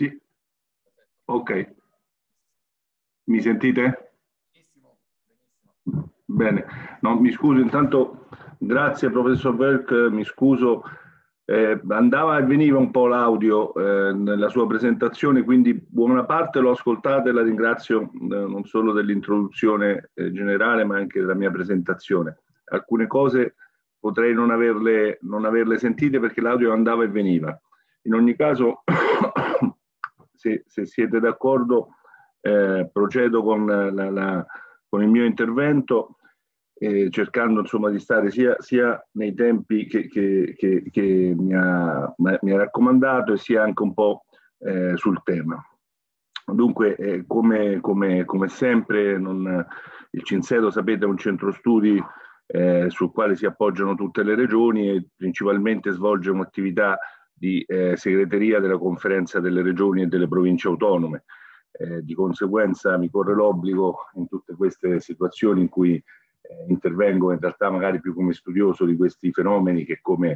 Sì. Ok. Mi sentite? Benissimo, Bene. No, mi scuso intanto, grazie professor Berk, mi scuso. Eh, andava e veniva un po' l'audio eh, nella sua presentazione, quindi buona parte l'ho ascoltata e la ringrazio eh, non solo dell'introduzione eh, generale ma anche della mia presentazione. Alcune cose potrei non averle, non averle sentite perché l'audio andava e veniva. In ogni caso se, se siete d'accordo, eh, procedo con, la, la, con, il mio intervento, eh, cercando insomma, di stare sia, sia nei tempi che, che, che, che mi, ha, mi, ha, raccomandato e sia anche un po' eh, sul tema. Dunque, eh, come, come, come, sempre, non, il Cinseto, sapete, è un centro studi eh, sul quale si appoggiano tutte le regioni e principalmente svolge un'attività di eh, segreteria della conferenza delle regioni e delle province autonome. Eh, di conseguenza mi corre l'obbligo in tutte queste situazioni in cui eh, intervengo in realtà magari più come studioso di questi fenomeni che come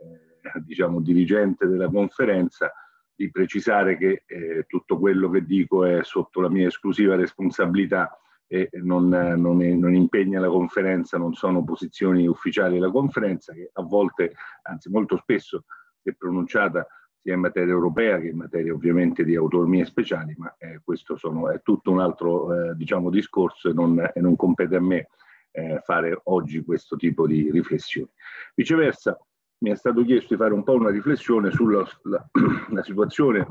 eh, diciamo, dirigente della conferenza di precisare che eh, tutto quello che dico è sotto la mia esclusiva responsabilità e non, non, non, impegna la conferenza, non sono posizioni ufficiali della conferenza che a volte, anzi molto spesso, è pronunciata sia in materia europea che in materia ovviamente di autonomie speciali, ma eh, questo sono, è tutto un altro eh, diciamo, discorso e non, e non, compete a me eh, fare oggi questo tipo di riflessioni. Viceversa, mi è stato chiesto di fare un po' una riflessione sulla la, la situazione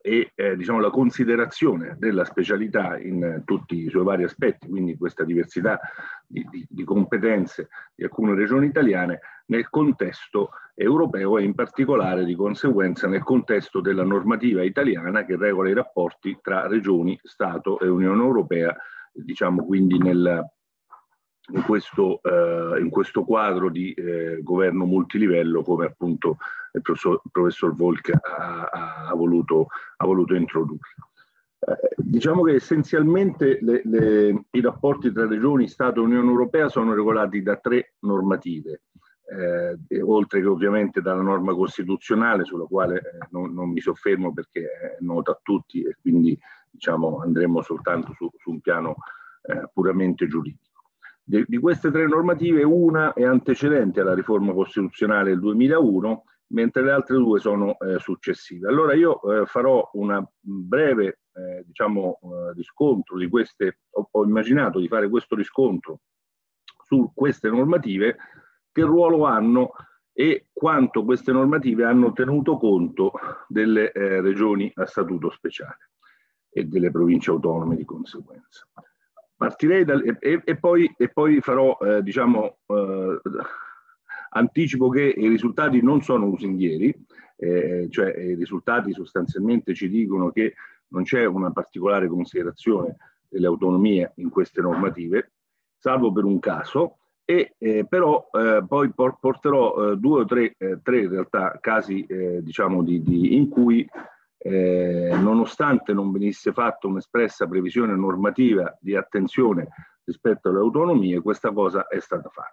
e eh, diciamo, la considerazione della specialità in eh, tutti i suoi vari aspetti, quindi questa diversità di, di, di competenze di alcune regioni italiane nel contesto europeo e in particolare di conseguenza nel contesto della normativa italiana che regola i rapporti tra regioni, Stato e Unione Europea, diciamo quindi nel, in questo, eh, in questo quadro di eh, governo multilivello come appunto il professor, il professor Volk ha, ha, voluto, ha voluto introdurre. Eh, diciamo che essenzialmente le, le, i rapporti tra regioni, Stato e Unione Europea sono regolati da tre normative, eh, oltre che ovviamente dalla norma costituzionale sulla quale eh, non, non, mi soffermo perché è nota a tutti e quindi diciamo, andremo soltanto su, su un piano eh, puramente giuridico. Di, di queste tre normative una è antecedente alla riforma costituzionale del 2001, mentre le altre due sono eh, successive. Allora io eh, farò un breve eh, diciamo, eh, riscontro di queste, ho, ho, immaginato di fare questo riscontro su queste normative, che ruolo hanno e quanto queste normative hanno tenuto conto delle eh, regioni a statuto speciale e delle province autonome di conseguenza. Partirei dal, e, e, poi, e poi, farò, eh, diciamo, eh, anticipo che i risultati non sono lusinghieri, eh, cioè i risultati sostanzialmente ci dicono che non c'è una particolare considerazione delle autonomie in queste normative, salvo per un caso, e eh, però eh, poi por porterò eh, due o tre, eh, tre in realtà casi eh, diciamo di, di, in cui eh, nonostante non venisse fatta un'espressa previsione normativa di attenzione rispetto alle autonomie, questa cosa è stata fatta.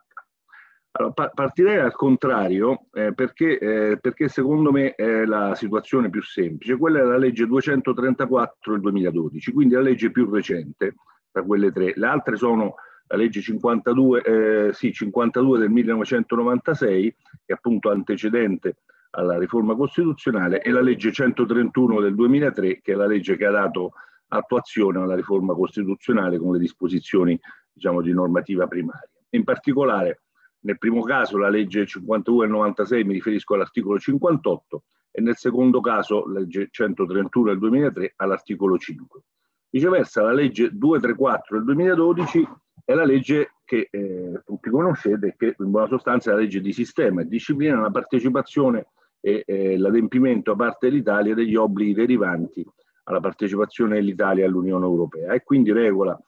Allora, pa- partirei al contrario eh, perché, eh, perché, secondo me è la situazione più semplice, quella è la legge 234 del 2012, quindi la legge più recente tra quelle tre, le altre sono la legge 52, eh, sì, 52 del 1996 che è appunto antecedente alla riforma costituzionale e la legge 131 del 2003 che è la legge che ha dato attuazione alla riforma costituzionale con le disposizioni diciamo, di normativa primaria. In particolare nel primo caso la legge 52 del 96 mi riferisco all'articolo 58 e nel secondo caso la legge 131 del 2003 all'articolo 5. Viceversa la legge 234 del 2012 è la legge che eh, tutti conoscete, che in buona sostanza è la legge di sistema e disciplina la partecipazione e eh, l'adempimento a parte dell'Italia degli obblighi derivanti alla partecipazione dell'Italia all'Unione Europea e quindi regola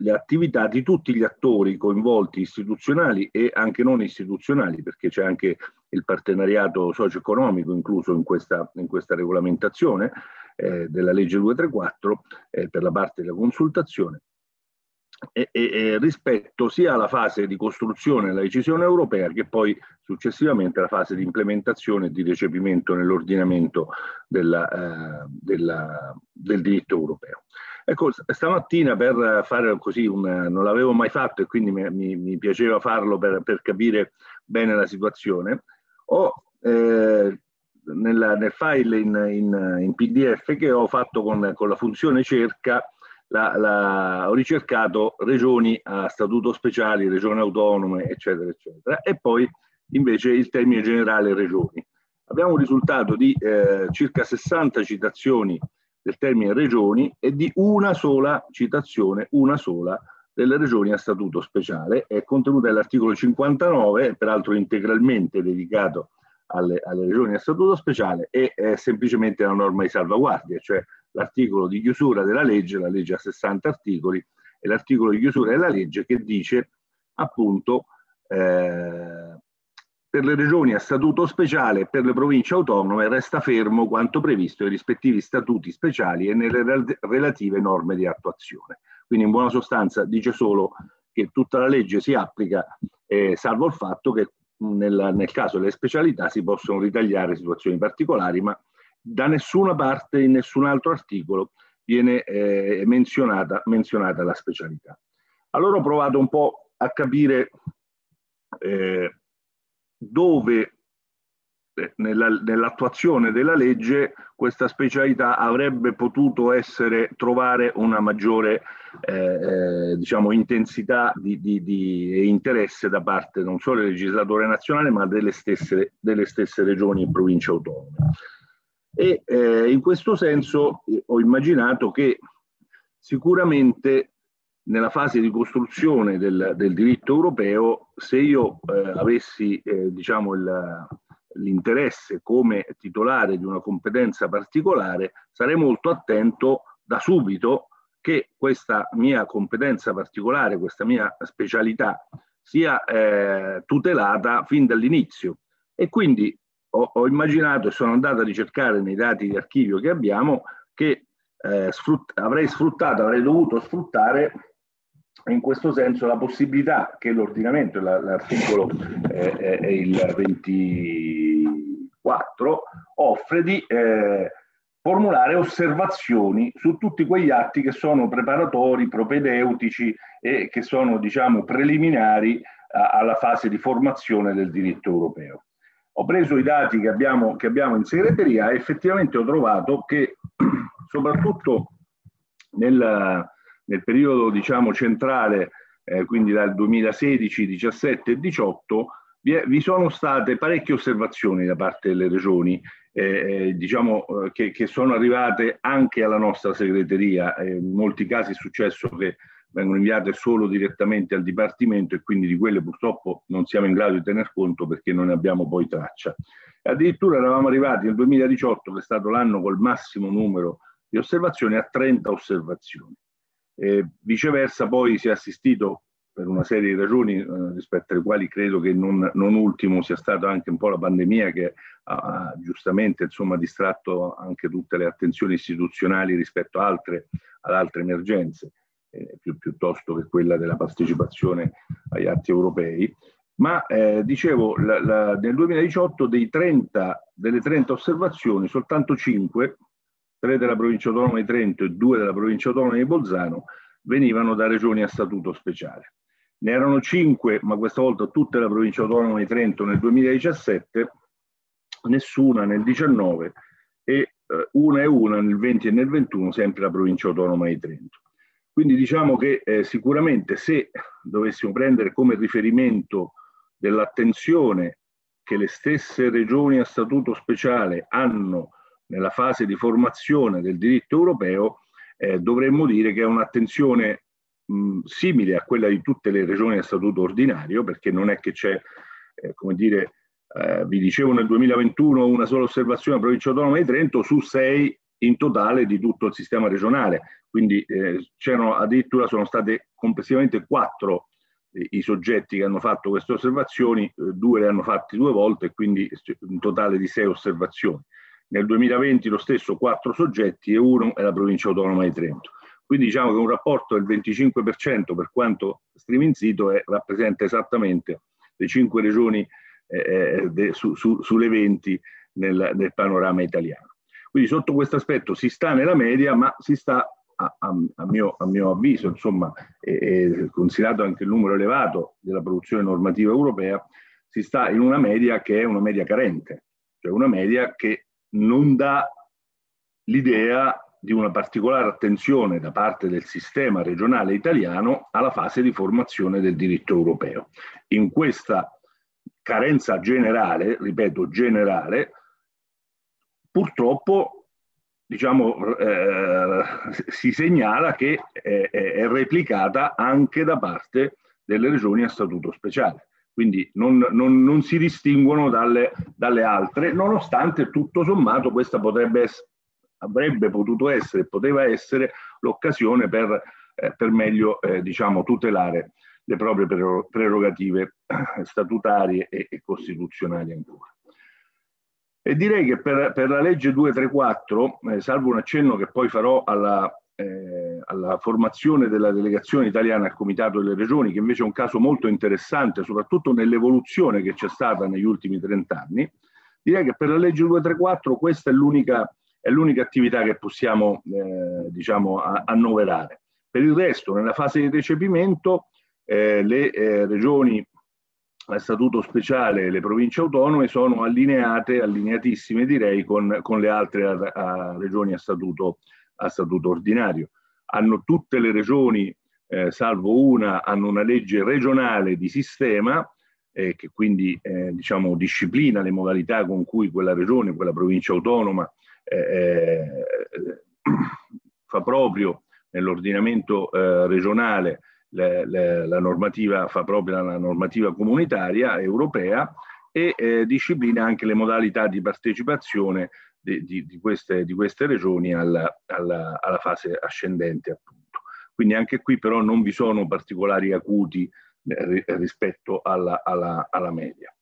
le attività di tutti gli attori coinvolti istituzionali e anche non istituzionali, perché c'è anche il partenariato socio-economico incluso in questa, in questa regolamentazione eh, della legge 234 eh, per la parte della consultazione e, e, rispetto sia alla fase di costruzione della decisione europea che poi successivamente alla fase di implementazione e di recepimento nell'ordinamento della, eh, della, del diritto europeo. Ecco, stamattina per fare così, un, non l'avevo mai fatto e quindi mi, mi, mi piaceva farlo per, per, capire bene la situazione, ho eh, nella, nel file in, in, in, PDF che ho fatto con, con la funzione cerca la, la, ho ricercato regioni a statuto speciali, regioni autonome, eccetera, eccetera, e poi invece il termine generale regioni. Abbiamo un risultato di eh, circa 60 citazioni del termine regioni e di una sola citazione, una sola, delle regioni a statuto speciale, è contenuta nell'articolo 59, peraltro integralmente dedicato alle, alle regioni a statuto speciale, e è semplicemente una norma di salvaguardia, cioè l'articolo di chiusura della legge, la legge ha 60 articoli, e l'articolo di chiusura della legge che dice appunto eh, per le regioni a statuto speciale e per le province autonome resta fermo quanto previsto nei rispettivi statuti speciali e nelle relative norme di attuazione. Quindi in buona sostanza dice solo che tutta la legge si applica eh, salvo il fatto che nel, nel caso delle specialità si possono ritagliare situazioni particolari, ma da nessuna parte, in nessun altro articolo, viene eh, menzionata, menzionata, la specialità. Allora ho provato un po' a capire eh, dove eh, nell'attuazione nell della legge questa specialità avrebbe potuto essere, trovare una maggiore eh, eh diciamo, intensità di, di, di, interesse da parte non solo del legislatore nazionale ma delle stesse, delle stesse regioni e province autonome. E eh, in questo senso eh, ho immaginato che sicuramente nella fase di costruzione del, del diritto europeo, se io eh, avessi eh, diciamo il, l'interesse come titolare di una competenza particolare, sarei molto attento da subito che questa mia competenza particolare, questa mia specialità sia eh, tutelata fin dall'inizio. E quindi ho, ho immaginato e sono andato a ricercare nei dati di archivio che abbiamo che eh, sfrutta, avrei sfruttato, avrei dovuto sfruttare in questo senso la possibilità che l'ordinamento, l'articolo eh, eh, il 24, offre di eh, formulare osservazioni su tutti quegli atti che sono preparatori, propedeutici e che sono diciamo preliminari alla fase di formazione del diritto europeo ho preso i dati che abbiamo, che abbiamo in segreteria e effettivamente ho trovato che soprattutto nel, nel periodo diciamo, centrale, eh, quindi dal 2016, 17 e 18, vi, vi, sono state parecchie osservazioni da parte delle regioni, eh, eh, diciamo, eh, che, che, sono arrivate anche alla nostra segreteria. Eh, in molti casi è successo che vengono inviate solo direttamente al Dipartimento e quindi di quelle purtroppo non siamo in grado di tener conto perché non ne abbiamo poi traccia. Addirittura eravamo arrivati nel 2018, che è stato l'anno col massimo numero di osservazioni, a 30 osservazioni. E viceversa poi si è assistito per una serie di ragioni eh, rispetto alle quali credo che non, non, ultimo sia stata anche un po' la pandemia che ha giustamente insomma, distratto anche tutte le attenzioni istituzionali rispetto altre, ad altre emergenze eh, più, piuttosto che quella della partecipazione agli atti europei. Ma eh, dicevo, la, la, nel 2018 30, delle 30 osservazioni, soltanto 5, 3 della provincia autonoma di Trento e 2 della provincia autonoma di Bolzano, venivano da regioni a statuto speciale. Ne erano 5, ma questa volta tutta la provincia autonoma di Trento nel 2017, nessuna nel 2019 e eh, una e una nel 20 e nel 21, sempre la provincia autonoma di Trento. Quindi diciamo che eh, sicuramente se dovessimo prendere come riferimento dell'attenzione che le stesse regioni a statuto speciale hanno nella fase di formazione del diritto europeo, eh, dovremmo dire che è un'attenzione mh, simile a quella di tutte le regioni a statuto ordinario, perché non è che c'è, eh, come dire, eh, vi dicevo nel 2021 una sola osservazione alla provincia autonoma di Trento su sei in totale di tutto il sistema regionale. Quindi eh, c'erano addirittura sono state complessivamente quattro eh, i soggetti che hanno fatto queste osservazioni, eh, due le hanno fatte due volte, quindi eh, un totale di sei osservazioni. Nel 2020 lo stesso quattro soggetti e uno è la provincia autonoma di Trento. Quindi diciamo che un rapporto del 25% per quanto striminzito è, rappresenta esattamente le cinque regioni eh, eh, de, su, su, sulle 20 nel, nel panorama italiano. Quindi sotto questo aspetto si sta nella media, ma si sta a, a, a, mio, a mio, avviso, insomma, eh, considerato anche il numero elevato della produzione normativa europea, si sta in una media che è una media carente, cioè una media che non dà l'idea di una particolare attenzione da parte del sistema regionale italiano alla fase di formazione del diritto europeo. In questa carenza generale, ripeto generale, purtroppo diciamo, eh, si segnala che è, è, replicata anche da parte delle regioni a statuto speciale. Quindi non, non, non si distinguono dalle, dalle, altre, nonostante tutto sommato questa potrebbe, avrebbe potuto essere, poteva essere l'occasione per, eh, per meglio eh, diciamo, tutelare le proprie prerogative statutarie e, e costituzionali ancora. E direi che per, per la legge 234, eh, salvo un accenno che poi farò alla, eh, alla formazione della delegazione italiana al Comitato delle Regioni, che invece è un caso molto interessante, soprattutto nell'evoluzione che c'è stata negli ultimi 30 anni, direi che per la legge 234 questa è l'unica, è l'unica attività che possiamo eh, diciamo, annoverare. Per il resto, nella fase di recepimento, eh, le eh, regioni a statuto speciale le province autonome sono allineate, allineatissime direi, con, con le altre a, a regioni a statuto, a statuto, ordinario. Hanno tutte le regioni, eh, salvo una, hanno una legge regionale di sistema eh, che quindi eh, diciamo, disciplina le modalità con cui quella regione, quella provincia autonoma eh, eh, eh, fa proprio nell'ordinamento regionale le, le, la normativa, fa propria la normativa comunitaria europea e eh, disciplina anche le modalità di partecipazione di, di, di, queste, di queste, regioni alla, alla, alla, fase ascendente appunto. Quindi anche qui però non vi sono particolari acuti eh, rispetto alla, alla media.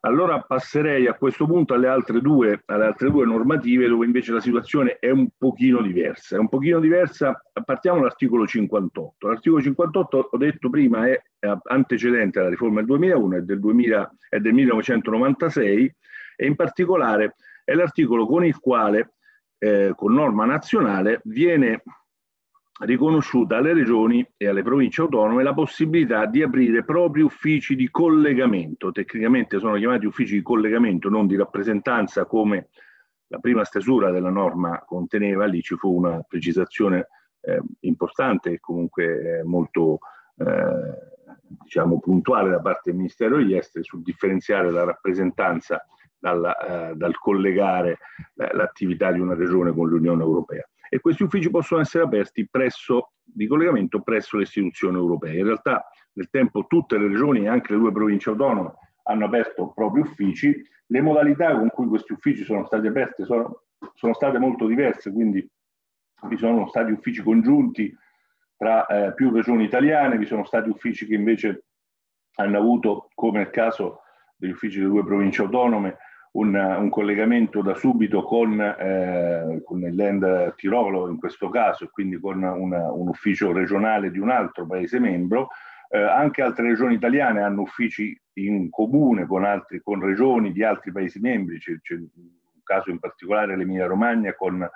Allora passerei a questo punto alle altre, due, alle altre due normative dove invece la situazione è un pochino diversa. È un pochino diversa, partiamo dall'articolo 58. L'articolo 58, ho detto prima, è eh, antecedente alla riforma del 2001, è del, 2000, è del 1996 e in particolare è l'articolo con il quale, eh, con norma nazionale, viene riconosciuta alle regioni e alle province autonome la possibilità di aprire propri uffici di collegamento, tecnicamente sono chiamati uffici di collegamento, non di rappresentanza come la prima stesura della norma conteneva, lì ci fu una precisazione eh, importante e comunque eh, molto eh, diciamo puntuale da parte del Ministero degli Esteri sul differenziare la rappresentanza dalla, eh, dal collegare eh, l'attività di una regione con l'Unione Europea e questi uffici possono essere aperti presso, di collegamento presso le istituzioni europee. In realtà nel tempo tutte le regioni e anche le due province autonome hanno aperto propri uffici, le modalità con cui questi uffici sono stati aperti sono, sono state molto diverse, quindi vi sono stati uffici congiunti tra eh, più regioni italiane, vi sono stati uffici che invece hanno avuto, come nel caso degli uffici delle due province autonome, un, un collegamento da subito con, eh, con il land Tirolo in questo caso e quindi con una, un ufficio regionale di un altro Paese membro. Eh, anche altre regioni italiane hanno uffici in comune con, altri, con regioni di altri Paesi membri, c'è, c'è un caso in particolare l'Emilia Romagna con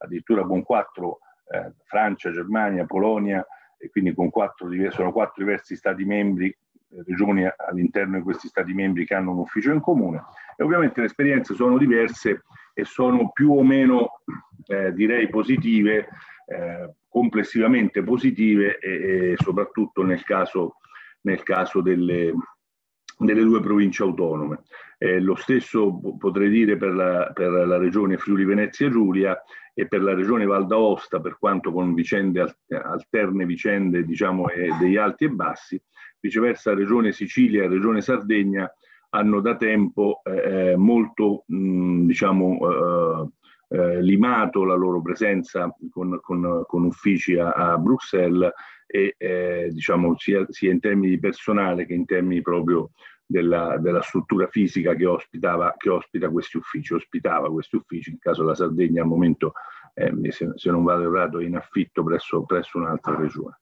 addirittura con quattro eh, Francia, Germania, Polonia e quindi con quattro, sono quattro diversi stati membri, eh, regioni all'interno di questi stati membri che hanno un ufficio in comune. E ovviamente le esperienze sono diverse e sono più o meno, eh, direi, positive, eh, complessivamente positive e, e soprattutto nel caso, nel caso delle, delle due province autonome. Eh, lo stesso potrei dire per la, per la, regione Friuli Venezia Giulia e per la regione Val d'Aosta, per quanto con vicende, alterne vicende diciamo, eh, degli alti e bassi, viceversa regione Sicilia e regione Sardegna hanno da tempo eh, eh molto mh, diciamo, eh, eh, eh, limato la loro presenza con, con, con uffici a, a, Bruxelles e eh, diciamo, sia, sia, in termini di personale che in termini proprio della, della struttura fisica che, ospitava, che ospita questi uffici, ospitava questi uffici, in caso la Sardegna al momento, se, se, non vado errato, è in affitto presso, presso un'altra regione.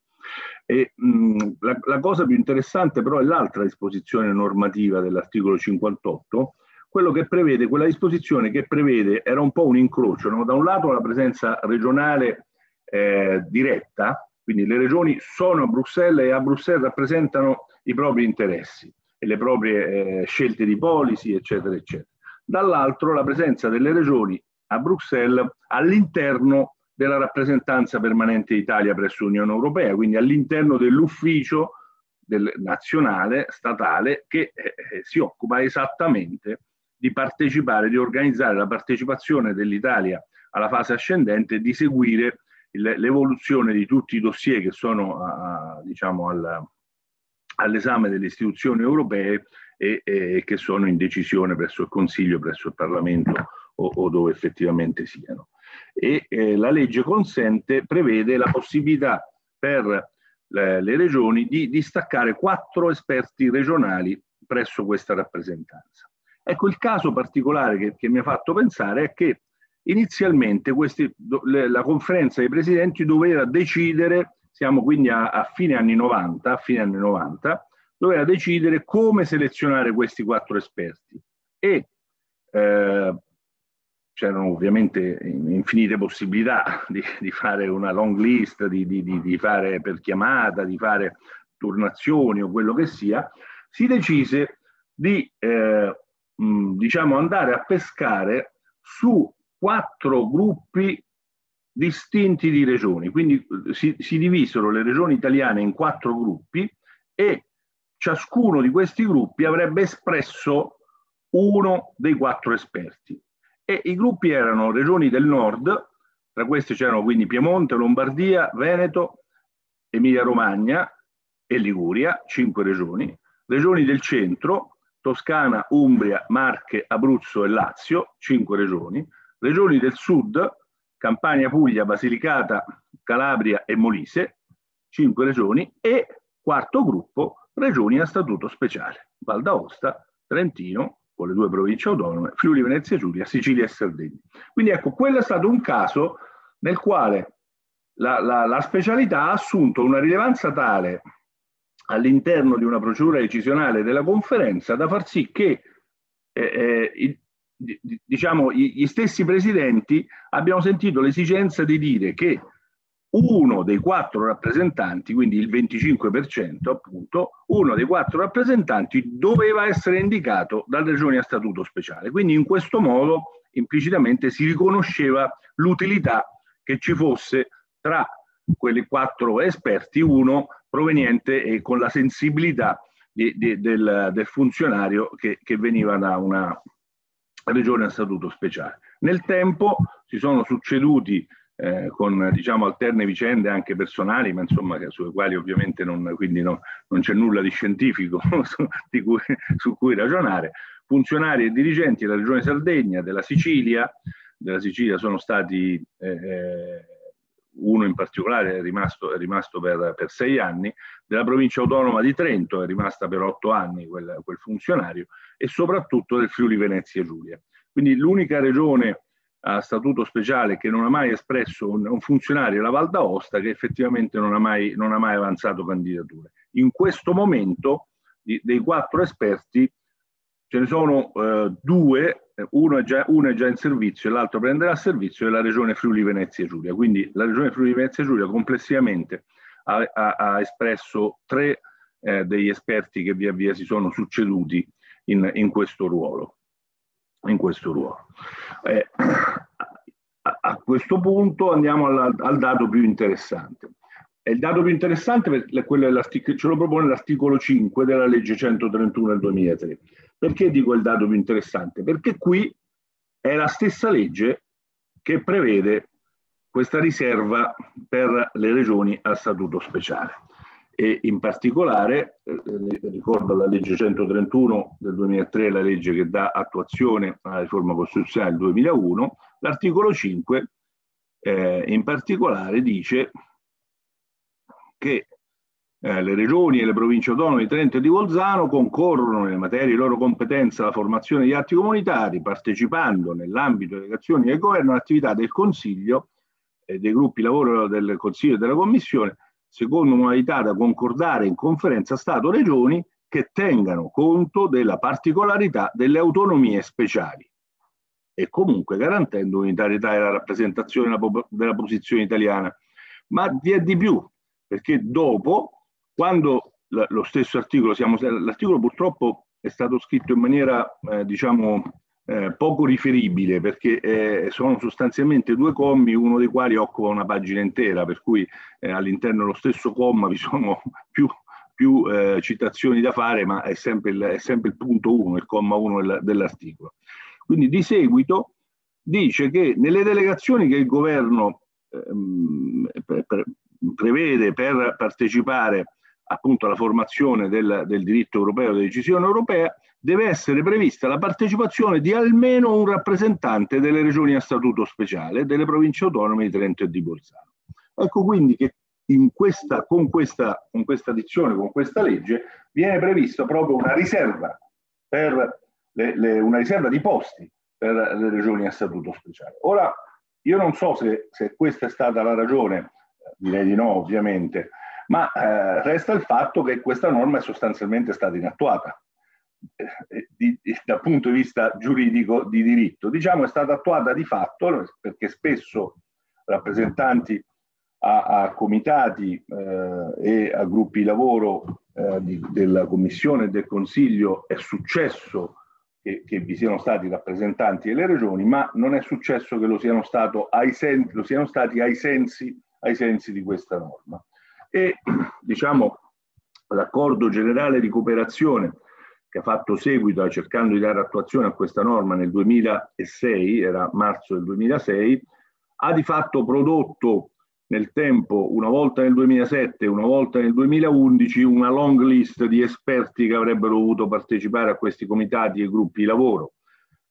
E, mh, la, la cosa più interessante però è l'altra disposizione normativa dell'articolo 58, quello che prevede, quella disposizione che prevede, era un po' un incrocio, no? da un lato la presenza regionale eh, diretta, quindi le regioni sono a Bruxelles e a Bruxelles rappresentano i propri interessi e le proprie eh, scelte di policy, eccetera, eccetera. Dall'altro la presenza delle regioni a Bruxelles all'interno della rappresentanza permanente d'Italia presso l'Unione Europea, quindi all'interno dell'ufficio del nazionale statale che eh, eh, si occupa esattamente di partecipare, di organizzare la partecipazione dell'Italia alla fase ascendente e di seguire l'evoluzione di tutti i dossier che sono a, diciamo, al, all'esame delle istituzioni europee e, e, che sono in decisione presso il Consiglio, presso il Parlamento o, o dove effettivamente siano e eh, la legge consente, prevede la possibilità per le, le regioni di distaccare quattro esperti regionali presso questa rappresentanza. Ecco, il caso particolare che, che mi ha fatto pensare è che inizialmente questi, do, le, la conferenza dei presidenti doveva decidere, siamo quindi a, a fine anni 90, a fine anni 90, doveva decidere come selezionare questi quattro esperti e eh, c'erano ovviamente infinite possibilità di, di, fare una long list, di, di, di, fare per chiamata, di fare turnazioni o quello che sia, si decise di eh, mh, diciamo andare a pescare su quattro gruppi distinti di regioni. Quindi eh, si, si divisero le regioni italiane in quattro gruppi e ciascuno di questi gruppi avrebbe espresso uno dei quattro esperti e i gruppi erano regioni del nord, tra questi c'erano quindi Piemonte, Lombardia, Veneto, Emilia-Romagna e Liguria, cinque regioni, regioni del centro, Toscana, Umbria, Marche, Abruzzo e Lazio, cinque regioni, regioni del sud, Campania, Puglia, Basilicata, Calabria e Molise, cinque regioni, e quarto gruppo, regioni a statuto speciale, Val d'Aosta, Trentino, con le due province autonome, Friuli Venezia Giulia, Sicilia e Sardegna. Quindi ecco, quello è stato un caso nel quale la, la, la specialità ha assunto una rilevanza tale all'interno di una procedura decisionale della conferenza da far sì che eh, eh, il, diciamo, gli stessi presidenti abbiano sentito l'esigenza di dire che uno dei quattro rappresentanti, quindi il 25% appunto, uno dei quattro rappresentanti doveva essere indicato dalle regioni a statuto speciale. Quindi in questo modo implicitamente si riconosceva l'utilità che ci fosse tra quelli quattro esperti, uno proveniente e con la sensibilità di, di, del, del, funzionario che, che veniva da una regione a statuto speciale. Nel tempo si sono succeduti eh, con diciamo, alterne vicende anche personali, ma insomma sulle quali ovviamente non, no, non c'è nulla di scientifico su, di cui, su, cui, ragionare, funzionari e dirigenti della Regione Sardegna, della Sicilia, della Sicilia sono stati, eh, eh, uno in particolare è rimasto, è rimasto per, per, sei anni, della provincia autonoma di Trento è rimasta per otto anni quel, quel funzionario e soprattutto del Friuli Venezia Giulia. Quindi l'unica regione a statuto speciale che non ha mai espresso un, un funzionario della Val d'Aosta che effettivamente non ha mai, non ha mai avanzato candidature. In questo momento di, dei quattro esperti ce ne sono eh, due, uno è, già, uno è, già, in servizio e l'altro prenderà servizio la Regione Friuli Venezia Giulia. Quindi la Regione Friuli Venezia Giulia complessivamente ha, ha, ha espresso tre eh, degli esperti che via via si sono succeduti in, in questo ruolo in questo ruolo. Eh, a, a, questo punto andiamo alla, al dato più interessante. E il dato più interessante è quello ce lo propone l'articolo 5 della legge 131 del 2003. Perché dico il dato più interessante? Perché qui è la stessa legge che prevede questa riserva per le regioni a statuto speciale e in particolare eh, eh, ricordo la legge 131 del 2003, la legge che dà attuazione alla riforma costituzionale del 2001, l'articolo 5 eh, in particolare dice che eh, le regioni e le province autonome di Trento e di Bolzano concorrono nelle materie di loro competenza alla formazione di atti comunitari, partecipando nell'ambito delle azioni del governo all'attività del Consiglio e eh, dei gruppi lavoro del Consiglio e della Commissione secondo modalità da concordare in conferenza Stato-Regioni che tengano conto della particolarità delle autonomie speciali e comunque garantendo l'unitarietà e la rappresentazione della posizione italiana. Ma vi è di più, perché dopo, quando lo stesso articolo, siamo, l'articolo purtroppo è stato scritto in maniera, eh, diciamo, eh, poco riferibile perché eh, sono sostanzialmente due commi, uno dei quali occupa una pagina intera, per cui eh, all'interno dello stesso comma vi sono più, più eh, citazioni da fare, ma è sempre il, è sempre il punto 1, il comma 1 dell'articolo. Quindi di seguito dice che nelle delegazioni che il governo ehm, pre, pre, prevede per partecipare appunto alla formazione del, del diritto europeo, della decisione europea, deve essere prevista la partecipazione di almeno un rappresentante delle regioni a statuto speciale delle province autonome di Trento e di Bolzano. Ecco quindi che in questa, con, questa, con questa dizione, con questa legge, viene prevista proprio una riserva, per le, le, una riserva di posti per le regioni a statuto speciale. Ora, io non so se, se questa è stata la ragione, eh, direi di no ovviamente, ma eh, resta il fatto che questa norma è sostanzialmente stata inattuata eh, di, di, dal punto di vista giuridico di diritto. Diciamo è stata attuata di fatto perché spesso rappresentanti a, a comitati eh, e a gruppi di lavoro eh, di, della Commissione e del Consiglio è successo che, che, vi siano stati rappresentanti delle regioni, ma non è successo che lo siano, stato ai sen- lo siano stati ai sensi, ai sensi di questa norma e diciamo, l'accordo generale di cooperazione che ha fatto seguito eh, cercando di dare attuazione a questa norma nel 2006, era marzo del 2006, ha di fatto prodotto nel tempo, una volta nel 2007, una volta nel 2011, una long list di esperti che avrebbero dovuto partecipare a questi comitati e gruppi di lavoro.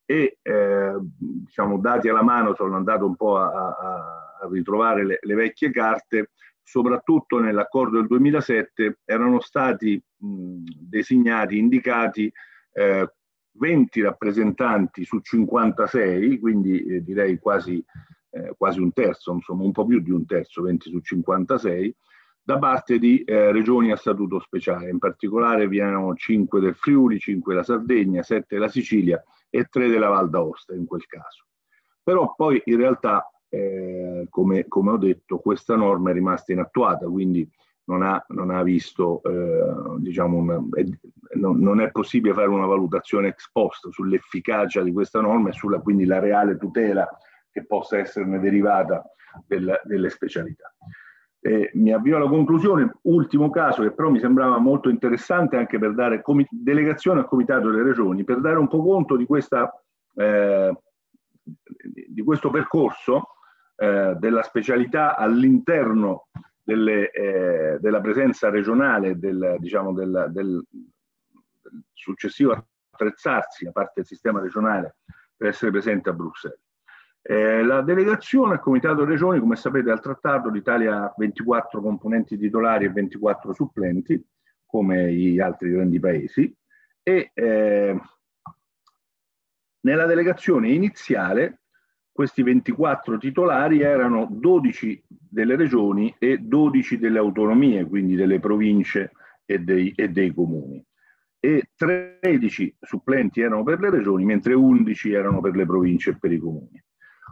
E eh, diciamo, dati alla mano, sono andato un po' a, a ritrovare le, le, vecchie carte soprattutto nell'accordo del 2007 erano stati mh, designati, indicati eh, 20 rappresentanti su 56, quindi eh, direi quasi, eh, quasi, un terzo, insomma un po' più di un terzo, 20 su 56, da parte di eh, regioni a statuto speciale. In particolare vi erano 5 del Friuli, 5 della Sardegna, 7 della Sicilia e 3 della Val d'Aosta in quel caso. Però poi in realtà eh, come, come, ho detto, questa norma è rimasta inattuata, quindi non ha, non ha visto, eh, diciamo, una, è, non, non, è possibile fare una valutazione ex post sull'efficacia di questa norma e sulla quindi la reale tutela che possa esserne derivata del, delle specialità. Eh, mi avvio alla conclusione, ultimo caso che però mi sembrava molto interessante anche per dare comi- delegazione al Comitato delle Regioni, per dare un po' conto di, questa, eh, di questo percorso eh, della specialità all'interno delle, eh, della presenza regionale, del, diciamo, del, del, del, successivo attrezzarsi da parte del sistema regionale per essere presente a Bruxelles. Eh, la delegazione al Comitato Regioni, come sapete al trattato, l'Italia ha 24 componenti titolari e 24 supplenti, come gli altri grandi paesi, e eh, nella delegazione iniziale questi 24 titolari erano 12 delle regioni e 12 delle autonomie, quindi delle province e dei, e dei comuni. E 13 supplenti erano per le regioni, mentre 11 erano per le province e per i comuni.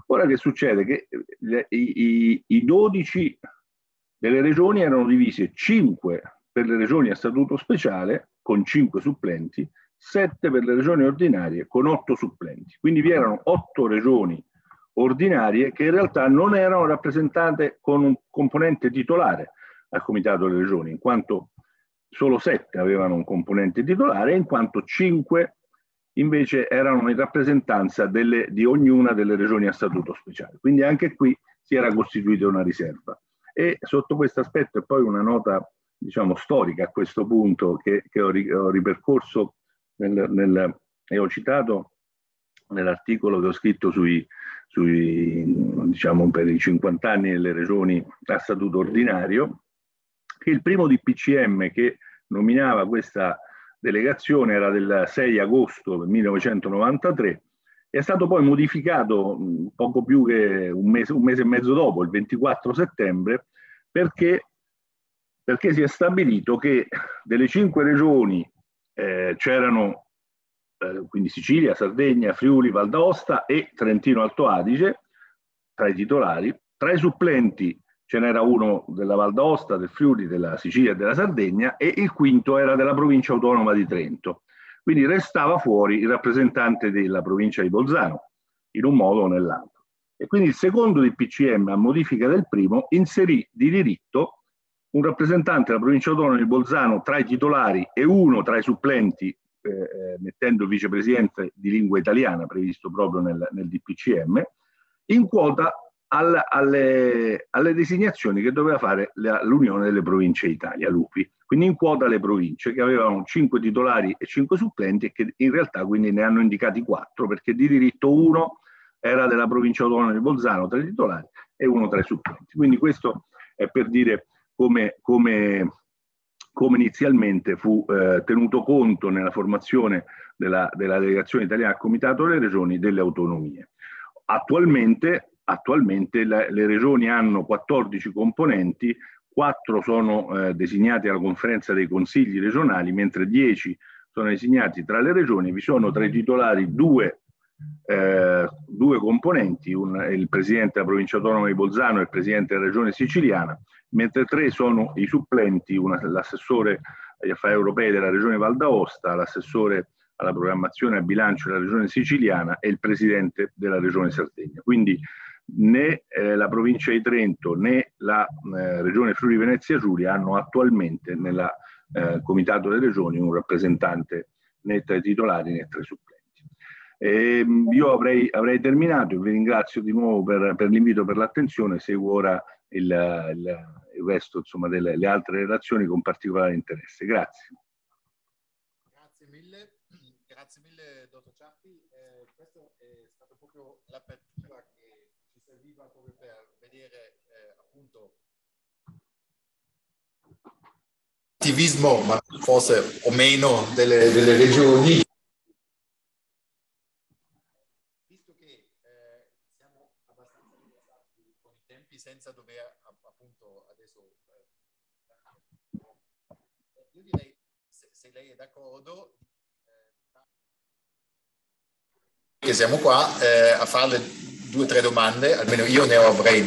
Ora che succede? Che eh, i, i, i 12 delle regioni erano divise 5 per le regioni a statuto speciale con 5 supplenti, 7 per le regioni ordinarie con 8 supplenti. Quindi vi erano 8 regioni ordinarie che in realtà non erano rappresentate con un componente titolare al Comitato delle Regioni, in quanto solo sette avevano un componente titolare, in quanto cinque invece erano in rappresentanza delle, di ognuna delle regioni a statuto speciale. Quindi anche qui si era costituita una riserva. E sotto questo aspetto, è poi una nota diciamo, storica a questo punto che, che ho, ho, ripercorso nel, nel, e ho citato nell'articolo che ho scritto sui, sui, diciamo, per i 50 anni delle regioni a statuto ordinario, che il primo DPCM che nominava questa delegazione era del 6 agosto 1993, è stato poi modificato poco più che un mese, un mese e mezzo dopo, il 24 settembre, perché, perché si è stabilito che delle cinque regioni eh, c'erano eh, quindi Sicilia, Sardegna, Friuli, Val d'Aosta e Trentino Alto Adige tra i titolari. Tra i supplenti ce n'era uno della Val d'Aosta, del Friuli, della Sicilia e della Sardegna e il quinto era della provincia autonoma di Trento. Quindi restava fuori il rappresentante della provincia di Bolzano, in un modo o nell'altro. E quindi il secondo di PCM, a modifica del primo, inserì di diritto un rappresentante della provincia autonoma di Bolzano tra i titolari e uno tra i supplenti eh, eh, mettendo vicepresidente di lingua italiana previsto proprio nel, nel DPCM, in quota al, alle, alle, designazioni che doveva fare la, l'Unione delle Province Italia, l'UPI. Quindi in quota le province che avevano 5 titolari e 5 supplenti e che in realtà quindi ne hanno indicati 4 perché di diritto uno era della provincia autonoma di Bolzano tra i titolari e uno tra i supplenti. Quindi questo è per dire come, come come inizialmente fu eh, tenuto conto nella formazione della, della delegazione italiana al Comitato delle Regioni delle autonomie. Attualmente, attualmente la, le regioni hanno 14 componenti, 4 sono eh, designati alla conferenza dei consigli regionali, mentre 10 sono designati tra le regioni, vi sono tra i titolari due eh, due componenti, un, il presidente della provincia autonoma di Bolzano e il presidente della regione siciliana, mentre tre sono i supplenti, una, l'assessore agli affari europei della regione Val d'Aosta, l'assessore alla programmazione e al bilancio della regione siciliana e il presidente della regione Sardegna. Quindi né eh, la provincia di Trento né la eh, regione Friuli Venezia Giulia hanno attualmente nel eh, comitato delle regioni un rappresentante né tra i titolari né tra i supplenti. Eh, io avrei, avrei, terminato, vi ringrazio di nuovo per, per l'invito, per l'attenzione, seguo ora il, il, il resto insomma, delle le altre relazioni con particolare interesse. Grazie. Grazie mille, grazie mille dottor Ciampi, eh, questa è stata proprio l'apertura che ci serviva proprio per vedere eh, appunto attivismo, ma forse o meno delle, delle regioni modo eh, che siamo qua eh, a farle due o tre domande, almeno io ne avrei.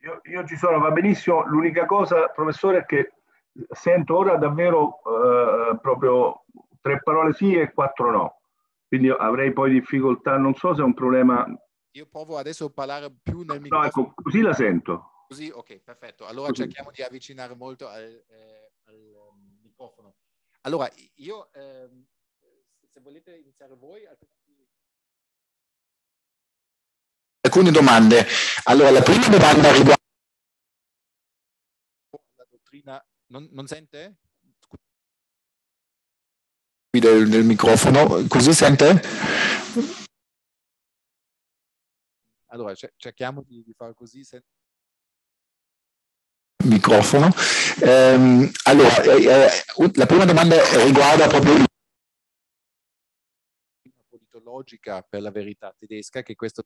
Io, io ci sono, va benissimo. L'unica cosa, professore, è che sento ora davvero eh, proprio tre parole sì e quattro no. Quindi avrei poi difficoltà, non so se è un problema. Io provo adesso a parlare più nel microfono. No, ecco, così la sento. Così, ok, perfetto. Allora così. cerchiamo di avvicinare molto al, eh, al microfono. Allora, io, ehm, se volete iniziare voi, Alcune domande. Allora, la prima domanda riguarda la dottrina... Non, non sente? Qui del, del microfono, così sente? Allora, cerchiamo di, di fare così. Sente microfono. Ehm, allora, eh, eh, la prima domanda riguarda proprio la politologica per la verità tedesca che questo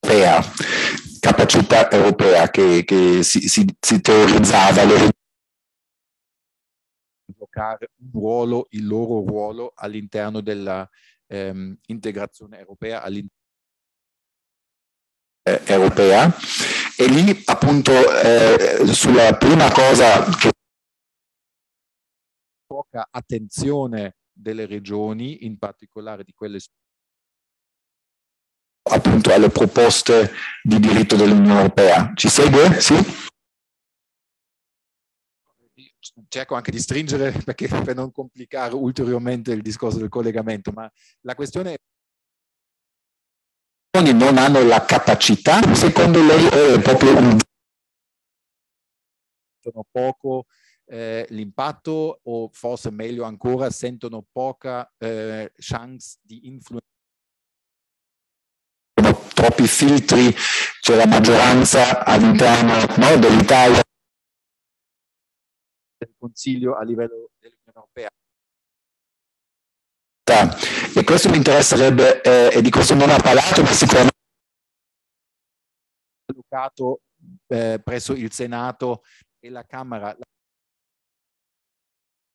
europea, capacità europea che, che si, si, si, teorizzava giocare un ruolo, il loro ruolo all'interno dell'integrazione ehm, europea all'interno eh, europea e lì appunto eh, sulla prima cosa che poca attenzione delle regioni, in particolare di quelle appunto alle proposte di diritto dell'Unione Europea. Ci segue? Sì? Cerco anche di stringere perché, per non complicare ulteriormente il discorso del collegamento, ma la questione è non hanno la capacità, secondo lei è proprio un... Sono poco eh, l'impatto o forse meglio ancora sentono poca eh, chance di influenzare. Troppi filtri, cioè la maggioranza all'interno no, dell'Italia. Del Consiglio a livello dell'Unione Europea e questo mi interesserebbe, eh, e di questo non ha parlato, ma sicuramente allocato eh, presso il Senato e la Camera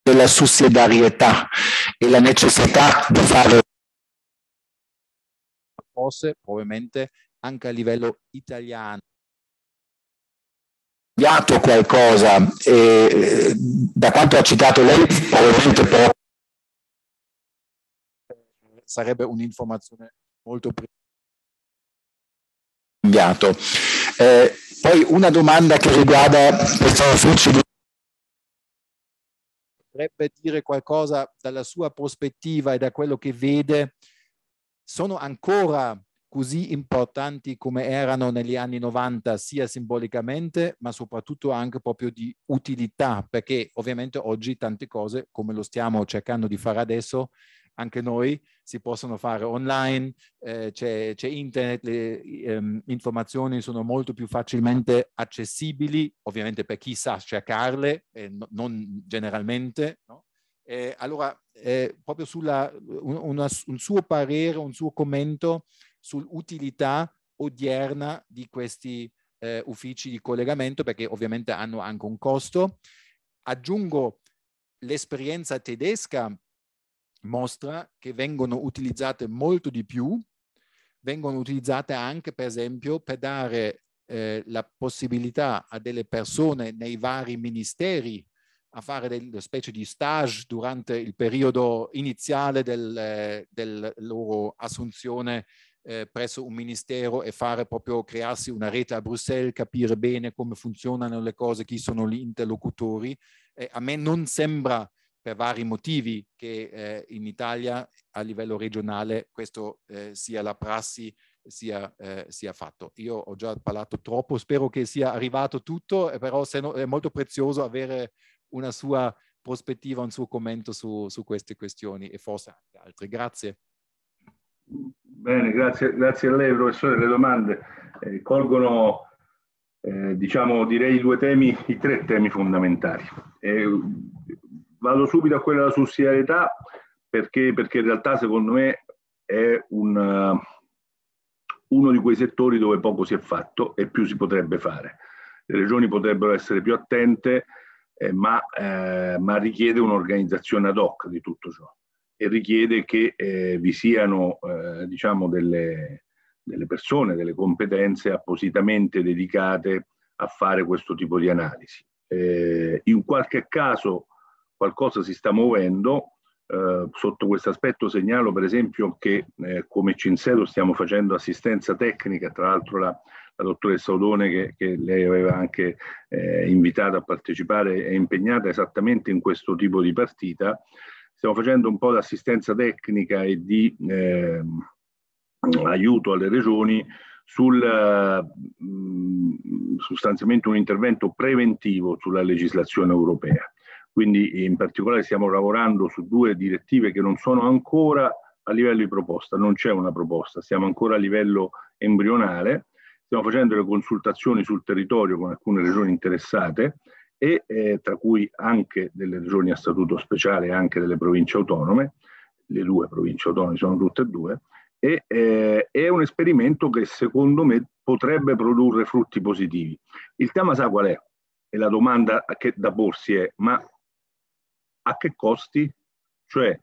della sussidiarietà e la necessità di fare forse probabilmente anche a livello italiano cambiato qualcosa e eh, da quanto ha citato lei probabilmente però sarebbe un'informazione molto cambiato. Eh, poi una domanda che riguarda questa flusso di potrebbe dire qualcosa dalla sua prospettiva e da quello che vede, sono ancora così importanti come erano negli anni 90, sia simbolicamente, ma soprattutto anche proprio di utilità, perché ovviamente oggi tante cose, come lo stiamo cercando di fare adesso, anche noi, si possono fare online, eh, c'è, c'è, internet, le ehm, informazioni sono molto più facilmente accessibili, ovviamente per chi sa cercarle, eh, no, non generalmente. No? Eh, allora, eh, proprio sulla, una, un suo parere, un suo commento sull'utilità odierna di questi eh, uffici di collegamento, perché ovviamente hanno anche un costo. Aggiungo l'esperienza tedesca mostra che vengono utilizzate molto di più, vengono utilizzate anche per esempio per dare eh, la possibilità a delle persone nei vari ministeri a fare delle specie di stage durante il periodo iniziale del, eh, del loro assunzione eh, presso un ministero e fare proprio crearsi una rete a Bruxelles, capire bene come funzionano le cose, chi sono gli interlocutori. Eh, a me non sembra per vari motivi che eh, in Italia a livello regionale questo eh, sia la prassi sia, eh, sia, fatto. Io ho già parlato troppo, spero che sia arrivato tutto, eh, però no, è molto prezioso avere una sua prospettiva, un suo commento su, su queste questioni e forse anche altre. Grazie. Bene, grazie, grazie a lei professore. Le domande eh, colgono eh, diciamo direi i due temi, i tre temi fondamentali. Eh, vado subito a quella della sussidiarietà perché, perché in realtà secondo me è un, eh, uno di quei settori dove poco si è fatto e più si potrebbe fare. Le regioni potrebbero essere più attente, eh, ma, eh, ma, richiede un'organizzazione ad hoc di tutto ciò e richiede che eh, vi siano eh, diciamo delle, delle, persone, delle competenze appositamente dedicate a fare questo tipo di analisi. Eh, in qualche caso qualcosa si sta muovendo. Eh, sotto questo aspetto segnalo per esempio che eh, come Cinseto stiamo facendo assistenza tecnica, tra l'altro la, la dottoressa Odone che, che lei aveva anche eh, invitata a partecipare è impegnata esattamente in questo tipo di partita. Stiamo facendo un po' di assistenza tecnica e di eh, aiuto alle regioni sul mm, sostanzialmente un intervento preventivo sulla legislazione europea. Quindi in particolare stiamo lavorando su due direttive che non sono ancora a livello di proposta, non c'è una proposta, siamo ancora a livello embrionale, stiamo facendo le consultazioni sul territorio con alcune regioni interessate e eh, tra cui anche delle regioni a statuto speciale e anche delle province autonome, le due province autonome sono tutte e due, e eh, è un esperimento che secondo me potrebbe produrre frutti positivi. Il tema sa qual è? E la domanda che da porsi è, ma a che costi? Cioè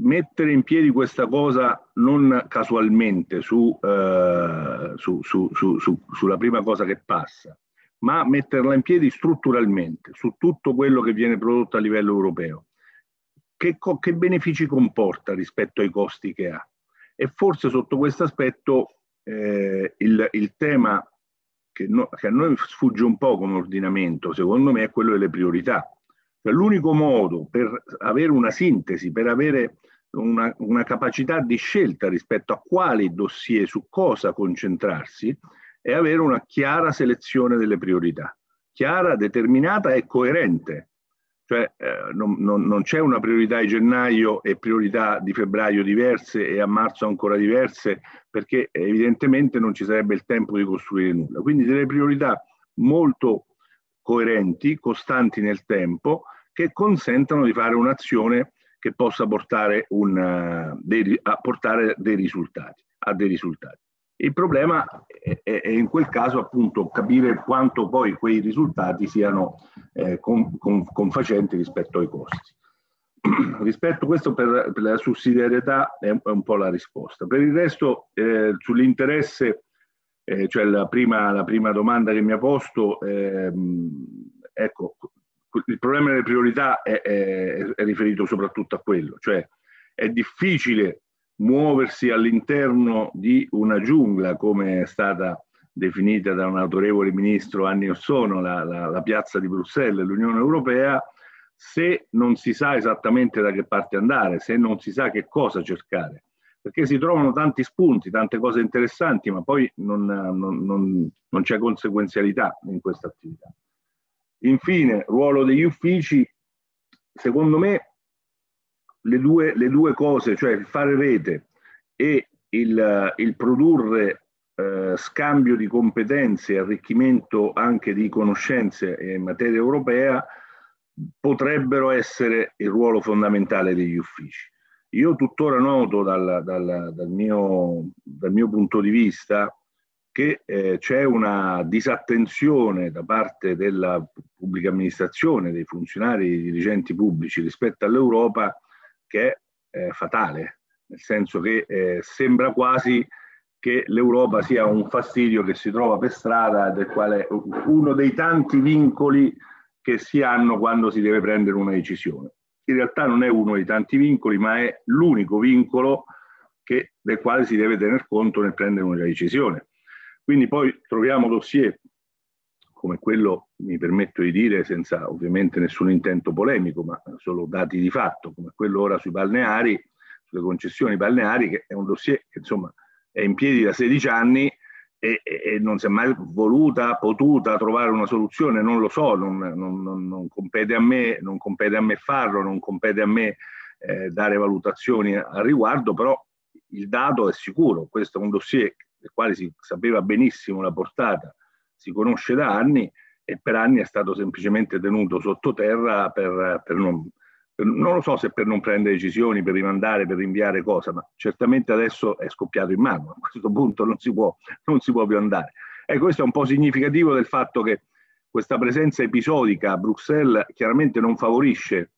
mettere in piedi questa cosa non casualmente su, eh, su, su, sulla prima cosa che passa, ma metterla in piedi strutturalmente su tutto quello che viene prodotto a livello europeo. Che, che benefici comporta rispetto ai costi che ha? E forse sotto questo aspetto eh, il, il, tema che, no, che a noi sfugge un po' come ordinamento, secondo me, è quello delle priorità cioè, l'unico modo per avere una sintesi, per avere una, una, capacità di scelta rispetto a quali dossier, su cosa concentrarsi, è avere una chiara selezione delle priorità, chiara, determinata e coerente. Cioè eh, non, non, non c'è una priorità di gennaio e priorità di febbraio diverse e a marzo ancora diverse, perché evidentemente non ci sarebbe il tempo di costruire nulla. Quindi delle priorità molto coerenti, costanti nel tempo, che consentano di fare un'azione che possa portare, un, eh, dei, a portare dei risultati, a dei risultati. Il problema è, è, in quel caso appunto capire quanto poi quei risultati siano eh, con, con, confacenti rispetto ai costi. rispetto a questo per, per la sussidiarietà è un, è un, po' la risposta. Per il resto eh, sull'interesse eh, cioè la prima, la prima, domanda che mi ha posto, ehm, ecco, il problema delle priorità è, è, è, riferito soprattutto a quello, cioè è difficile muoversi all'interno di una giungla come è stata definita da un autorevole ministro anni or sono, la, la, la piazza di Bruxelles, l'Unione Europea, se non si sa esattamente da che parte andare, se non si sa che cosa cercare perché si trovano tanti spunti, tante cose interessanti, ma poi non, non, non, non c'è conseguenzialità in questa attività. Infine, ruolo degli uffici, secondo me le due, le due cose, cioè fare rete e il, il produrre eh, scambio di competenze, arricchimento anche di conoscenze in materia europea, potrebbero essere il ruolo fondamentale degli uffici. Io tuttora noto dal, dal, dal, mio, dal mio, punto di vista che eh, c'è una disattenzione da parte della pubblica amministrazione, dei funzionari, dei dirigenti pubblici rispetto all'Europa che è eh, fatale, nel senso che eh, sembra quasi che l'Europa sia un fastidio che si trova per strada, del quale uno dei tanti vincoli che si hanno quando si deve prendere una decisione in realtà non è uno dei tanti vincoli, ma è l'unico vincolo che, del quale si deve tener conto nel prendere una decisione. Quindi poi troviamo dossier come quello, mi permetto di dire, senza ovviamente nessun intento polemico, ma solo dati di fatto, come quello ora sui balneari, sulle concessioni balneari, che è un dossier che insomma è in piedi da 16 anni e, e, non si è mai voluta, potuta trovare una soluzione, non lo so, non, non, non, non compete, a me, compete, a me, farlo, non compete a me eh, dare valutazioni al riguardo, però il dato è sicuro, questo è un dossier del quale si sapeva benissimo la portata, si conosce da anni e per anni è stato semplicemente tenuto sottoterra per, per, non, non lo so se per non prendere decisioni, per rimandare, per rinviare cosa, ma certamente adesso è scoppiato in mano, a questo punto non si può, non si può più andare. E questo è un po' significativo del fatto che questa presenza episodica a Bruxelles chiaramente non favorisce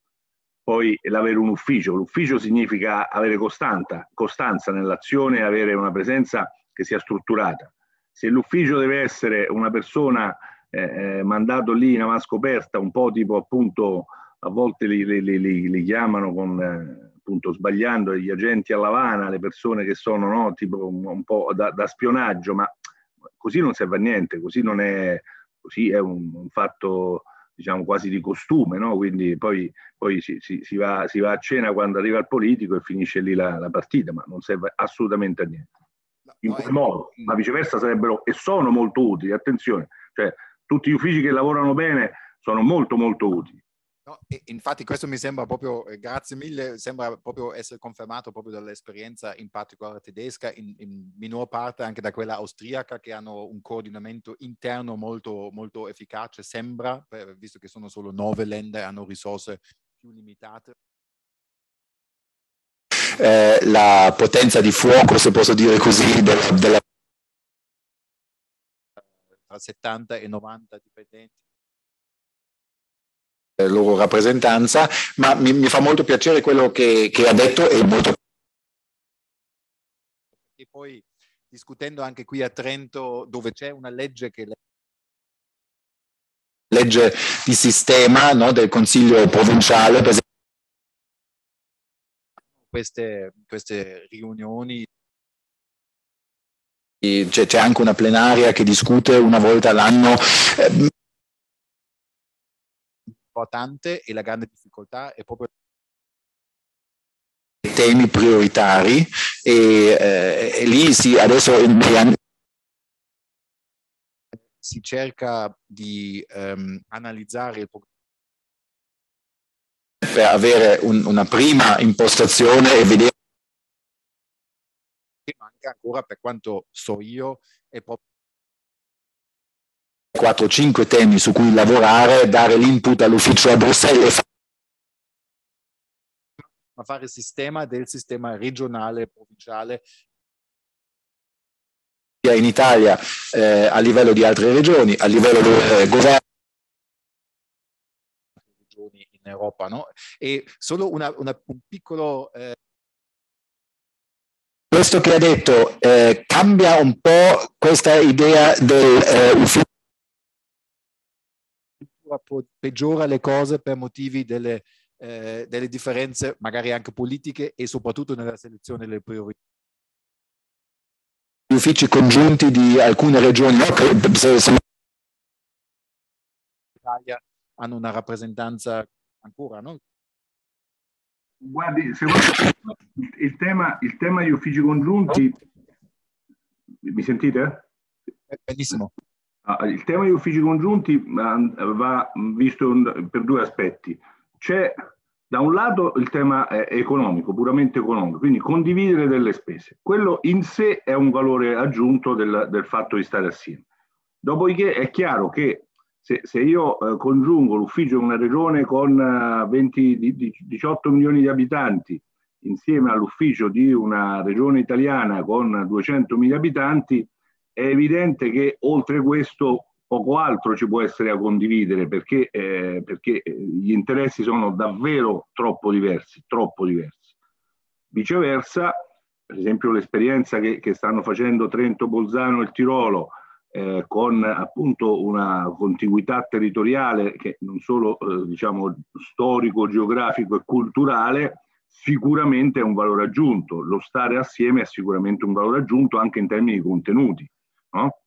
poi l'avere un ufficio. L'ufficio significa avere costanza, costanza nell'azione, avere una presenza che sia strutturata. Se l'ufficio deve essere una persona eh, eh mandato lì in avanscoperta, un po' tipo appunto a volte li, li, li, li chiamano con, eh, appunto sbagliando gli agenti a Lavana, le persone che sono no, tipo un, po' da, da, spionaggio, ma così non serve a niente, così, non è, così è un, un fatto diciamo quasi di costume, no? quindi poi, poi si, si, si, va, si, va, a cena quando arriva il politico e finisce lì la, la partita, ma non serve assolutamente a niente. In quel modo, ma viceversa sarebbero e sono molto utili, attenzione, cioè tutti gli uffici che lavorano bene sono molto molto utili, No, infatti questo mi sembra proprio, eh, grazie mille, sembra proprio essere confermato proprio dall'esperienza in particolare tedesca, in, in minor parte anche da quella austriaca che hanno un coordinamento interno molto, molto efficace, sembra, eh, visto che sono solo nove lende, hanno risorse più limitate. Eh, la potenza di fuoco, se posso dire così, della, della... tra 70 e 90 dipendenti rappresentanza, ma mi, mi fa molto piacere quello che, che ha detto e molto... E poi discutendo anche qui a Trento dove c'è una legge che legge di sistema no, del Consiglio provinciale, per esempio. Queste, queste riunioni c'è, anche una plenaria che discute una volta all'anno eh, importante e la grande difficoltà è proprio i temi prioritari e, eh, e lì si, adesso in, anni... si cerca di ehm, analizzare il per avere un, una prima impostazione e vedere che manca ancora per quanto so io è proprio 4-5 temi su cui lavorare, dare l'input all'ufficio a Bruxelles ma fare sistema del sistema regionale, provinciale in Italia eh, a livello di altre regioni, a livello del eh, governo in Europa, no? E solo una, una, un piccolo eh... questo che ha detto eh, cambia un po' questa idea dell'ufficio eh, peggiora le cose per motivi delle, eh, delle differenze, magari anche politiche e soprattutto nella selezione delle priorità gli uffici congiunti di alcune regioni no? Italia hanno una rappresentanza ancora, no? Guardi, secondo il tema, il tema degli uffici congiunti, mi sentite? Benissimo. Ah, il tema degli uffici congiunti mm, eh, va mm, visto per due aspetti. C'è da un lato il tema eh, economico, puramente economico, quindi condividere delle spese. Quello in sé è un valore aggiunto del, del fatto di stare assieme. Dopodiché è chiaro che se, se io eh, congiungo l'ufficio di una regione con 20, eh, 18 milioni di abitanti insieme all'ufficio di una regione italiana con 200 mila abitanti, è evidente che oltre questo poco altro ci può essere a condividere perché, eh, perché eh, gli interessi sono davvero troppo diversi, troppo diversi. Viceversa, per esempio l'esperienza che, che stanno facendo Trento, Bolzano e il Tirolo, eh, con appunto una contiguità territoriale che non solo eh, diciamo storico, geografico e culturale, sicuramente è un valore aggiunto. Lo stare assieme è sicuramente un valore aggiunto anche in termini di contenuti no?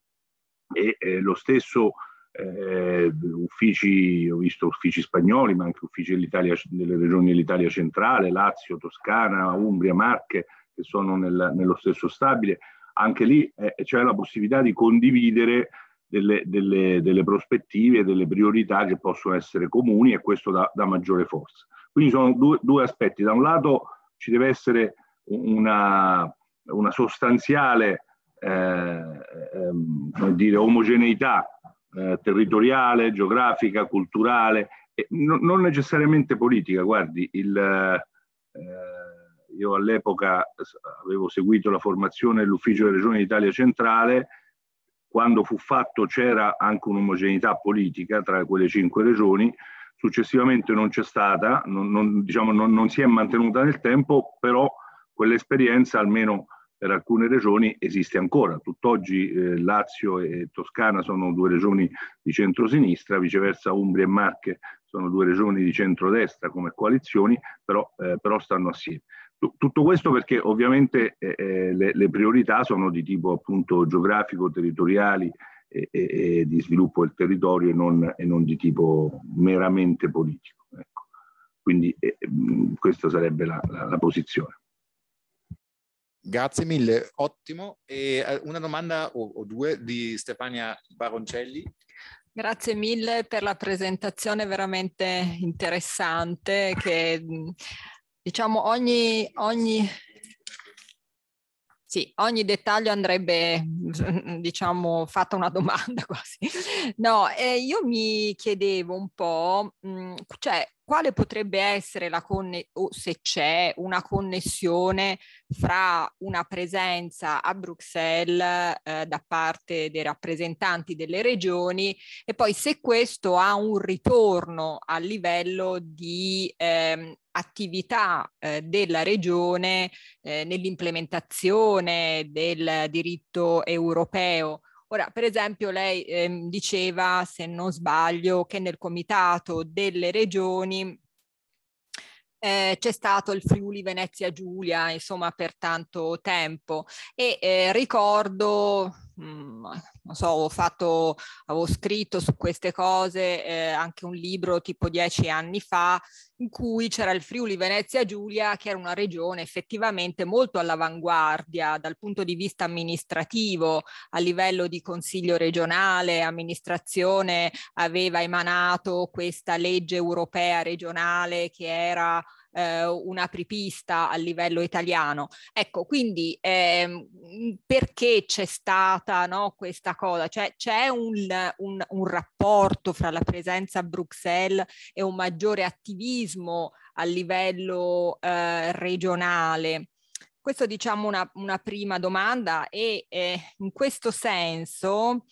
e eh, lo stesso eh, uffici, ho visto uffici spagnoli, ma anche uffici dell'Italia, delle regioni dell'Italia centrale, Lazio, Toscana, Umbria, Marche, che sono nel, nello stesso stabile, anche lì eh, c'è la possibilità di condividere delle, delle, delle, prospettive, delle priorità che possono essere comuni e questo da, dà maggiore forza. Quindi sono due, due, aspetti. Da un lato ci deve essere una, una sostanziale eh, ehm, dire, omogeneità eh, territoriale, geografica, culturale, eh, no, non necessariamente politica. Guardi, il, eh, io all'epoca avevo seguito la formazione dell'Ufficio delle Regioni d'Italia Centrale, quando fu fatto c'era anche un'omogeneità politica tra quelle cinque regioni, successivamente non c'è stata, non, non, diciamo, non, non si è mantenuta nel tempo, però quell'esperienza almeno per alcune regioni esiste ancora. Tutt'oggi eh, Lazio e Toscana sono due regioni di centrosinistra, viceversa Umbria e Marche sono due regioni di centrodestra come coalizioni, però, eh, però stanno assieme. Tutto questo perché ovviamente eh, eh, le, le, priorità sono di tipo appunto geografico, territoriali e, e, e di sviluppo del territorio e non, e non di tipo meramente politico. Ecco. Quindi eh, questa sarebbe la, la, la posizione. Grazie mille, ottimo. E eh, una domanda o, o due di Stefania Baroncelli. Grazie mille per la presentazione veramente interessante che diciamo ogni, ogni sì, ogni dettaglio andrebbe, diciamo, fatta una domanda quasi. No, eh, io mi chiedevo un po', mh, mm, cioè, quale potrebbe essere la connessione, o se c'è una connessione fra una presenza a Bruxelles eh, da parte dei rappresentanti delle regioni e poi se questo ha un ritorno a livello di ehm, attività eh, della regione eh, nell'implementazione del diritto europeo Ora, per esempio, lei ehm, diceva, se non sbaglio, che nel comitato delle regioni eh, c'è stato il Friuli Venezia Giulia, insomma, per tanto tempo. E eh, ricordo mh, mm, non so, ho fatto, avevo scritto su queste cose eh, anche un libro tipo dieci anni fa in cui c'era il Friuli Venezia Giulia che era una regione effettivamente molto all'avanguardia dal punto di vista amministrativo a livello di consiglio regionale, amministrazione aveva emanato questa legge europea regionale che era eh, un'apripista a livello italiano. Ecco, quindi eh, perché c'è stata no, questa cosa? Cioè c'è un, un, un rapporto fra la presenza a Bruxelles e un maggiore attivismo a livello eh, regionale? Questo diciamo una, una prima domanda e eh, in questo senso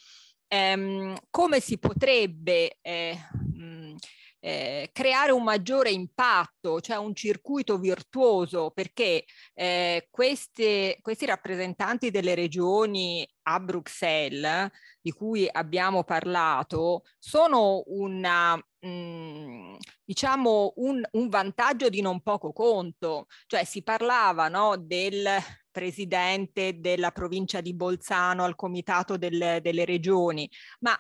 ehm, come si potrebbe eh, mh, eh, creare un maggiore impatto, cioè un circuito virtuoso, perché eh, queste, questi rappresentanti delle regioni a Bruxelles, di cui abbiamo parlato, sono una, mh, mm, diciamo un, un, vantaggio di non poco conto. Cioè si parlava no, del presidente della provincia di Bolzano al comitato del, delle regioni, ma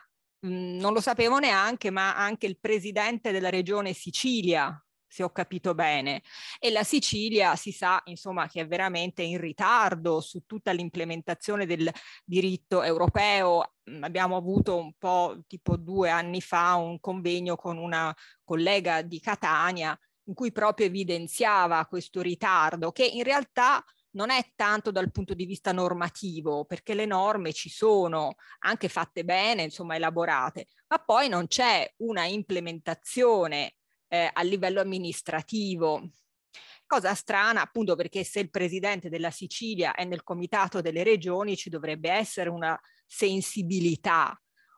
Mhmm, non lo sapevo neanche, ma anche il presidente della regione Sicilia, se ho capito bene, e la Sicilia si sa insomma che è veramente in ritardo su tutta l'implementazione del diritto europeo. Mhmm, abbiamo avuto un po' tipo due anni fa un convegno con una collega di Catania in cui proprio evidenziava questo ritardo che in realtà non è tanto dal punto di vista normativo, perché le norme ci sono, anche fatte bene, insomma elaborate, ma poi non c'è una implementazione eh, a livello amministrativo. Cosa strana appunto perché se il presidente della Sicilia è nel comitato delle regioni ci dovrebbe essere una sensibilità.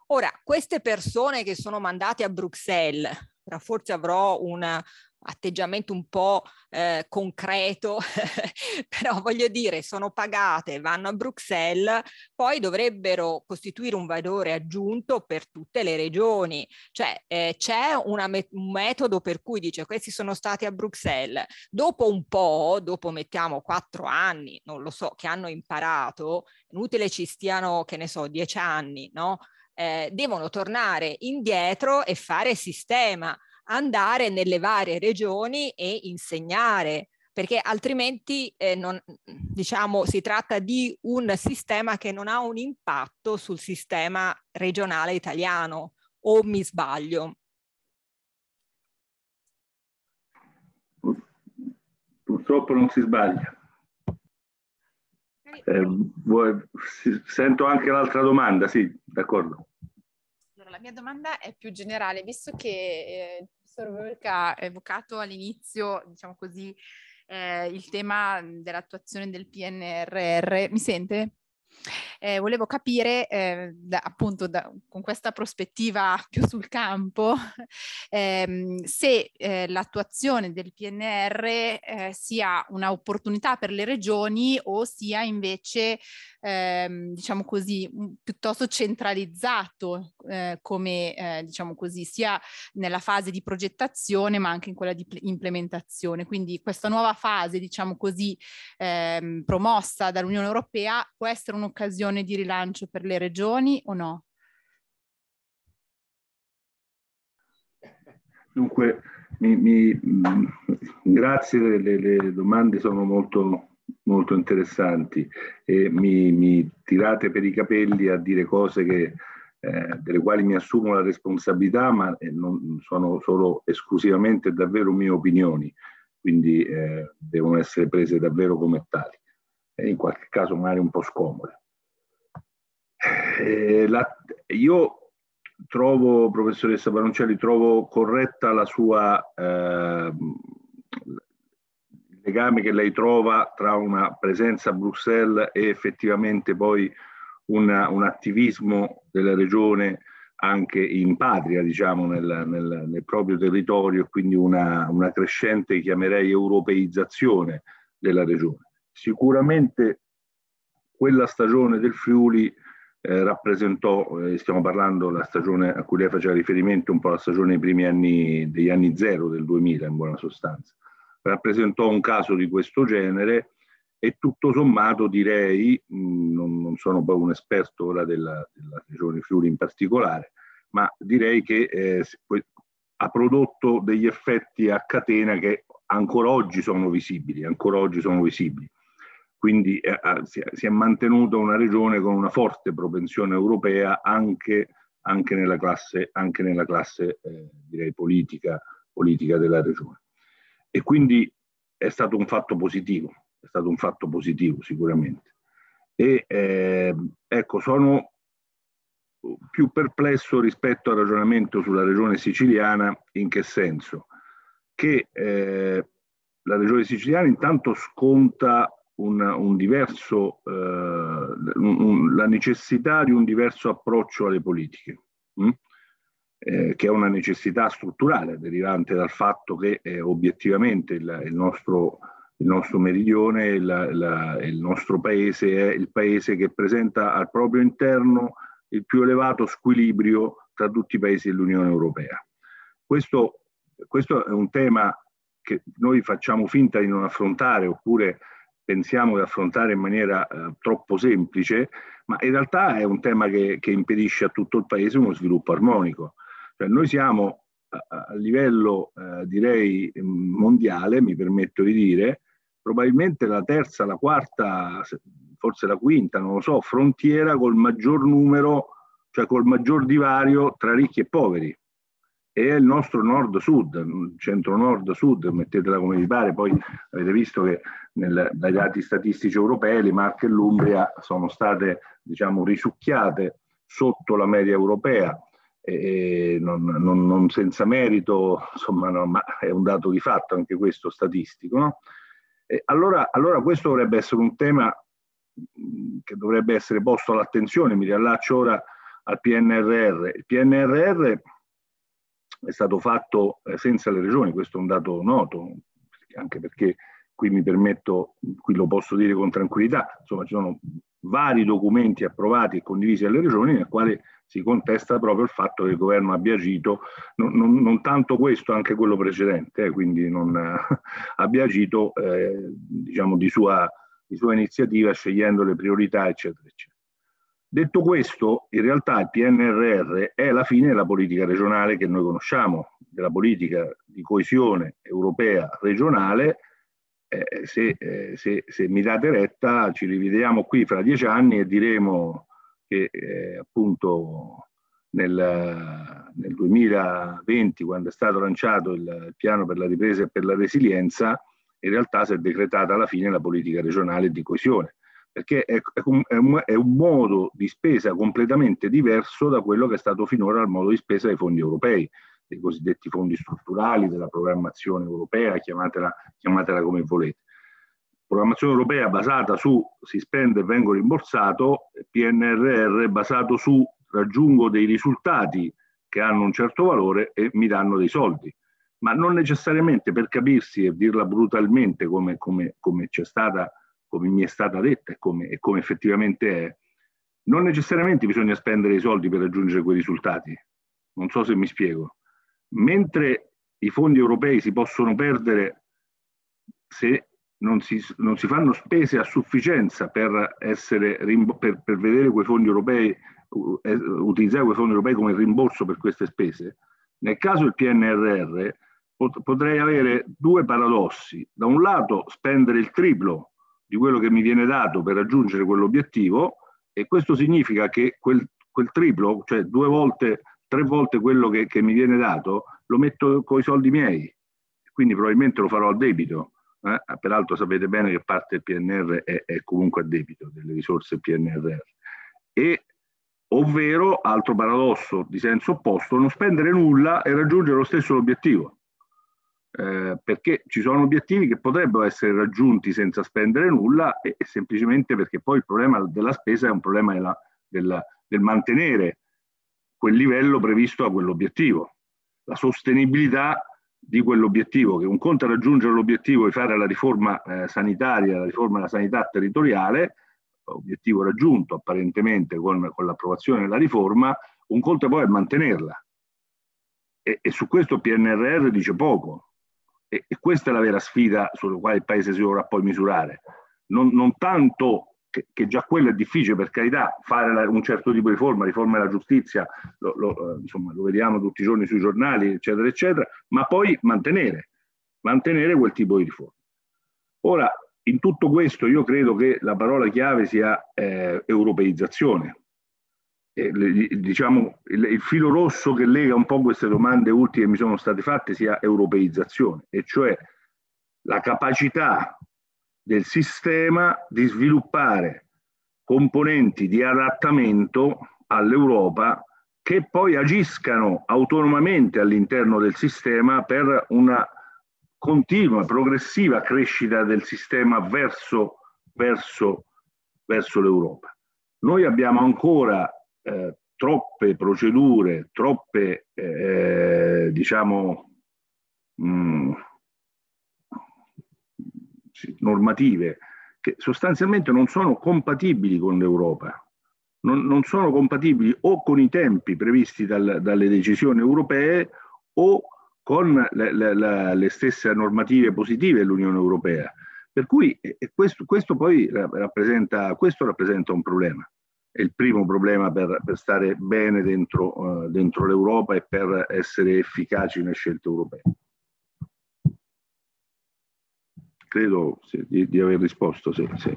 Ora, queste persone che sono mandate a Bruxelles, forse avrò una, atteggiamento un po' eh, concreto, però voglio dire, sono pagate, vanno a Bruxelles, poi dovrebbero costituire un valore aggiunto per tutte le regioni. Cioè eh, c'è me- un metodo per cui dice questi sono stati a Bruxelles, dopo un po', dopo mettiamo quattro anni, non lo so, che hanno imparato, inutile ci stiano, che ne so, dieci anni, no? Eh, devono tornare indietro e fare sistema andare nelle varie regioni e insegnare perché altrimenti eh, non, diciamo, si tratta di un sistema che non ha un impatto sul sistema regionale italiano, o mi sbaglio? Purtroppo non si sbaglia. Eh, vuoi, sento anche l'altra domanda, sì, d'accordo la mia domanda è più generale, visto che eh, il professor Volca ha evocato all'inizio, diciamo così, eh, il tema dell'attuazione del PNRR. Mi sente? Eh, volevo capire eh, da, appunto da, con questa prospettiva più sul campo ehm, se eh, l'attuazione del PNR eh, sia un'opportunità per le regioni o sia invece ehm, diciamo così piuttosto centralizzato eh, come eh, diciamo così sia nella fase di progettazione ma anche in quella di implementazione. Quindi questa nuova fase diciamo così ehm, promossa dall'Unione Europea può essere un un'occasione di rilancio per le regioni o no? Dunque, mi, mi, mm, grazie, le, le, domande sono molto, molto interessanti e mi, mi, tirate per i capelli a dire cose che, eh, delle quali mi assumo la responsabilità, ma eh, non sono solo esclusivamente davvero mie opinioni, quindi eh, devono essere prese davvero come tali in qualche caso magari un po' scomode. Eh, la, io trovo, professoressa Baroncelli, trovo corretta la sua eh, legame che lei trova tra una presenza a Bruxelles e effettivamente poi una, un attivismo della regione anche in patria, diciamo, nel, nel, nel proprio territorio, e quindi una, una crescente, chiamerei, europeizzazione della regione. Sicuramente quella stagione del Friuli eh, rappresentò, eh, stiamo parlando la stagione a cui lei faceva riferimento, un po' la stagione dei primi anni, degli anni zero del 2000 in buona sostanza, rappresentò un caso di questo genere e tutto sommato direi, mh, non, non, sono poi un esperto ora della, della regione Friuli in particolare, ma direi che eh, ha prodotto degli effetti a catena che ancora oggi sono visibili, ancora oggi sono visibili quindi eh, ah, si, è, si, è, mantenuta una regione con una forte propensione europea anche, anche nella classe, anche nella classe eh, direi politica, politica della regione. E quindi è stato un fatto positivo, è stato un fatto positivo sicuramente. E eh, ecco, sono più perplesso rispetto al ragionamento sulla regione siciliana, in che senso? Che eh, la regione siciliana intanto sconta un, un diverso, eh, un, la necessità di un diverso approccio alle politiche, mh? Mm? Eh, che è una necessità strutturale derivante dal fatto che eh, obiettivamente il, il, nostro, il, nostro, meridione, il, la, il nostro paese è il paese che presenta al proprio interno il più elevato squilibrio tra tutti i paesi dell'Unione Europea. Questo, questo è un tema che noi facciamo finta di non affrontare oppure pensiamo di affrontare in maniera eh, troppo semplice, ma in realtà è un tema che, che, impedisce a tutto il Paese uno sviluppo armonico. Cioè, noi siamo eh, a, a livello, eh, direi, mm, mondiale, mi permetto di dire, probabilmente la terza, la quarta, forse la quinta, non lo so, frontiera col maggior numero, cioè col maggior divario tra ricchi e poveri è il nostro nord-sud, centro-nord-sud, mettetela come vi pare, poi avete visto che nel, dai dati statistici europei le Marche e l'Umbria sono state diciamo, risucchiate sotto la media europea, e non, non, non senza merito, insomma, no, ma è un dato di fatto anche questo statistico. No? Allora, allora questo dovrebbe essere un tema che dovrebbe essere posto all'attenzione, mi riallaccio ora al PNRR. Il PNRR è stato fatto eh, senza le regioni, questo è un dato noto, anche perché qui mi permetto, qui lo posso dire con tranquillità, insomma ci sono vari documenti approvati e condivisi alle regioni nel quale si contesta proprio il fatto che il governo abbia agito, non, non, non tanto questo, anche quello precedente, eh, quindi non, abbia agito eh, diciamo, di, sua, di sua iniziativa scegliendo le priorità, eccetera, eccetera. Detto questo, in realtà il PNRR è la fine della politica regionale che noi conosciamo, della politica di coesione europea regionale. Eh, se, eh, se, se, mi date retta, ci rivediamo qui fra dieci anni e diremo che eh, appunto nel, nel, 2020, quando è stato lanciato il piano per la ripresa e per la resilienza, in realtà si è decretata la fine della politica regionale di coesione perché è, è, un, è, un, modo di spesa completamente diverso da quello che è stato finora il modo di spesa dei fondi europei, dei cosiddetti fondi strutturali, della programmazione europea, chiamatela, chiamatela come volete. Programmazione europea basata su si spende e vengo rimborsato, PNRR basato su raggiungo dei risultati che hanno un certo valore e mi danno dei soldi. Ma non necessariamente per capirsi e dirla brutalmente come, come, come c'è stata come mi è stata detta e come, e come effettivamente è, non necessariamente bisogna spendere i soldi per raggiungere quei risultati. Non so se mi spiego. Mentre i fondi europei si possono perdere se non si, non si fanno spese a sufficienza per, essere, per, per vedere quei fondi europei, eh, utilizzare quei fondi europei come rimborso per queste spese, nel caso del PNRR potrei avere due paradossi. Da un lato spendere il triplo di quello che mi viene dato per raggiungere quell'obiettivo e questo significa che quel, quel triplo, cioè due volte, tre volte quello che, che mi viene dato, lo metto con i soldi miei, quindi probabilmente lo farò a debito. Eh? Ah, peraltro sapete bene che parte del PNR è, è comunque a debito delle risorse PNR. E, ovvero, altro paradosso di senso opposto, non spendere nulla e raggiungere lo stesso obiettivo. Eh, perché ci sono obiettivi che potrebbero essere raggiunti senza spendere nulla e, e semplicemente perché poi il problema della spesa è un problema della, della, del mantenere quel livello previsto a quell'obiettivo, la sostenibilità di quell'obiettivo, che un conto è raggiungere l'obiettivo di fare la riforma eh, sanitaria, la riforma della sanità territoriale, obiettivo raggiunto apparentemente con, con l'approvazione della riforma, un conto poi è mantenerla. E, e su questo PNRR dice poco, e, e questa è la vera sfida sulla quale il Paese si dovrà poi misurare. Non, non tanto che, che, già quello è difficile, per carità, fare la, un certo tipo di riforma, riforma della giustizia, lo, lo, eh, insomma, lo vediamo tutti i giorni sui giornali, eccetera, eccetera, ma poi mantenere, mantenere quel tipo di riforma. Ora, in tutto questo io credo che la parola chiave sia eh, europeizzazione, diciamo, il, il, filo rosso che lega un po' queste domande ultime che mi sono state fatte sia europeizzazione, e cioè la capacità del sistema di sviluppare componenti di adattamento all'Europa che poi agiscano autonomamente all'interno del sistema per una continua, progressiva crescita del sistema verso, verso, verso l'Europa. Noi abbiamo ancora eh, troppe procedure, troppe, eh, diciamo, mh, mm, normative che sostanzialmente non sono compatibili con l'Europa, non, non, sono compatibili o con i tempi previsti dal, dalle decisioni europee o con la, la, la, le stesse normative positive dell'Unione Europea. Per cui eh, questo, questo poi rappresenta, questo rappresenta un problema è il primo problema per, per stare bene dentro, uh, dentro l'Europa e per essere efficaci nelle scelte europee. Credo sì, di, di, aver risposto, sì, sì.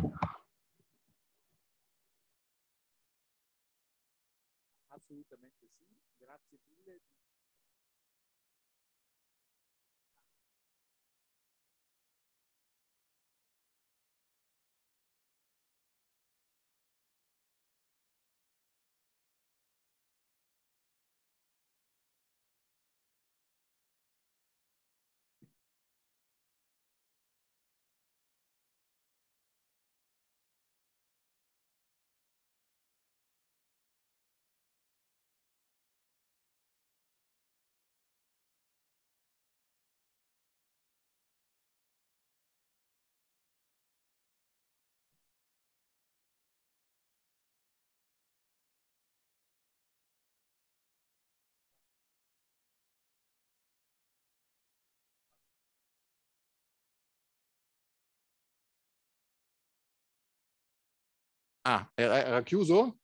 Ah, era, era chiuso?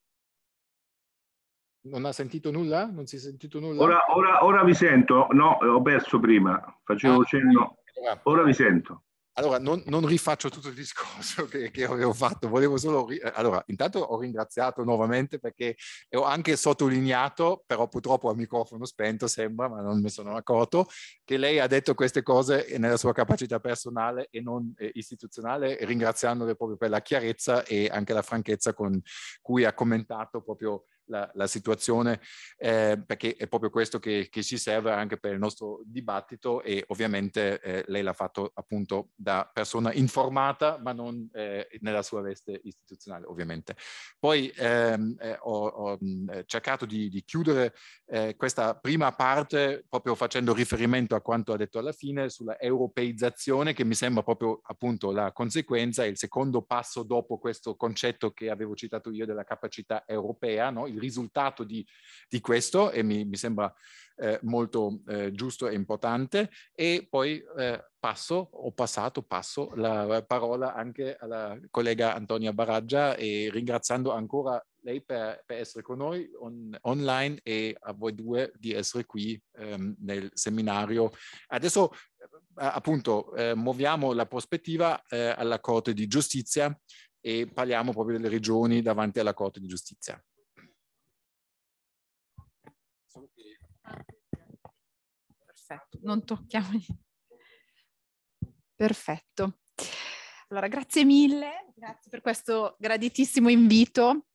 Non ha sentito nulla? Non si è sentito nulla? Ora, ora, ora vi sento, no, ho perso prima, facevo ah, cenno. Ah. Ora vi sento. Allora, non, non, rifaccio tutto il discorso che, che avevo fatto, volevo solo... Ri- eh, allora, intanto ho ringraziato nuovamente perché ho anche sottolineato, però purtroppo a microfono spento sembra, ma non mi sono accorto, che lei ha detto queste cose eh, nella sua capacità personale e non eh, istituzionale, ringraziandole proprio per la chiarezza e anche la franchezza con cui ha commentato proprio la, la situazione, eh, perché è proprio questo che, che, ci serve anche per il nostro dibattito e ovviamente eh, lei l'ha fatto appunto da persona informata, ma non eh, nella sua veste istituzionale ovviamente. Poi ehm, eh, ho, ho, cercato di, di chiudere eh, questa prima parte proprio facendo riferimento a quanto ha detto alla fine sulla europeizzazione che mi sembra proprio appunto la conseguenza, il secondo passo dopo questo concetto che avevo citato io della capacità europea, no? il risultato di, di questo e mi, mi sembra eh, molto eh, giusto e importante. E poi eh, passo, ho passato, passo la parola anche alla collega Antonia Baraggia e ringraziando ancora lei per, per essere con noi on, online e a voi due di essere qui ehm, nel seminario. Adesso eh, appunto eh, muoviamo la prospettiva eh, alla Corte di Giustizia e parliamo proprio delle regioni davanti alla Corte di Giustizia. Perfetto, non tocchiamo niente. Perfetto. Allora, grazie mille, grazie per questo graditissimo invito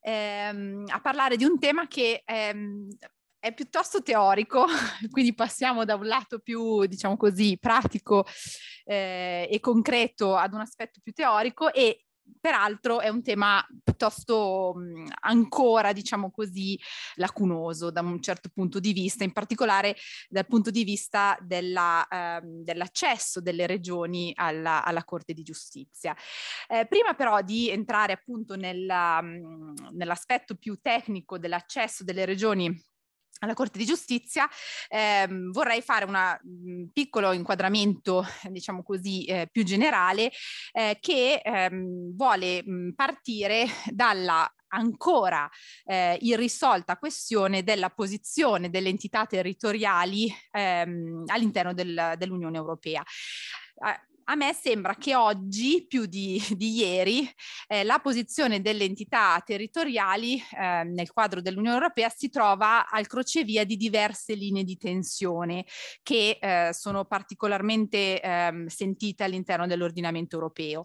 ehm, a parlare di un tema che ehm, è piuttosto teorico, quindi passiamo da un lato più, diciamo così, pratico eh, e concreto ad un aspetto più teorico e peraltro è un tema piuttosto mh, ancora, diciamo così, lacunoso da un certo punto di vista, in particolare dal punto di vista della, eh, dell'accesso delle regioni alla, alla Corte di Giustizia. Eh, prima però di entrare appunto nella, mh, nell'aspetto più tecnico dell'accesso delle regioni alla Corte di Giustizia, eh, vorrei fare una, un mm, piccolo inquadramento, diciamo così, eh, più generale, eh, che ehm, vuole mh, mm, partire dalla ancora eh, irrisolta questione della posizione delle entità territoriali ehm, all'interno del, dell'Unione Europea. Eh, a me sembra che oggi, più di, di ieri, eh, la posizione delle entità territoriali eh, nel quadro dell'Unione Europea si trova al crocevia di diverse linee di tensione che eh, sono particolarmente ehm, sentite all'interno dell'ordinamento europeo.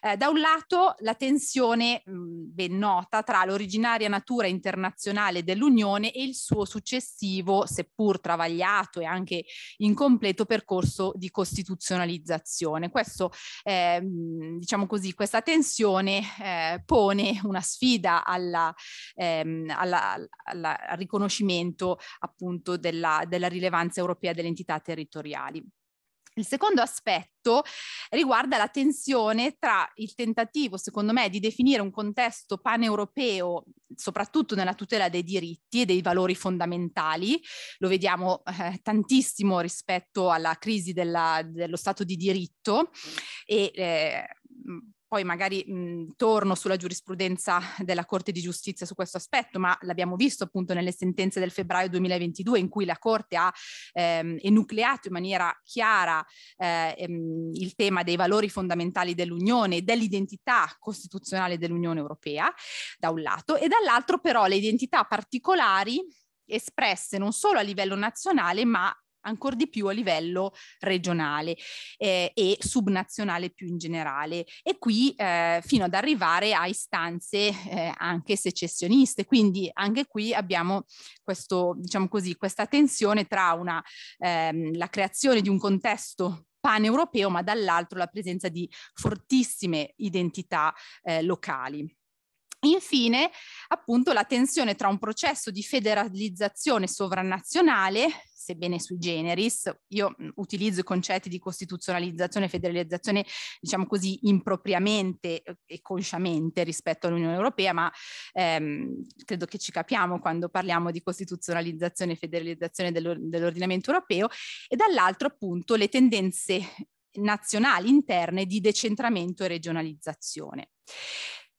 Eh, da un lato la tensione mh, mm, ben nota tra l'originaria natura internazionale dell'Unione e il suo successivo, seppur travagliato e anche incompleto, percorso di costituzionalizzazione situazione. Questo, eh, diciamo così, questa tensione eh, pone una sfida alla, ehm, alla, alla, al riconoscimento appunto della, della rilevanza europea delle entità territoriali. Il secondo aspetto riguarda la tensione tra il tentativo, secondo me, di definire un contesto paneuropeo, soprattutto nella tutela dei diritti e dei valori fondamentali. Lo vediamo eh, tantissimo rispetto alla crisi della, dello Stato di diritto e eh, poi magari mh, mhmm, torno sulla giurisprudenza della Corte di Giustizia su questo aspetto, ma l'abbiamo visto appunto nelle sentenze del febbraio 2022 in cui la Corte ha ehm, enucleato in maniera chiara eh, ehm, il tema dei valori fondamentali dell'Unione e dell'identità costituzionale dell'Unione Europea, da un lato, e dall'altro però le identità particolari espresse non solo a livello nazionale ma ancora di più a livello regionale eh, e subnazionale più in generale e qui eh, fino ad arrivare a istanze eh, anche secessioniste quindi anche qui abbiamo questo diciamo così questa tensione tra una ehm, la creazione di un contesto paneuropeo ma dall'altro la presenza di fortissime identità eh, locali Infine, appunto, la tensione tra un processo di federalizzazione sovranazionale, sebbene sui generis, io mhmm, utilizzo i concetti di costituzionalizzazione e federalizzazione, diciamo così, impropriamente e consciamente rispetto all'Unione Europea, ma ehm, credo che ci capiamo quando parliamo di costituzionalizzazione e federalizzazione dell'or- dell'ordinamento europeo, e dall'altro appunto le tendenze nazionali interne di decentramento e regionalizzazione.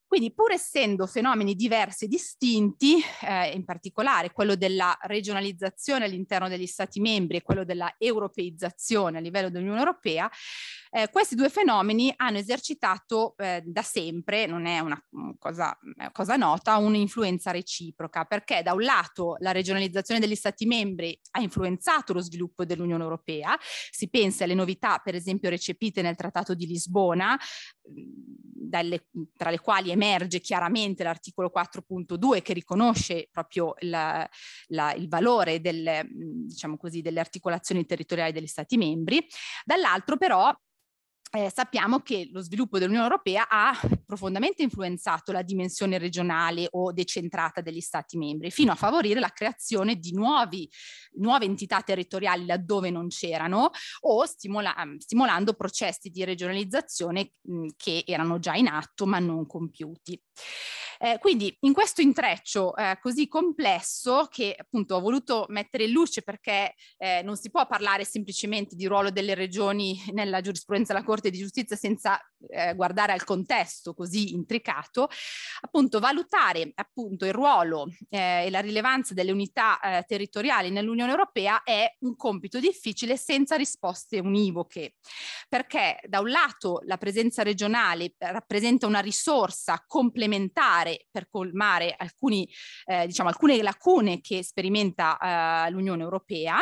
Quindi pur essendo fenomeni diversi e distinti, eh, in particolare quello della regionalizzazione all'interno degli Stati membri e quello della europeizzazione a livello dell'Unione Europea, eh, questi due fenomeni hanno esercitato eh, da sempre, non è una mm, cosa, mm, cosa nota, un'influenza reciproca, perché da un lato la regionalizzazione degli Stati membri ha influenzato lo sviluppo dell'Unione Europea, si pensa alle novità per esempio recepite nel Trattato di Lisbona, mm, dalle, tra le quali è emerge chiaramente l'articolo 4.2 che riconosce proprio la, la, il valore delle, diciamo così, delle articolazioni territoriali degli Stati membri, dall'altro però eh, sappiamo che lo sviluppo dell'Unione Europea ha profondamente influenzato la dimensione regionale o decentrata degli Stati membri, fino a favorire la creazione di nuovi, nuove entità territoriali laddove non c'erano o stimola ehm, stimolando processi di regionalizzazione mh, che erano già in atto ma non compiuti. Eh, quindi in questo intreccio eh, così complesso che appunto ho voluto mettere in luce perché eh, non si può parlare semplicemente di ruolo delle regioni nella giurisprudenza della Corte di Giustizia senza eh, guardare al contesto così intricato, appunto valutare appunto il ruolo eh, e la rilevanza delle unità eh, territoriali nell'Unione Europea è un compito difficile senza risposte univoche, perché da un lato la presenza regionale rappresenta una risorsa complementare fare per colmare alcuni, eh, diciamo, alcune lacune che sperimenta eh, l'Unione Europea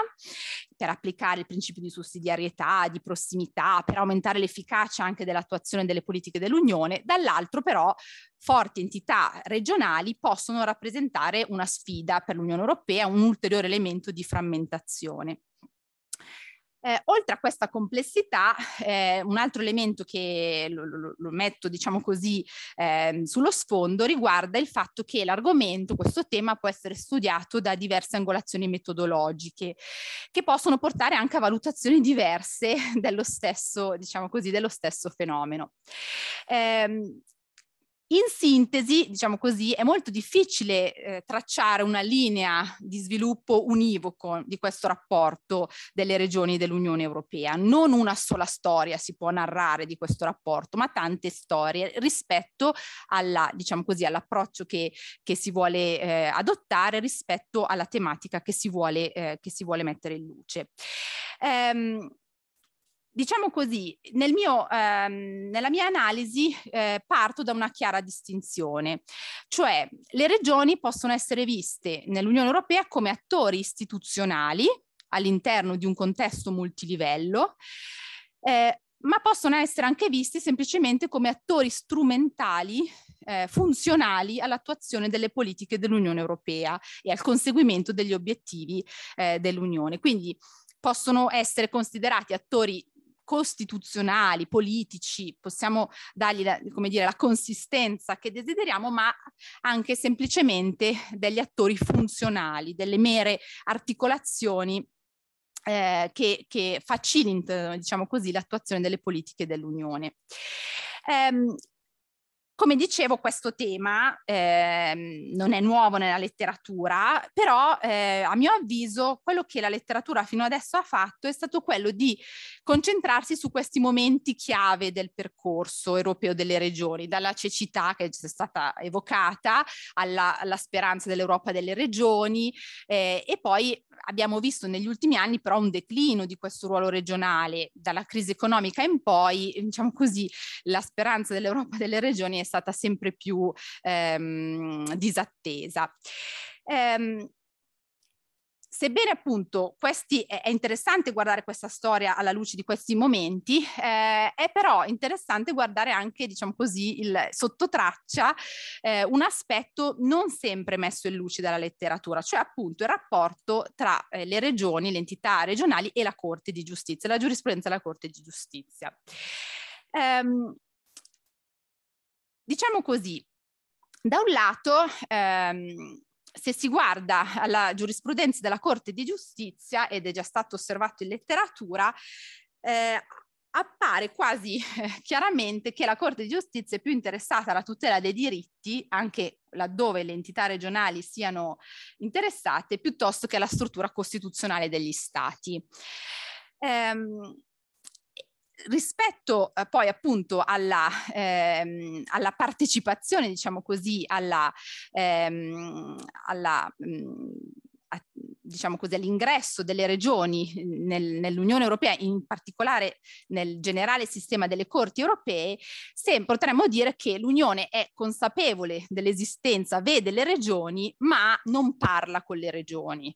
per applicare il principio di sussidiarietà, di prossimità, per aumentare l'efficacia anche dell'attuazione delle politiche dell'Unione, dall'altro però forti entità regionali possono rappresentare una sfida per l'Unione Europea, un ulteriore elemento di frammentazione. Eh, oltre a questa complessità, eh, un altro elemento che lo, lo, lo metto, diciamo così, eh, sullo sfondo riguarda il fatto che l'argomento, questo tema, può essere studiato da diverse angolazioni metodologiche che possono portare anche a valutazioni diverse dello stesso, diciamo così, dello stesso fenomeno. Ehm, in sintesi, diciamo così, è molto difficile eh, tracciare una linea di sviluppo univoco di questo rapporto delle regioni dell'Unione Europea. Non una sola storia si può narrare di questo rapporto, ma tante storie rispetto alla, diciamo così, all'approccio che, che, si vuole eh, adottare, rispetto alla tematica che si vuole, eh, che si vuole mettere in luce. Ehm, Diciamo così, nel mio, ehm, nella mia analisi eh, parto da una chiara distinzione, cioè le regioni possono essere viste nell'Unione Europea come attori istituzionali all'interno di un contesto multilivello, eh, ma possono essere anche viste semplicemente come attori strumentali eh, funzionali all'attuazione delle politiche dell'Unione Europea e al conseguimento degli obiettivi eh, dell'Unione. Quindi possono essere considerati attori costituzionali, politici, possiamo dargli la, come dire, la consistenza che desideriamo, ma anche semplicemente degli attori funzionali, delle mere articolazioni eh, che, che facilitano diciamo così, l'attuazione delle politiche dell'Unione. Um, come dicevo, questo tema eh, non è nuovo nella letteratura, però eh, a mio avviso quello che la letteratura fino adesso ha fatto è stato quello di concentrarsi su questi momenti chiave del percorso europeo delle regioni, dalla cecità che è stata evocata alla, alla speranza dell'Europa delle regioni eh, e poi abbiamo visto negli ultimi anni però un declino di questo ruolo regionale, dalla crisi economica in poi, diciamo così, la speranza dell'Europa delle regioni è stata sempre più ehm, disattesa. Ehm, sebbene appunto questi, è interessante guardare questa storia alla luce di questi momenti, eh, è però interessante guardare anche, diciamo così, il sottotraccia eh, un aspetto non sempre messo in luce dalla letteratura, cioè appunto il rapporto tra eh, le regioni, le entità regionali e la Corte di Giustizia, la giurisprudenza della Corte di Giustizia. Um, Diciamo così, da un lato, ehm, se si guarda alla giurisprudenza della Corte di Giustizia, ed è già stato osservato in letteratura, eh, appare quasi eh, chiaramente che la Corte di Giustizia è più interessata alla tutela dei diritti, anche laddove le entità regionali siano interessate, piuttosto che alla struttura costituzionale degli Stati. Ehm, rispetto eh, poi appunto alla, ehm, alla, partecipazione, diciamo così, alla, ehm, alla mh, mm, diciamo così, all'ingresso delle regioni mhmm, nel, nell'Unione Europea, in particolare nel generale sistema delle corti europee, se potremmo dire che l'Unione è consapevole dell'esistenza, vede le regioni, ma non parla con le regioni.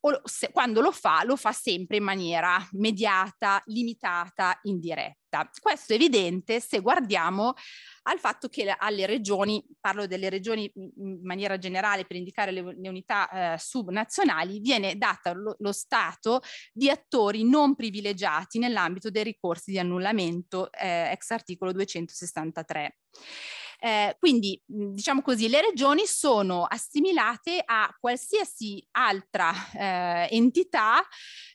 O se, quando lo fa, lo fa sempre in maniera mediata, limitata, indiretta diretta. Questo è evidente se guardiamo al fatto che alle regioni, parlo delle regioni in maniera generale per indicare le, le unità eh, subnazionali, viene data lo, lo, stato di attori non privilegiati nell'ambito dei ricorsi di annullamento eh, ex articolo 263. Eh, quindi, mhmm, diciamo così, le regioni sono assimilate a qualsiasi altra eh, entità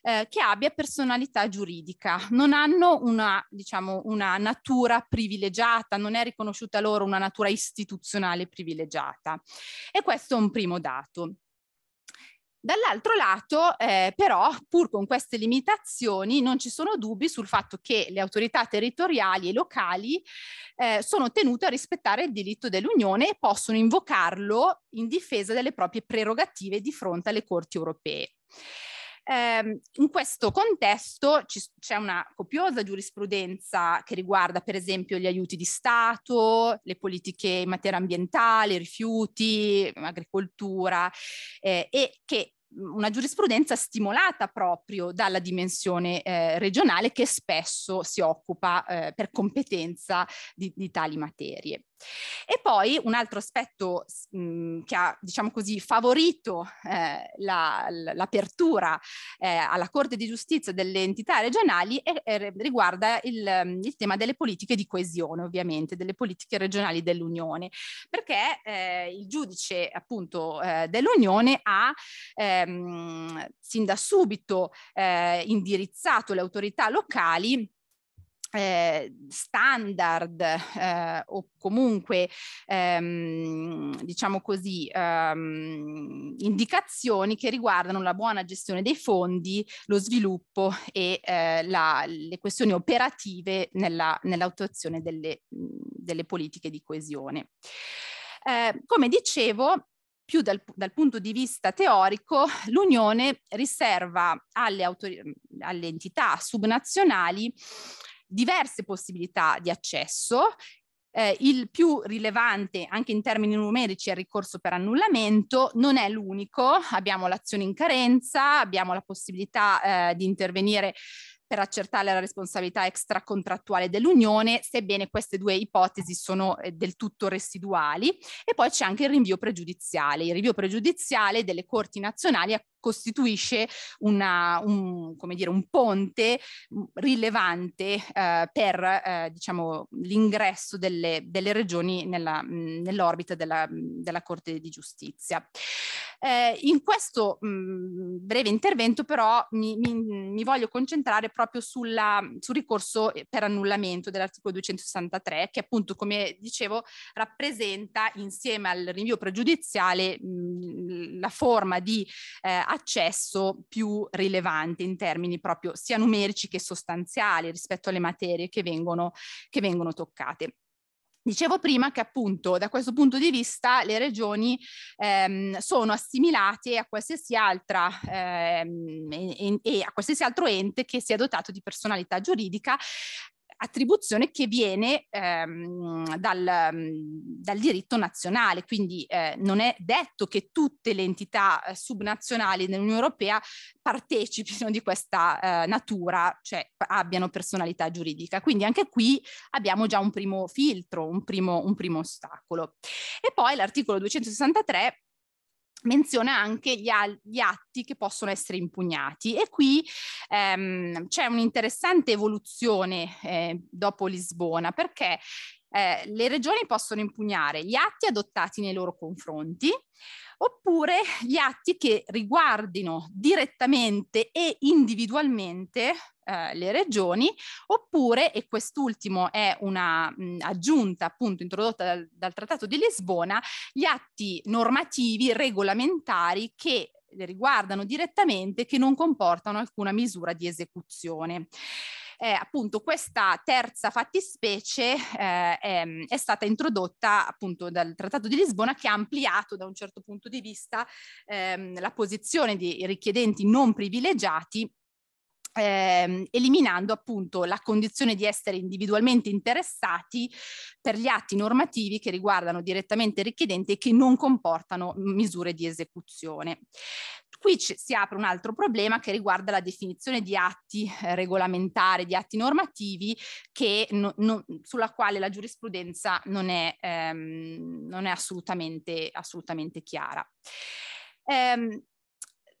eh, che abbia personalità giuridica. Non hanno una, diciamo, una natura privilegiata, non è riconosciuta loro una natura istituzionale privilegiata. E questo è un primo dato. Dall'altro lato, eh, però, pur con queste limitazioni, non ci sono dubbi sul fatto che le autorità territoriali e locali eh, sono tenute a rispettare il diritto dell'Unione e possono invocarlo in difesa delle proprie prerogative di fronte alle corti europee. Eh, in questo contesto c'è una copiosa giurisprudenza che riguarda per esempio gli aiuti di Stato, le politiche in materia ambientale, rifiuti, agricoltura eh, e che una giurisprudenza stimolata proprio dalla dimensione eh, regionale che spesso si occupa eh, per competenza di, di tali materie. E poi un altro aspetto mh, mhmm, che ha, diciamo così, favorito eh, la, l'apertura eh, alla Corte di Giustizia delle entità regionali è, è, riguarda il, il, tema delle politiche di coesione, ovviamente, delle politiche regionali dell'Unione, perché eh, il giudice appunto eh, dell'Unione ha ehm, sin da subito eh, indirizzato le autorità locali eh, standard eh, o comunque ehm, diciamo così ehm, indicazioni che riguardano la buona gestione dei fondi, lo sviluppo e eh, la, le questioni operative nella, nell'attuazione delle, delle, politiche di coesione. Eh, come dicevo, più dal, dal, punto di vista teorico, l'Unione riserva alle, autor- alle entità subnazionali diverse possibilità di accesso eh, il più rilevante anche in termini numerici è il ricorso per annullamento, non è l'unico, abbiamo l'azione in carenza, abbiamo la possibilità eh, di intervenire per accertare la responsabilità extracontrattuale dell'Unione, sebbene queste due ipotesi sono eh, del tutto residuali. E poi c'è anche il rinvio pregiudiziale, il rinvio pregiudiziale delle corti nazionali a costituisce una, un, dire, un, ponte rilevante eh, per eh, diciamo, l'ingresso delle, delle, regioni nella, nell'orbita della, della, Corte di Giustizia. Eh, in questo mh, breve intervento però mi, mi, mi voglio concentrare proprio sulla, sul ricorso eh, per annullamento dell'articolo 263 che appunto come dicevo rappresenta insieme al rinvio pregiudiziale mh, la forma di eh, accesso più rilevante in termini proprio sia numerici che sostanziali rispetto alle materie che vengono, che vengono toccate. Dicevo prima che appunto da questo punto di vista le regioni ehm, sono assimilate a qualsiasi altra ehm, e, e, a qualsiasi altro ente che sia dotato di personalità giuridica attribuzione che viene ehm, dal, mhmm, dal, diritto nazionale, quindi eh, non è detto che tutte le entità eh, subnazionali dell'Unione Europea partecipino di questa eh, natura, cioè abbiano personalità giuridica. Quindi anche qui abbiamo già un primo filtro, un primo, un primo ostacolo. E poi l'articolo 263 menziona anche gli, al- gli, atti che possono essere impugnati e qui ehm, c'è un'interessante evoluzione eh, dopo Lisbona perché eh, le regioni possono impugnare gli atti adottati nei loro confronti oppure gli atti che riguardino direttamente e individualmente eh, le regioni, oppure, e quest'ultimo è una mh, aggiunta appunto introdotta dal, dal Trattato di Lisbona, gli atti normativi regolamentari che riguardano direttamente che non comportano alcuna misura di esecuzione. Eh, appunto questa terza fattispecie eh, è, è, stata introdotta appunto dal Trattato di Lisbona che ha ampliato da un certo punto di vista ehm, la posizione di richiedenti non privilegiati Ehm, eliminando appunto la condizione di essere individualmente interessati per gli atti normativi che riguardano direttamente i richiedenti e che non comportano misure di esecuzione. Qui si apre un altro problema che riguarda la definizione di atti eh, regolamentari, di atti normativi, no, no, sulla quale la giurisprudenza non è, ehm, non è assolutamente, assolutamente, chiara. Ehm,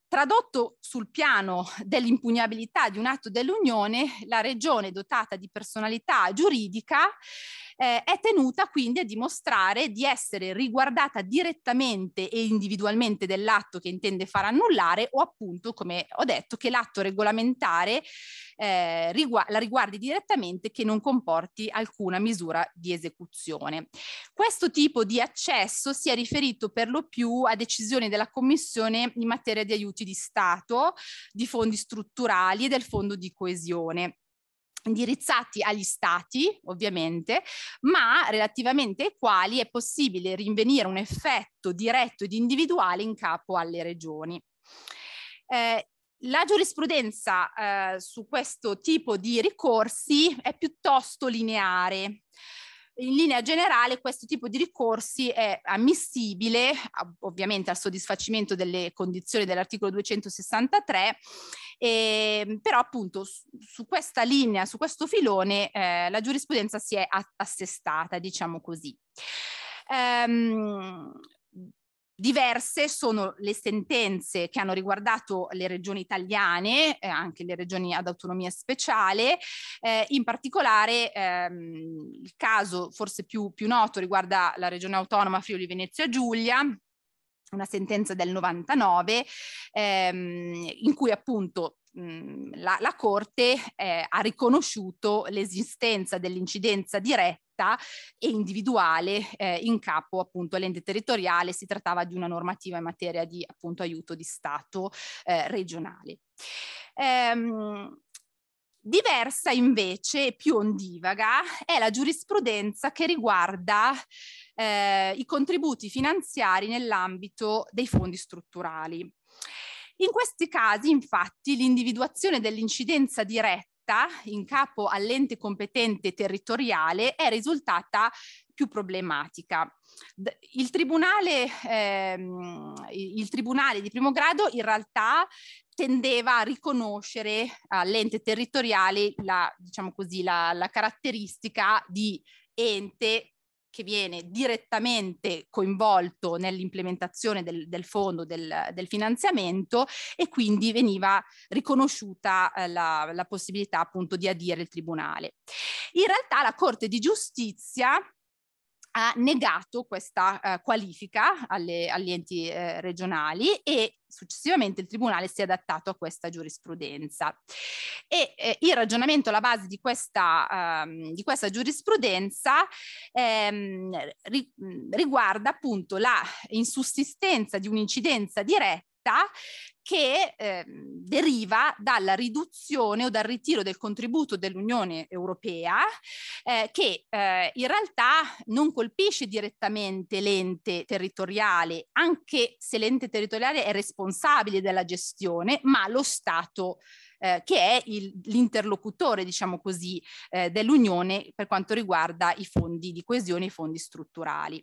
Tradotto sul piano dell'impugnabilità di un atto dell'Unione, la Regione dotata di personalità giuridica eh, è tenuta quindi a dimostrare di essere riguardata direttamente e individualmente dell'atto che intende far annullare o appunto, come ho detto, che l'atto regolamentare eh, rigu- la riguardi direttamente che non comporti alcuna misura di esecuzione. Questo tipo di accesso si è riferito per lo più a decisioni della Commissione in materia di aiuti di Stato, di fondi strutturali e del fondo di coesione indirizzati agli stati, ovviamente, ma relativamente ai quali è possibile rinvenire un effetto diretto ed individuale in capo alle regioni. Eh, la giurisprudenza eh, su questo tipo di ricorsi è piuttosto lineare in linea generale questo tipo di ricorsi è ammissibile ovviamente al soddisfacimento delle condizioni dell'articolo 263, e, ehm, però appunto su, su, questa linea, su questo filone eh, la giurisprudenza si è assestata, diciamo così. Um, Diverse sono le sentenze che hanno riguardato le regioni italiane, eh, anche le regioni ad autonomia speciale, eh, in particolare ehm, il caso forse più, più noto riguarda la regione autonoma Friuli Venezia Giulia, una sentenza del 99 ehm, in cui appunto la, la Corte eh, ha riconosciuto l'esistenza dell'incidenza diretta diretta e individuale eh, in capo appunto all'ente territoriale, si trattava di una normativa in materia di appunto aiuto di Stato eh, regionale. Ehm, Diversa invece, e più ondivaga, è la giurisprudenza che riguarda eh, i contributi finanziari nell'ambito dei fondi strutturali. In questi casi, infatti, l'individuazione dell'incidenza diretta diretta in capo all'ente competente territoriale è risultata più problematica. Il tribunale, ehm, il tribunale di primo grado in realtà tendeva a riconoscere all'ente territoriale la, diciamo così, la, la caratteristica di ente che viene direttamente coinvolto nell'implementazione del, del fondo, del, del, finanziamento e quindi veniva riconosciuta eh, la, la possibilità appunto di adire il tribunale. In realtà la Corte di Giustizia ha negato questa eh, qualifica alle, agli enti eh, regionali e successivamente il Tribunale si è adattato a questa giurisprudenza. E eh, il ragionamento alla base di questa, ehm, di questa giurisprudenza ehm, ri, riguarda appunto la insussistenza di un'incidenza diretta che eh, deriva dalla riduzione o dal ritiro del contributo dell'Unione Europea eh, che eh, in realtà non colpisce direttamente l'ente territoriale, anche se l'ente territoriale è responsabile della gestione, ma lo Stato eh, che è il, l'interlocutore, diciamo così, eh, dell'Unione per quanto riguarda i fondi di coesione i fondi strutturali.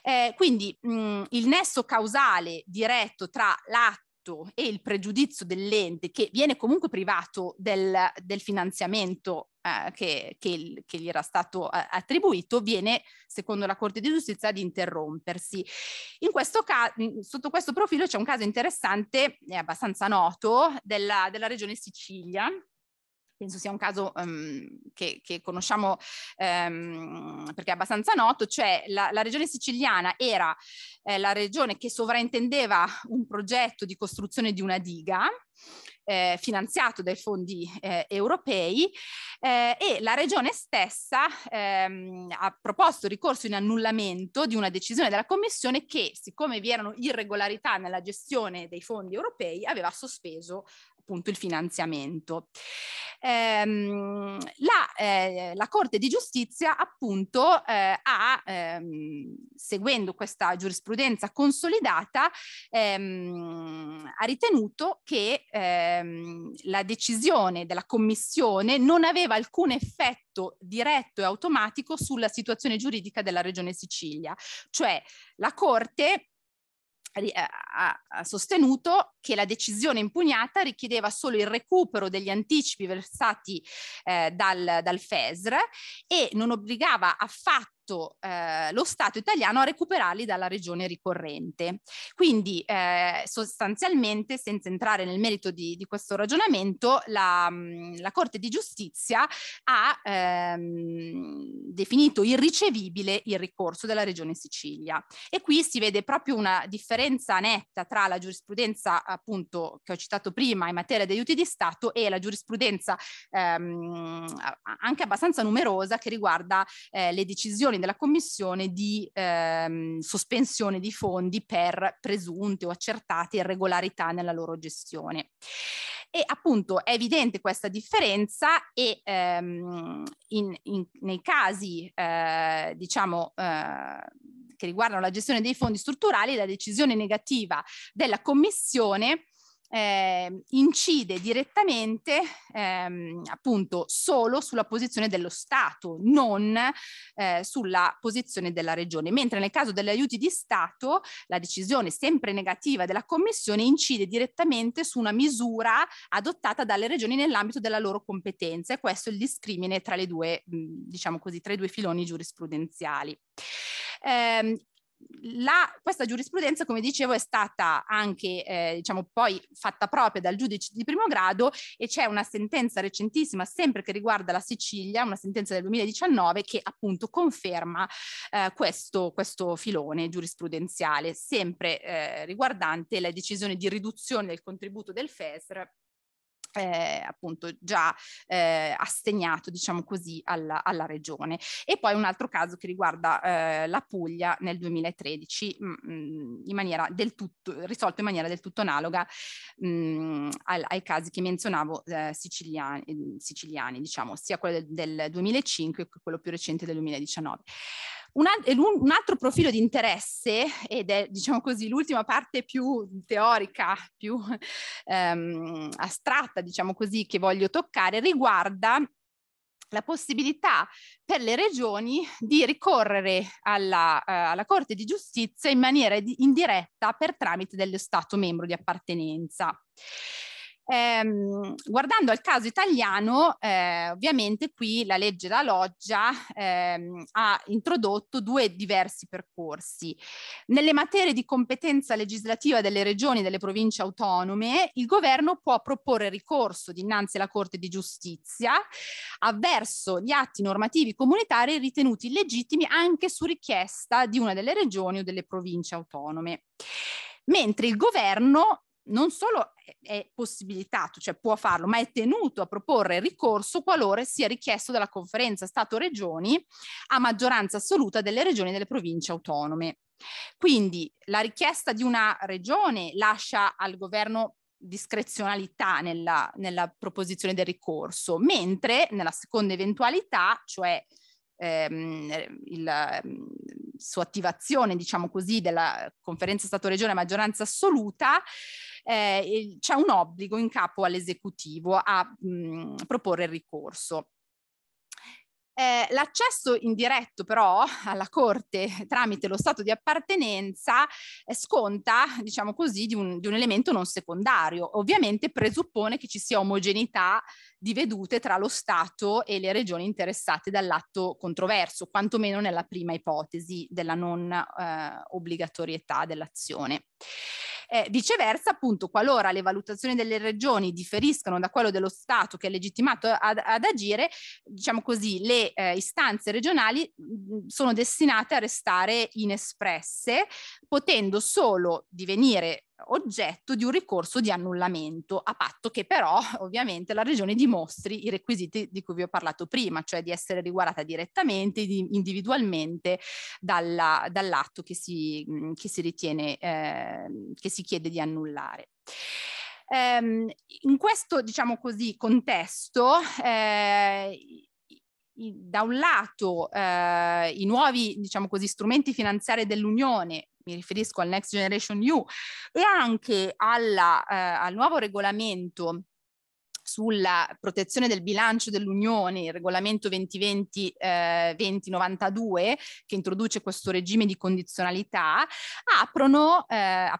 Eh, quindi mh, il nesso causale diretto tra l'atto torto e il pregiudizio dell'ente che viene comunque privato del, del finanziamento eh, che, che, che, gli era stato eh, attribuito, viene, secondo la Corte di Giustizia, di interrompersi. In questo ca- sotto questo profilo c'è un caso interessante, eh, abbastanza noto, della, della regione Sicilia, penso sia un caso um, che, che, conosciamo um, perché è abbastanza noto, cioè la, la regione siciliana era eh, la regione che sovraintendeva un progetto di costruzione di una diga eh, finanziato dai fondi eh, europei eh, e la regione stessa ehm, ha proposto ricorso in annullamento di una decisione della Commissione che, siccome vi erano irregolarità nella gestione dei fondi europei, aveva sospeso appunto il finanziamento. Ehm, la, eh, la, Corte di Giustizia appunto eh, ha, ehm, seguendo questa giurisprudenza consolidata, ehm, ha ritenuto che ehm, la decisione della Commissione non aveva alcun effetto diretto e automatico sulla situazione giuridica della Regione Sicilia, cioè la Corte eh, ha, sostenuto che la decisione impugnata richiedeva solo il recupero degli anticipi versati eh, dal, dal FESR e non obbligava affatto costretto eh, lo Stato italiano a recuperarli dalla regione ricorrente. Quindi eh, sostanzialmente, senza entrare nel merito di, di questo ragionamento, la, mm, la, Corte di Giustizia ha ehm, definito irricevibile il ricorso della regione Sicilia. E qui si vede proprio una differenza netta tra la giurisprudenza appunto che ho citato prima in materia di aiuti di Stato e la giurisprudenza ehm, anche abbastanza numerosa che riguarda eh, le decisioni decisioni della Commissione di ehm, sospensione di fondi per presunte o accertate irregolarità nella loro gestione. E appunto è evidente questa differenza e ehm, in, in, nei casi eh, diciamo eh, che riguardano la gestione dei fondi strutturali la decisione negativa della Commissione eh, incide direttamente ehm, appunto solo sulla posizione dello Stato, non eh, sulla posizione della Regione, mentre nel caso degli aiuti di Stato la decisione sempre negativa della Commissione incide direttamente su una misura adottata dalle Regioni nell'ambito della loro competenza e questo è il discrimine tra, due, mh, diciamo così, tra i due filoni giurisprudenziali. Eh, la, questa giurisprudenza, come dicevo, è stata anche eh, diciamo, poi fatta propria dal giudice di primo grado e c'è una sentenza recentissima, sempre che riguarda la Sicilia, una sentenza del 2019 che appunto conferma eh, questo, questo, filone giurisprudenziale, sempre eh, riguardante la decisione di riduzione del contributo del FESR eh, appunto già eh, assegnato, diciamo così, alla, alla, regione. E poi un altro caso che riguarda eh, la Puglia nel 2013, mh, mm, mm, in maniera del tutto, risolto in maniera del tutto analoga mh, mm, al, ai casi che menzionavo eh, siciliani, siciliani, diciamo, sia quello del, del 2005 che quello più recente del 2019. Un, un, altro profilo di interesse, ed è diciamo così l'ultima parte più teorica, più ehm, astratta, diciamo così, che voglio toccare, riguarda la possibilità per le regioni di ricorrere alla, eh, alla Corte di Giustizia in maniera indiretta per tramite dello Stato membro di appartenenza. Ehm, guardando al caso italiano, eh, ovviamente qui la legge La Loggia ehm, ha introdotto due diversi percorsi. Nelle materie di competenza legislativa delle regioni e delle province autonome, il governo può proporre ricorso dinanzi alla Corte di Giustizia avverso gli atti normativi comunitari ritenuti illegittimi anche su richiesta di una delle regioni o delle province autonome mentre il governo non solo è possibilitato, cioè può farlo, ma è tenuto a proporre ricorso qualora sia richiesto dalla conferenza Stato-Regioni a maggioranza assoluta delle regioni e delle province autonome. Quindi la richiesta di una regione lascia al governo discrezionalità nella, nella proposizione del ricorso, mentre nella seconda eventualità, cioè ehm, il, su attivazione, diciamo così, della conferenza Stato-Regione a maggioranza assoluta, eh, c'è un obbligo in capo all'esecutivo a mh, proporre il ricorso. Eh, l'accesso indiretto però alla corte tramite lo stato di appartenenza eh, sconta, diciamo così, di un, di un elemento non secondario. Ovviamente presuppone che ci sia omogeneità di vedute tra lo Stato e le regioni interessate dall'atto controverso, quantomeno nella prima ipotesi della non eh, obbligatorietà dell'azione. Eh, viceversa, appunto, qualora le valutazioni delle regioni differiscano da quello dello Stato che è legittimato ad, ad agire, diciamo così, le eh, istanze regionali mm, sono destinate a restare inespresse, potendo solo divenire oggetto di un ricorso di annullamento, a patto che però ovviamente la Regione dimostri i requisiti di cui vi ho parlato prima, cioè di essere riguardata direttamente, di, individualmente dalla, dall'atto che si, che si ritiene, eh, che si chiede di annullare. Ehm, in questo, diciamo così, contesto, eh, da un lato eh, i nuovi diciamo così, strumenti finanziari dell'Unione mi riferisco al Next Generation EU, e anche alla, eh, al nuovo regolamento sulla protezione del bilancio dell'Unione, il regolamento 2020-2092 eh, che introduce questo regime di condizionalità, aprono, eh, a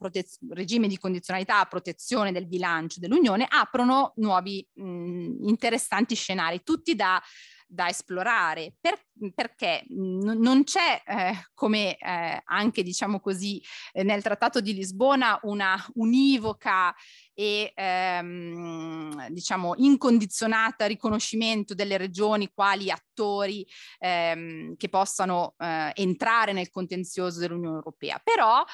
regime di condizionalità a protezione del bilancio dell'Unione, aprono nuovi mh, mm, interessanti scenari, tutti da da esplorare, per, perché n- non c'è, eh, come eh, anche diciamo così, eh, nel Trattato di Lisbona, una univoca e ehm, diciamo incondizionata riconoscimento delle regioni quali attori ehm, che possano eh, entrare nel contenzioso dell'Unione Europea. Però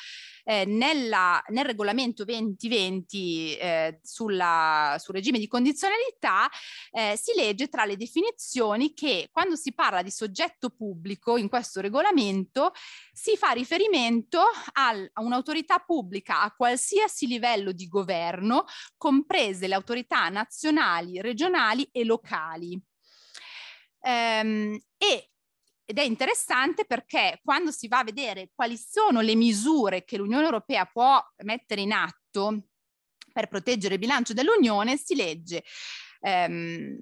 eh, nella, nel regolamento 2020 eh, sulla, sul regime di condizionalità eh, si legge tra le definizioni che quando si parla di soggetto pubblico in questo regolamento si fa riferimento al, a un'autorità pubblica a qualsiasi livello di governo governo, comprese le autorità nazionali, regionali e locali. Ehm, e ed è interessante perché quando si va a vedere quali sono le misure che l'Unione Europea può mettere in atto per proteggere il bilancio dell'Unione, si legge ehm,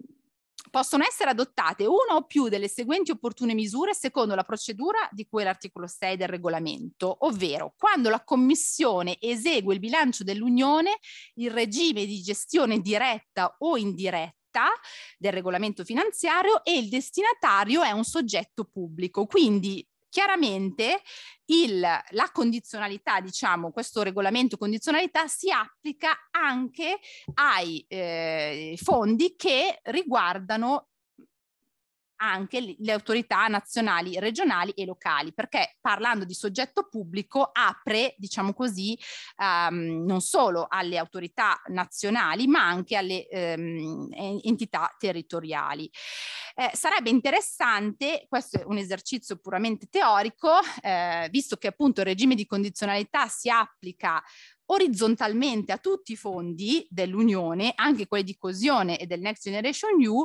possono essere adottate una o più delle seguenti opportune misure secondo la procedura di cui è l'articolo 6 del regolamento, ovvero quando la Commissione esegue il bilancio dell'Unione, il regime di gestione diretta o indiretta del regolamento finanziario e il destinatario è un soggetto pubblico. Quindi Chiaramente il, la condizionalità, diciamo, questo regolamento condizionalità si applica anche ai eh, fondi che riguardano anche le autorità nazionali, regionali e locali, perché parlando di soggetto pubblico apre, diciamo così, ehm, non solo alle autorità nazionali, ma anche alle ehm, entità territoriali. Eh, sarebbe interessante, questo è un esercizio puramente teorico, eh, visto che appunto il regime di condizionalità si applica orizzontalmente a tutti i fondi dell'Unione, anche quelli di coesione e del Next Generation EU,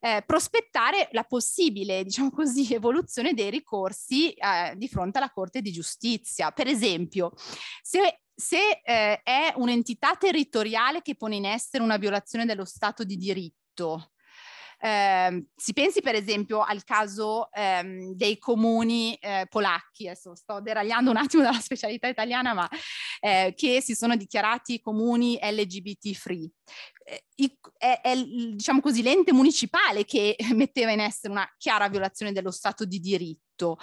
eh, prospettare la possibile, diciamo così, evoluzione dei ricorsi eh, di fronte alla Corte di Giustizia. Per esempio, se se eh, è un'entità territoriale che pone in essere una violazione dello Stato di diritto, eh, si pensi per esempio al caso ehm, dei comuni eh, polacchi, adesso sto deragliando un attimo dalla specialità italiana, ma eh, che si sono dichiarati comuni LGBT free. Eh, I, è, è diciamo così, l'ente municipale che metteva in essere una chiara violazione dello Stato di diritto.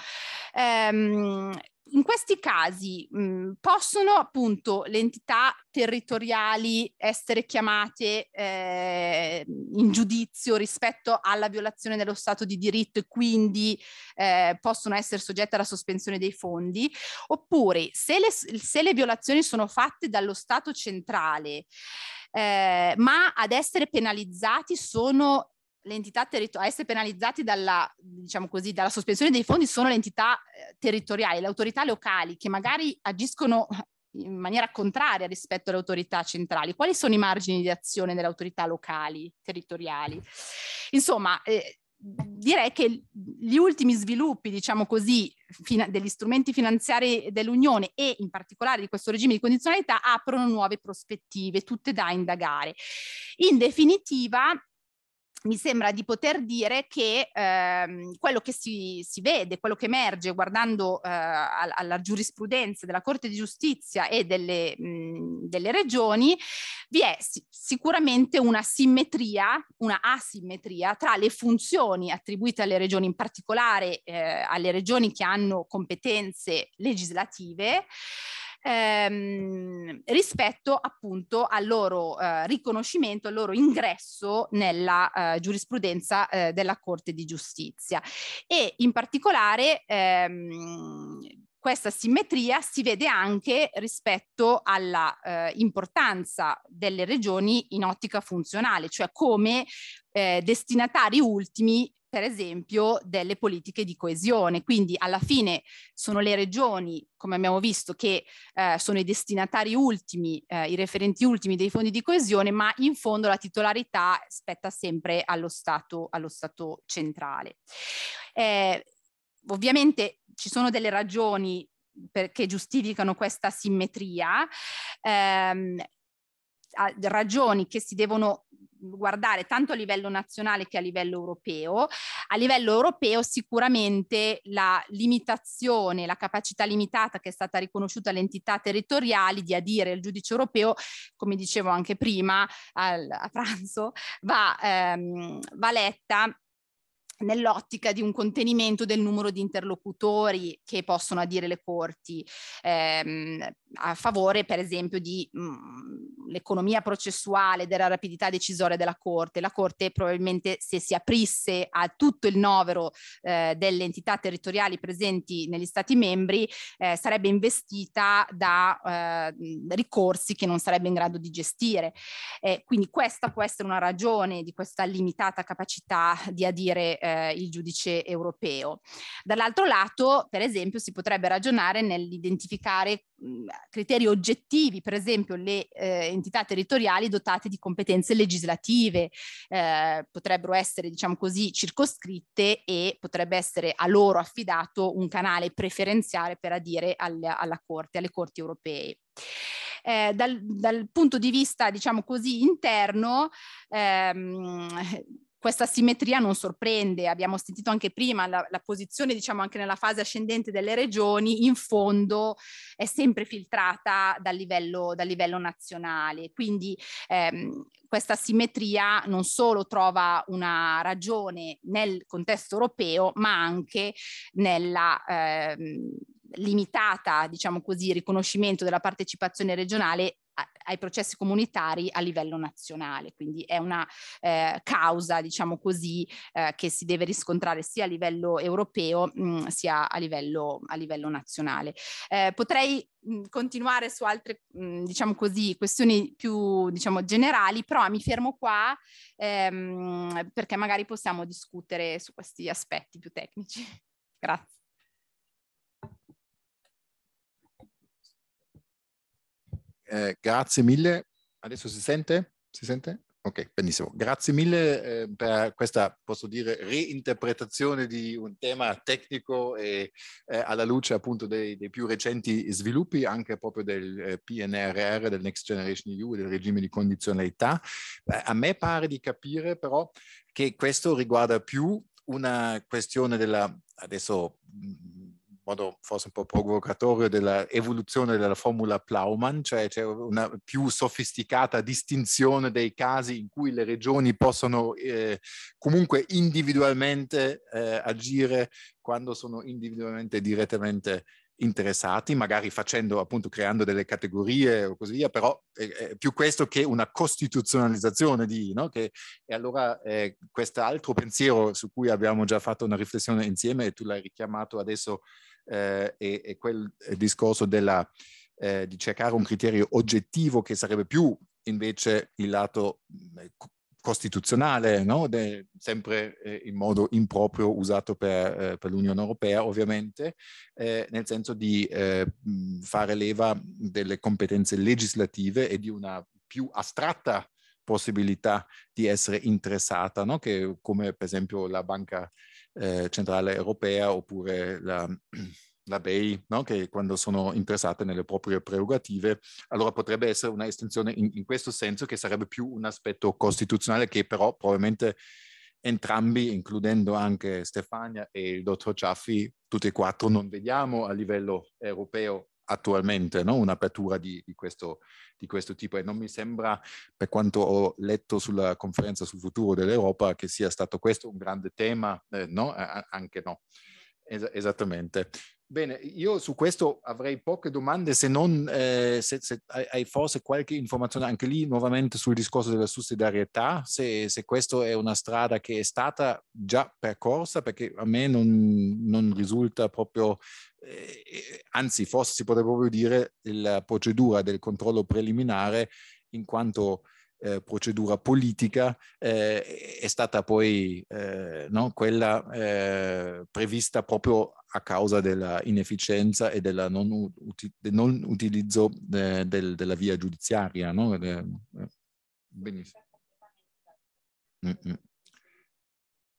Ehm, in questi casi mh, mm, possono appunto le entità territoriali essere chiamate eh, in giudizio rispetto alla violazione dello Stato di diritto e quindi eh, possono essere soggette alla sospensione dei fondi, oppure se le, se le violazioni sono fatte dallo Stato centrale eh, ma ad essere penalizzati sono le entità territoriali, a essere penalizzati dalla, diciamo così, dalla sospensione dei fondi sono le entità eh, territoriali, le autorità locali che magari agiscono in maniera contraria rispetto alle autorità centrali? Quali sono i margini di azione delle autorità locali, territoriali? Insomma, eh, direi che gli ultimi sviluppi, diciamo così, degli strumenti finanziari dell'Unione e in particolare di questo regime di condizionalità aprono nuove prospettive, tutte da indagare. In definitiva, mi sembra di poter dire che ehm, quello che si, si, vede, quello che emerge guardando eh, alla, alla, giurisprudenza della Corte di Giustizia e delle, mh, delle regioni, vi è si, sicuramente una simmetria, una asimmetria tra le funzioni attribuite alle regioni, in particolare eh, alle regioni che hanno competenze legislative, ehm, rispetto appunto al loro eh, riconoscimento, al loro ingresso nella eh, giurisprudenza eh, della Corte di Giustizia. E in particolare ehm, questa simmetria si vede anche rispetto alla eh, importanza delle regioni in ottica funzionale, cioè come eh, destinatari ultimi per esempio delle politiche di coesione. Quindi alla fine sono le regioni, come abbiamo visto, che eh, sono i destinatari ultimi, eh, i referenti ultimi dei fondi di coesione, ma in fondo la titolarità spetta sempre allo Stato, allo stato centrale. Eh, ovviamente ci sono delle ragioni che giustificano questa simmetria. Ehm, ragioni che si devono guardare tanto a livello nazionale che a livello europeo. A livello europeo sicuramente la limitazione, la capacità limitata che è stata riconosciuta alle entità territoriali di adire al giudice europeo, come dicevo anche prima al, a pranzo, va, ehm, va letta nell'ottica di un contenimento del numero di interlocutori che possono adire le corti, ehm, a favore per esempio dell'economia mm, processuale, della rapidità decisoria della Corte. La Corte probabilmente se si aprisse a tutto il novero eh, delle entità territoriali presenti negli Stati membri eh, sarebbe investita da eh, ricorsi che non sarebbe in grado di gestire. quindi questa può essere una ragione di questa limitata capacità di adire eh, il giudice europeo. Dall'altro lato, per esempio, si potrebbe ragionare nell'identificare mh, mm, criteri oggettivi, per esempio le eh, entità territoriali dotate di competenze legislative, eh, potrebbero essere, diciamo così, circoscritte e potrebbe essere a loro affidato un canale preferenziale per adire al, alla Corte, alle Corti europee. Eh, dal, dal, punto di vista, diciamo così, interno, ehm, questa simmetria non sorprende, abbiamo sentito anche prima la, la, posizione, diciamo anche nella fase ascendente delle regioni, in fondo è sempre filtrata dal livello, dal livello nazionale, quindi ehm, questa simmetria non solo trova una ragione nel contesto europeo, ma anche nella... Ehm, limitata, diciamo così, riconoscimento della partecipazione regionale ai processi comunitari a livello nazionale, quindi è una eh, causa, diciamo così, eh, che si deve riscontrare sia a livello europeo mh, mm, sia a livello, a livello nazionale. Eh, potrei mh, mm, continuare su altre, mh, mm, diciamo così, questioni più, diciamo, generali, però mi fermo qua ehm, perché magari possiamo discutere su questi aspetti più tecnici. Grazie. Eh, grazie mille. Adesso si sente? Si sente? Ok, benissimo. Grazie mille eh, per questa, posso dire, reinterpretazione di un tema tecnico e eh, alla luce appunto dei, dei, più recenti sviluppi anche proprio del eh, PNRR, del Next Generation EU, del regime di condizionalità. a me pare di capire però che questo riguarda più una questione della, adesso modo forse un po' provocatorio dell'evoluzione della formula Plauman, cioè c'è una più sofisticata distinzione dei casi in cui le regioni possono eh, comunque individualmente eh, agire quando sono individualmente direttamente interessati, magari facendo appunto creando delle categorie o così via, però è più questo che una costituzionalizzazione di, no? Che, e allora eh, questo altro pensiero su cui abbiamo già fatto una riflessione insieme e tu l'hai richiamato adesso eh, e, e, quel eh, discorso della, eh, di cercare un criterio oggettivo che sarebbe più invece il lato mm, eh, costituzionale, no? De, sempre eh, in modo improprio usato per, eh, per l'Unione Europea ovviamente, eh, nel senso di eh, mm, fare leva delle competenze legislative e di una più astratta possibilità di essere interessata, no? che come per esempio la banca eh, centrale europea oppure la, la BEI, no? che quando sono interessate nelle proprie prerogative, allora potrebbe essere una estensione in, in, questo senso che sarebbe più un aspetto costituzionale che però probabilmente entrambi, includendo anche Stefania e il dottor Ciaffi, tutti e quattro non vediamo a livello europeo attualmente no? un'apertura di, di, questo, di, questo, tipo e non mi sembra, per quanto ho letto sulla conferenza sul futuro dell'Europa, che sia stato questo un grande tema, eh, no? anche no. Es- esattamente. Bene, io su questo avrei poche domande, se non eh, se, se hai forse qualche informazione anche lì, nuovamente sul discorso della sussidiarietà, se, se questa è una strada che è stata già percorsa, perché a me non, non risulta proprio, eh, eh, anzi forse si potrebbe proprio dire la procedura del controllo preliminare in quanto... Eh, procedura politica eh, è stata poi eh, no, quella eh, prevista proprio a causa della inefficienza e della non, uti- del non utilizzo de- eh, del- della via giudiziaria. No? De- eh, benissimo. Mm-mm.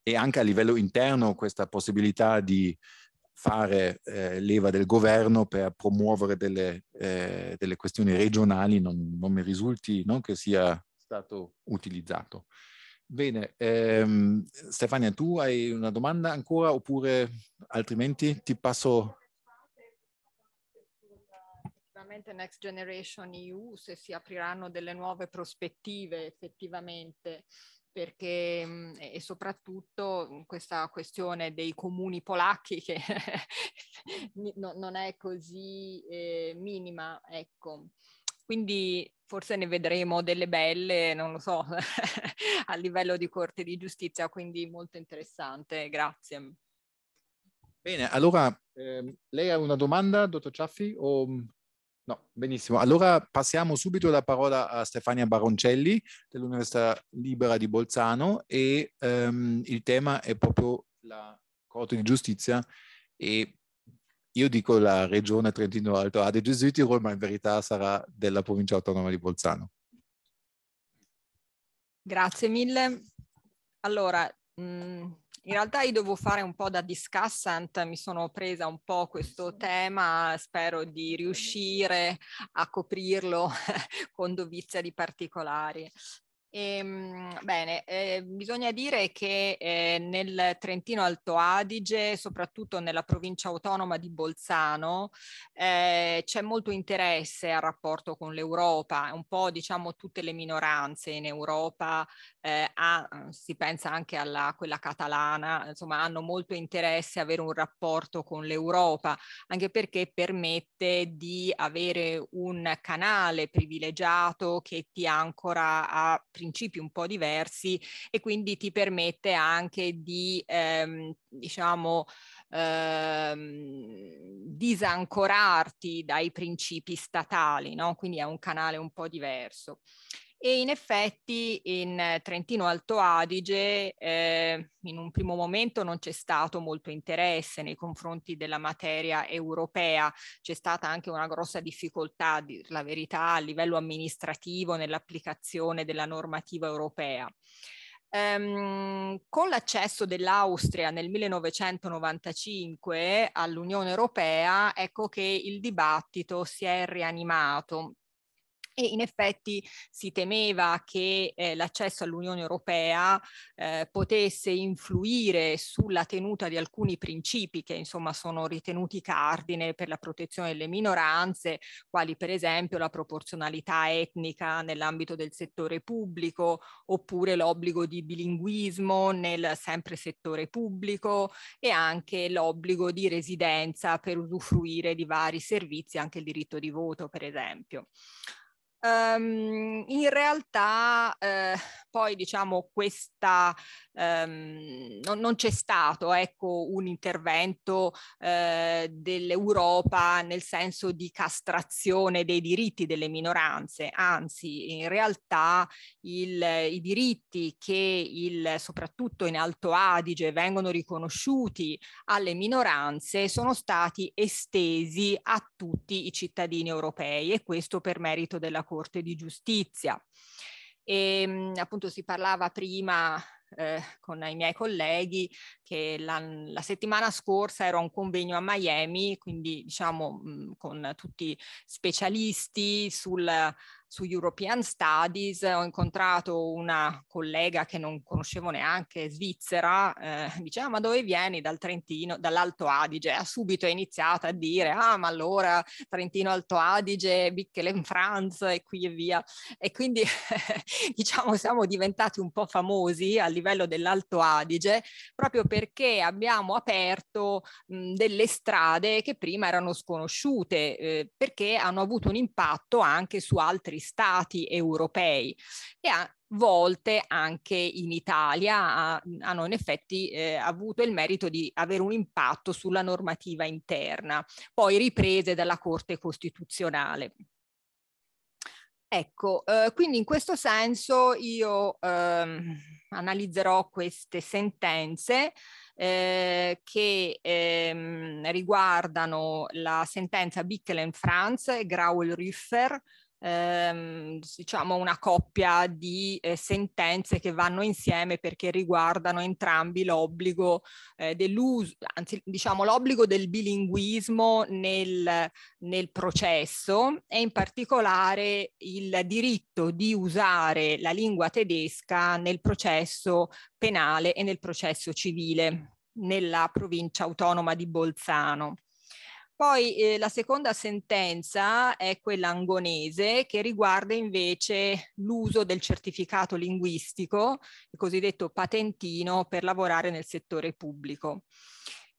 E anche a livello interno questa possibilità di fare eh, leva del governo per promuovere delle, eh, delle questioni regionali non, non mi risulti no? che sia stato utilizzato. Bene, ehm, Stefania, tu hai una domanda ancora oppure altrimenti ti passo... Sicuramente Next Generation EU, se si apriranno delle nuove prospettive effettivamente, perché mm, e soprattutto questa questione dei comuni polacchi che non è così eh, minima, ecco. Quindi forse ne vedremo delle belle, non lo so, a livello di Corte di Giustizia, quindi molto interessante. Grazie. Bene, allora eh, lei ha una domanda, dottor Ciaffi? O... Mm, no, benissimo. Allora passiamo subito la parola a Stefania Baroncelli dell'Università Libera di Bolzano e ehm, il tema è proprio la Corte di Giustizia e io dico la regione Trentino Alto Adige Sud Tirol, ma in verità sarà della provincia autonoma di Bolzano. Grazie mille. Allora, mm, In realtà io devo fare un po' da discussant, mi sono presa un po' questo tema, spero di riuscire a coprirlo con dovizia di particolari. Ehm, bene, eh, bisogna dire che eh, nel Trentino Alto Adige, soprattutto nella provincia autonoma di Bolzano, eh, c'è molto interesse al rapporto con l'Europa, un po' diciamo tutte le minoranze in Europa, ehm, a, eh, si pensa anche a quella catalana, insomma hanno molto interesse ad avere un rapporto con l'Europa, anche perché permette di avere un canale privilegiato che ti ancora a principi un po' diversi e quindi ti permette anche di, ehm, diciamo, ehm, disancorarti dai principi statali, no? quindi è un canale un po' diverso e in effetti in eh, Trentino Alto Adige eh, in un primo momento non c'è stato molto interesse nei confronti della materia europea, c'è stata anche una grossa difficoltà, a dir la verità, a livello amministrativo nell'applicazione della normativa europea. Um, con l'accesso dell'Austria nel 1995 all'Unione Europea, ecco che il dibattito si è rianimato e in effetti si temeva che eh, l'accesso all'Unione Europea eh, potesse influire sulla tenuta di alcuni principi che insomma sono ritenuti cardine per la protezione delle minoranze, quali per esempio la proporzionalità etnica nell'ambito del settore pubblico oppure l'obbligo di bilinguismo nel sempre settore pubblico e anche l'obbligo di residenza per usufruire di vari servizi, anche il diritto di voto per esempio. Um, in realtà eh, poi diciamo questa ehm, non, non, c'è stato ecco, un intervento eh, dell'Europa nel senso di castrazione dei diritti delle minoranze, anzi in realtà il, i diritti che il, soprattutto in Alto Adige vengono riconosciuti alle minoranze sono stati estesi a tutti i cittadini europei e questo per merito della Corte di Giustizia. E, ehm, appunto si parlava prima eh, con i miei colleghi che la, la, settimana scorsa ero a un convegno a Miami, quindi diciamo mh, con tutti specialisti sul su European Studies, ho incontrato una collega che non conoscevo neanche, svizzera, eh, diceva ma dove vieni? Dal Trentino, dall'Alto Adige, ha subito iniziato a dire ah ma allora Trentino Alto Adige, Bichelen France e qui e via e quindi diciamo siamo diventati un po' famosi a livello dell'Alto Adige proprio perché abbiamo aperto mh, delle strade che prima erano sconosciute eh, perché hanno avuto un impatto anche su altri altri stati europei e a volte anche in Italia hanno in effetti eh, avuto il merito di avere un impatto sulla normativa interna, poi riprese dalla Corte Costituzionale. Ecco, eh, quindi in questo senso io ehm, analizzerò queste sentenze eh, che ehm, riguardano la sentenza Bickelen-Franz e grauel rüffer ehm, diciamo una coppia di eh, sentenze che vanno insieme perché riguardano entrambi l'obbligo eh, dell'uso, anzi diciamo l'obbligo del bilinguismo nel, nel processo e in particolare il diritto di usare la lingua tedesca nel processo penale e nel processo civile nella provincia autonoma di Bolzano. Poi eh, la seconda sentenza è quella angonese che riguarda invece l'uso del certificato linguistico, il cosiddetto patentino, per lavorare nel settore pubblico.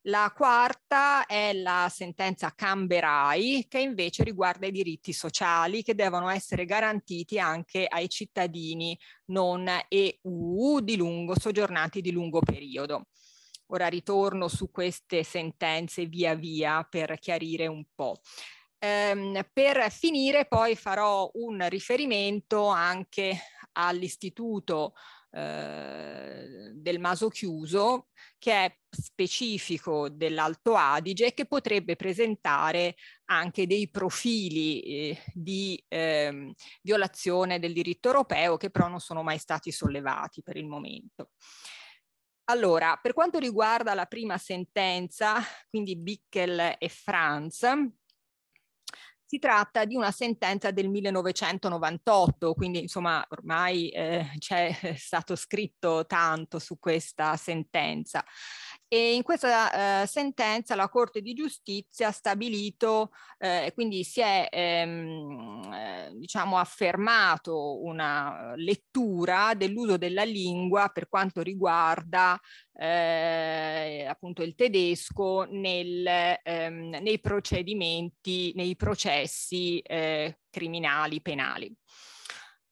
La quarta è la sentenza Camberai che invece riguarda i diritti sociali che devono essere garantiti anche ai cittadini non EU di lungo, soggiornanti di lungo periodo. Ora ritorno su queste sentenze via via per chiarire un po'. Ehm, per finire poi farò un riferimento anche all'istituto eh, del Maso Chiuso che è specifico dell'Alto Adige e che potrebbe presentare anche dei profili eh, di eh, violazione del diritto europeo che però non sono mai stati sollevati per il momento. Eh, allora, per quanto riguarda la prima sentenza, quindi Bickel e Franz, si tratta di una sentenza del 1998, quindi insomma ormai eh, c'è eh, stato scritto tanto su questa sentenza. E in questa eh, sentenza la Corte di Giustizia ha stabilito, eh, quindi si è ehm, eh, diciamo affermato una eh, lettura dell'uso della lingua per quanto riguarda eh, appunto il tedesco nel, ehm, nei procedimenti, nei processi eh, criminali penali.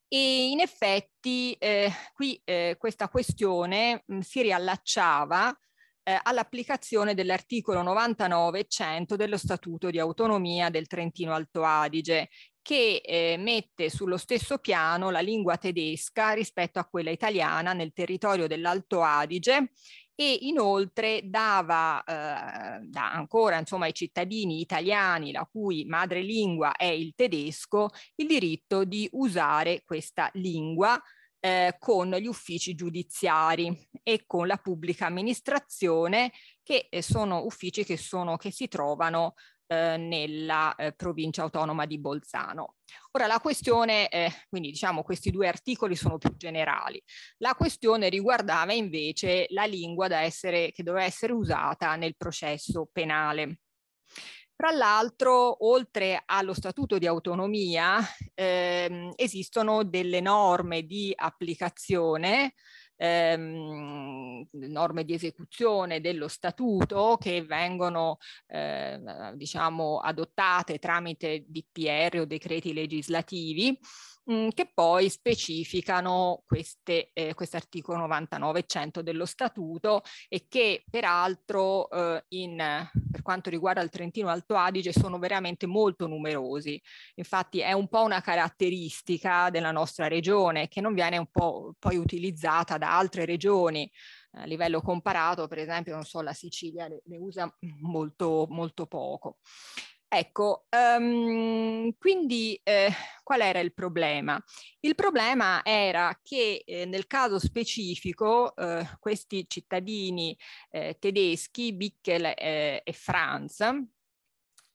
E in effetti eh, qui eh, questa questione mh, si riallacciava eh, all'applicazione dell'articolo 99 e 100 dello Statuto di Autonomia del Trentino Alto Adige, che eh, mette sullo stesso piano la lingua tedesca rispetto a quella italiana nel territorio dell'Alto Adige e inoltre dava, eh, dà ancora insomma, ai cittadini italiani la cui madrelingua è il tedesco il diritto di usare questa lingua eh, con gli uffici giudiziari e con la pubblica amministrazione che eh, sono uffici che, sono, che si trovano eh, nella eh, provincia autonoma di Bolzano. Ora la questione, eh, quindi diciamo questi due articoli sono più generali, la questione riguardava invece la lingua da essere, che doveva essere usata nel processo penale. Tra l'altro, oltre allo Statuto di autonomia, ehm, esistono delle norme di applicazione ehm, norme di esecuzione dello statuto che vengono eh, diciamo adottate tramite DPR o decreti legislativi che poi specificano queste, eh, quest'articolo 99 e 100 dello statuto e che peraltro eh, in, per quanto riguarda il Trentino Alto Adige sono veramente molto numerosi. Infatti è un po' una caratteristica della nostra regione che non viene un po' poi utilizzata da altre regioni eh, a livello comparato, per esempio, non so, la Sicilia ne usa molto, molto poco. Ecco, um, quindi eh, qual era il problema? Il problema era che eh, nel caso specifico eh, questi cittadini eh, tedeschi, Bickel eh, e Franz,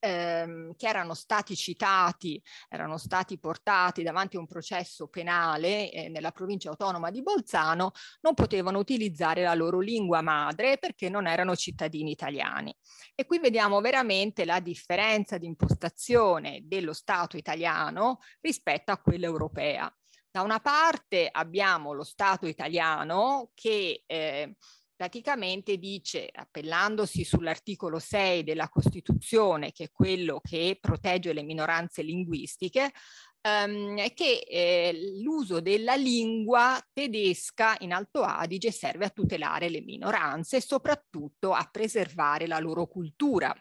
ehm, che erano stati citati, erano stati portati davanti a un processo penale eh, nella provincia autonoma di Bolzano, non potevano utilizzare la loro lingua madre perché non erano cittadini italiani. E qui vediamo veramente la differenza di impostazione dello Stato italiano rispetto a quella europea. Da una parte abbiamo lo Stato italiano che eh, praticamente dice, appellandosi sull'articolo 6 della Costituzione, che è quello che protegge le minoranze linguistiche, ehm, che eh, l'uso della lingua tedesca in Alto Adige serve a tutelare le minoranze e soprattutto a preservare la loro cultura.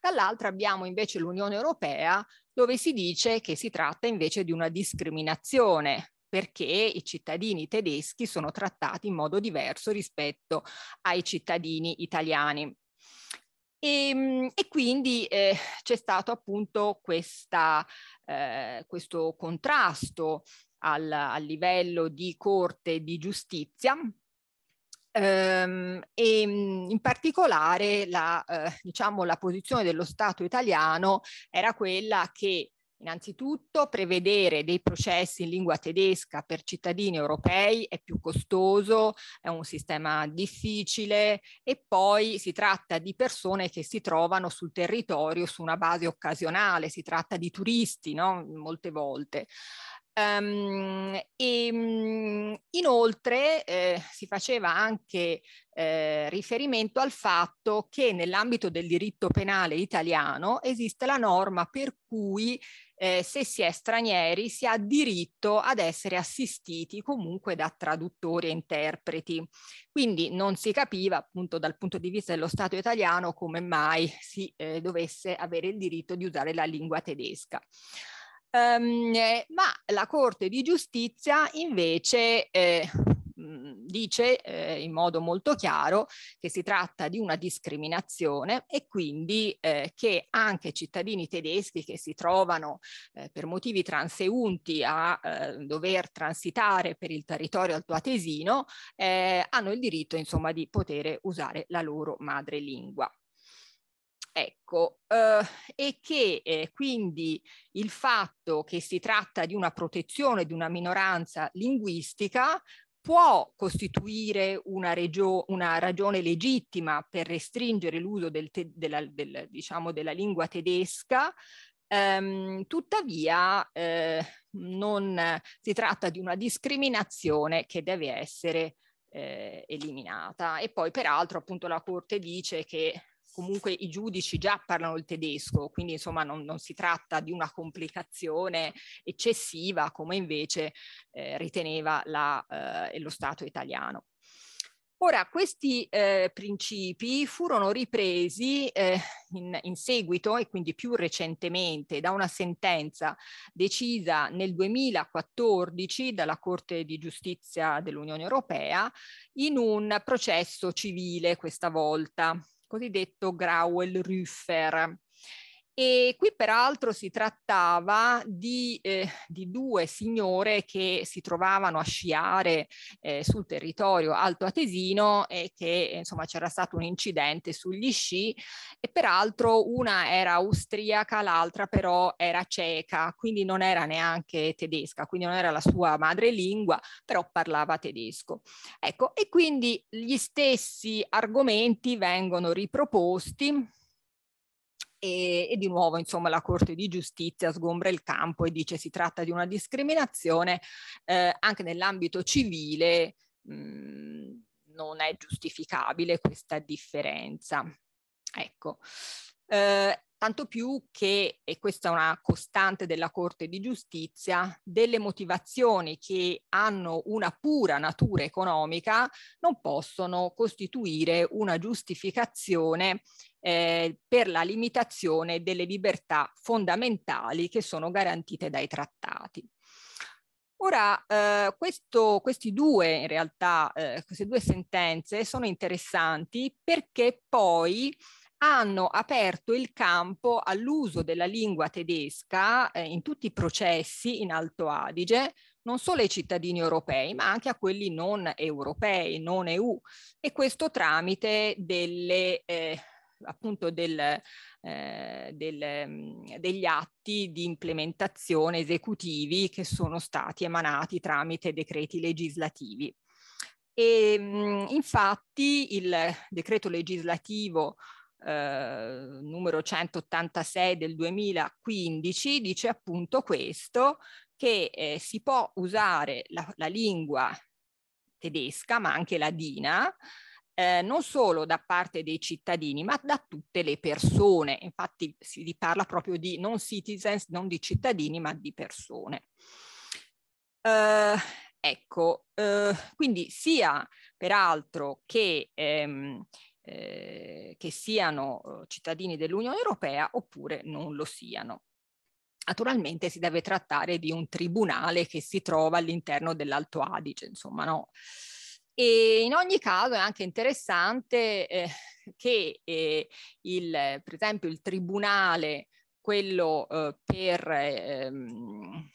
Dall'altra abbiamo invece l'Unione Europea dove si dice che si tratta invece di una discriminazione perché i cittadini tedeschi sono trattati in modo diverso rispetto ai cittadini italiani. E, ehm, e, quindi eh, c'è stato appunto questa, eh, questo contrasto al, al, livello di corte di giustizia ehm, e mm, in particolare la, eh, diciamo, la posizione dello Stato italiano era quella che Innanzitutto prevedere dei processi in lingua tedesca per cittadini europei è più costoso, è un sistema difficile e poi si tratta di persone che si trovano sul territorio su una base occasionale, si tratta di turisti no? molte volte. Um, ehm, e, ehm, inoltre eh, si faceva anche eh, riferimento al fatto che nell'ambito del diritto penale italiano esiste la norma per cui eh, se si è stranieri si ha diritto ad essere assistiti comunque da traduttori e interpreti. Quindi non si capiva appunto dal punto di vista dello Stato italiano come mai si eh, dovesse avere il diritto di usare la lingua tedesca. Um, ma la Corte di Giustizia invece eh, mm, dice eh, in modo molto chiaro che si tratta di una discriminazione e quindi eh, che anche cittadini tedeschi che si trovano eh, per motivi transeunti a eh, dover transitare per il territorio altoatesino eh, hanno il diritto insomma di poter usare la loro madrelingua. Ecco, eh, e che eh, quindi il fatto che si tratta di una protezione di una minoranza linguistica può costituire una, una, ragione legittima per restringere l'uso del della, del, diciamo, della, lingua tedesca, ehm, tuttavia eh, non si tratta di una discriminazione che deve essere eh, eliminata. E poi peraltro appunto la Corte dice che comunque i giudici già parlano il tedesco, quindi insomma non, non si tratta di una complicazione eccessiva come invece eh, riteneva la, eh, lo Stato italiano. Ora, questi eh, principi furono ripresi eh, in, in, seguito e quindi più recentemente da una sentenza decisa nel 2014 dalla Corte di Giustizia dell'Unione Europea in un processo civile questa volta cosiddetto Grauel-Rüffer, e qui peraltro si trattava di, eh, di, due signore che si trovavano a sciare eh, sul territorio altoatesino e che insomma c'era stato un incidente sugli sci e peraltro una era austriaca, l'altra però era cieca, quindi non era neanche tedesca, quindi non era la sua madrelingua, però parlava tedesco. Ecco, e quindi gli stessi argomenti vengono riproposti e, e, di nuovo insomma la Corte di Giustizia sgombra il campo e dice si tratta di una discriminazione eh, anche nell'ambito civile mh, mhmm, non è giustificabile questa differenza. Ecco. Eh, tanto più che, e questa è una costante della Corte di Giustizia, delle motivazioni che hanno una pura natura economica non possono costituire una giustificazione eh, per la limitazione delle libertà fondamentali che sono garantite dai trattati. Ora, eh, questo, questi due, in realtà, eh, queste due sentenze sono interessanti perché poi hanno aperto il campo all'uso della lingua tedesca eh, in tutti i processi in Alto Adige, non solo ai cittadini europei, ma anche a quelli non europei, non EU, e questo tramite delle eh, appunto del, eh, del, mm, degli atti di implementazione esecutivi che sono stati emanati tramite decreti legislativi. E, mh, mm, infatti il decreto legislativo eh, numero 186 del 2015 dice appunto questo, che eh, si può usare la, la lingua tedesca, ma anche ladina, eh, non solo da parte dei cittadini, ma da tutte le persone. Infatti si parla proprio di non citizens, non di cittadini, ma di persone. Eh, ecco, eh, quindi sia peraltro che ehm, eh, che siano eh, cittadini dell'Unione Europea oppure non lo siano. Naturalmente si deve trattare di un tribunale che si trova all'interno dell'Alto Adige, insomma, no? E in ogni caso è anche interessante eh, che eh, il, per esempio il tribunale, quello eh, per ehm,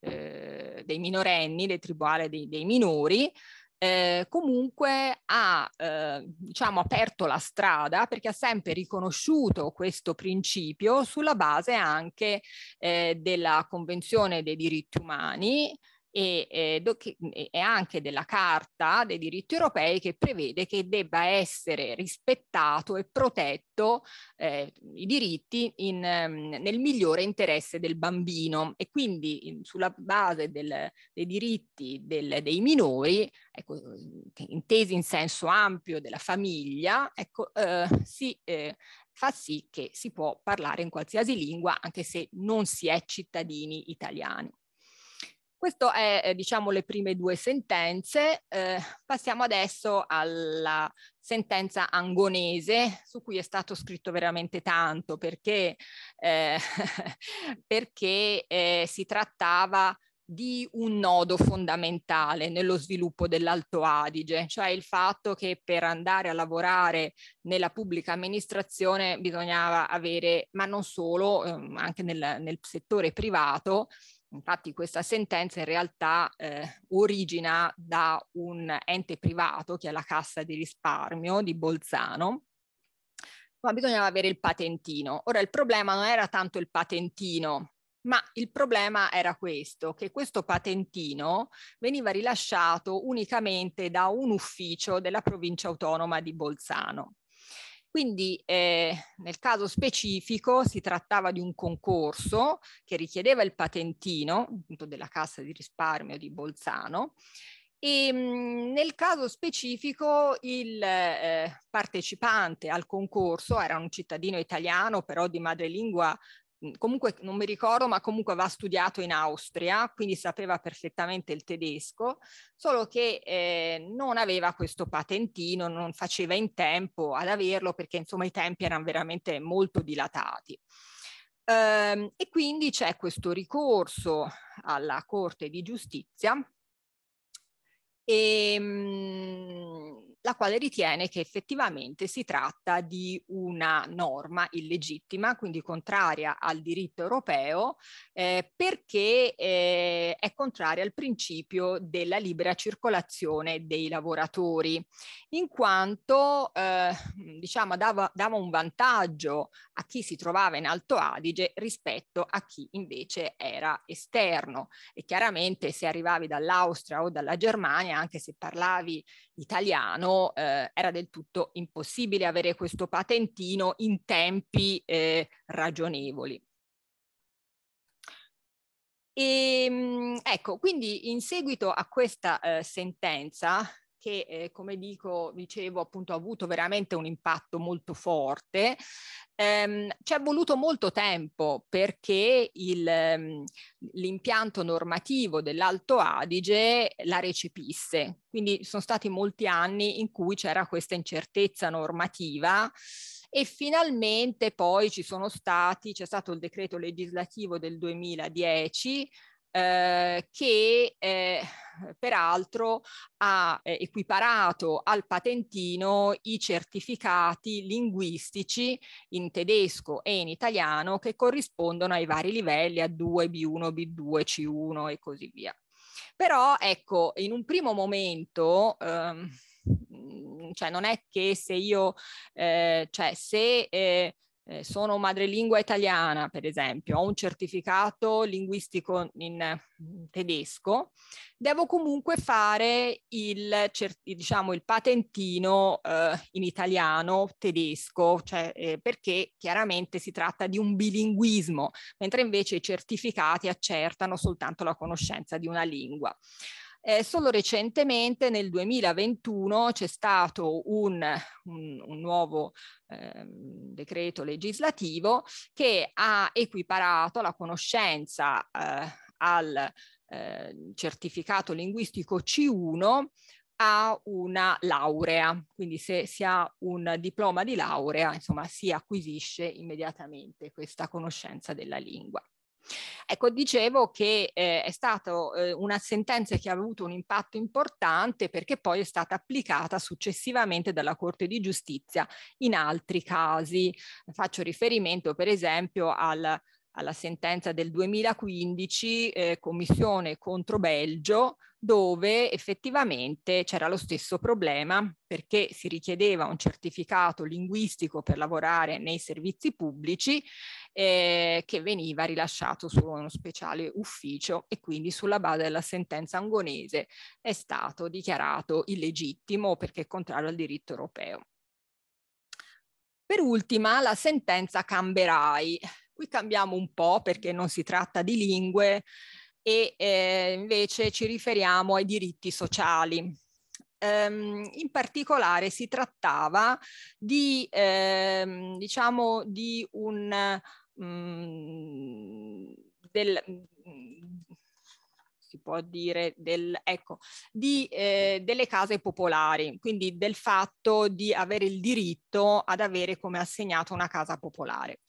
eh, dei minorenni, il tribunale dei, dei minori, eh, comunque ha eh, diciamo aperto la strada perché ha sempre riconosciuto questo principio sulla base anche eh, della Convenzione dei diritti umani e, eh, e anche della Carta dei diritti europei che prevede che debba essere rispettato e protetto eh, i diritti in, nel migliore interesse del bambino e quindi in, sulla base del, dei diritti del, dei minori, ecco, intesi in senso ampio della famiglia, ecco, eh, si eh, fa sì che si può parlare in qualsiasi lingua anche se non si è cittadini italiani. Questo è, eh, diciamo, le prime due sentenze. Eh, passiamo adesso alla sentenza angonese, su cui è stato scritto veramente tanto, perché, eh, perché eh, si trattava di un nodo fondamentale nello sviluppo dell'Alto Adige, cioè il fatto che per andare a lavorare nella pubblica amministrazione bisognava avere, ma non solo, ehm, anche nel, nel settore privato, Infatti questa sentenza in realtà eh, origina da un ente privato che è la Cassa di risparmio di Bolzano, ma bisognava avere il patentino. Ora il problema non era tanto il patentino, ma il problema era questo, che questo patentino veniva rilasciato unicamente da un ufficio della provincia autonoma di Bolzano. Quindi eh, nel caso specifico si trattava di un concorso che richiedeva il patentino appunto, della Cassa di risparmio di Bolzano e mh, mm, nel caso specifico il eh, partecipante al concorso era un cittadino italiano però di madrelingua Mhmm, comunque non mi ricordo, ma comunque aveva studiato in Austria, quindi sapeva perfettamente il tedesco, solo che eh, non aveva questo patentino, non faceva in tempo ad averlo perché insomma i tempi erano veramente molto dilatati. Ehm, e quindi c'è questo ricorso alla Corte di Giustizia e, ehm, mh, la quale ritiene che effettivamente si tratta di una norma illegittima, quindi contraria al diritto europeo, eh, perché eh, è contraria al principio della libera circolazione dei lavoratori, in quanto eh, diciamo, dava, dava un vantaggio a chi si trovava in Alto Adige rispetto a chi invece era esterno. E chiaramente se arrivavi dall'Austria o dalla Germania, anche se parlavi italiano eh, era del tutto impossibile avere questo patentino in tempi eh, ragionevoli. E, ehm, ecco, quindi in seguito a questa eh, sentenza che, eh, come dico, dicevo, appunto, ha avuto veramente un impatto molto forte. Ehm, ci è voluto molto tempo perché il, ehm, l'impianto normativo dell'Alto Adige la recepisse. Quindi sono stati molti anni in cui c'era questa incertezza normativa e finalmente poi ci sono stati, c'è stato il decreto legislativo del 2010 eh, che eh, peraltro ha eh, equiparato al patentino i certificati linguistici in tedesco e in italiano che corrispondono ai vari livelli A2, B1, B2, C1 e così via. Però ecco, in un primo momento... Ehm, cioè non è che se io, eh, cioè se eh, eh, sono madrelingua italiana, per esempio, ho un certificato linguistico in mm, tedesco, devo comunque fare il, diciamo, il patentino eh, in italiano, tedesco, cioè, eh, perché chiaramente si tratta di un bilinguismo, mentre invece i certificati accertano soltanto la conoscenza di una lingua. Eh, solo recentemente, nel 2021, c'è stato un, un, un nuovo eh, decreto legislativo che ha equiparato la conoscenza eh, al eh, certificato linguistico C1 a una laurea, quindi se si ha un diploma di laurea, insomma, si acquisisce immediatamente questa conoscenza della lingua. Ecco, dicevo che eh, è stata eh, una sentenza che ha avuto un impatto importante perché poi è stata applicata successivamente dalla Corte di Giustizia in altri casi. Faccio riferimento per esempio al alla sentenza del 2015, eh, commissione contro Belgio, dove effettivamente c'era lo stesso problema perché si richiedeva un certificato linguistico per lavorare nei servizi pubblici eh, che veniva rilasciato su uno speciale ufficio e quindi sulla base della sentenza angonese è stato dichiarato illegittimo perché è contrario al diritto europeo. Per ultima la sentenza Camberai, Qui cambiamo un po' perché non si tratta di lingue e eh, invece ci riferiamo ai diritti sociali. Ehm, in particolare si trattava di, ehm, diciamo, di un... Mh, mm, del, mm, si può dire del, ecco, di, eh, delle case popolari, quindi del fatto di avere il diritto ad avere come assegnato una casa popolare.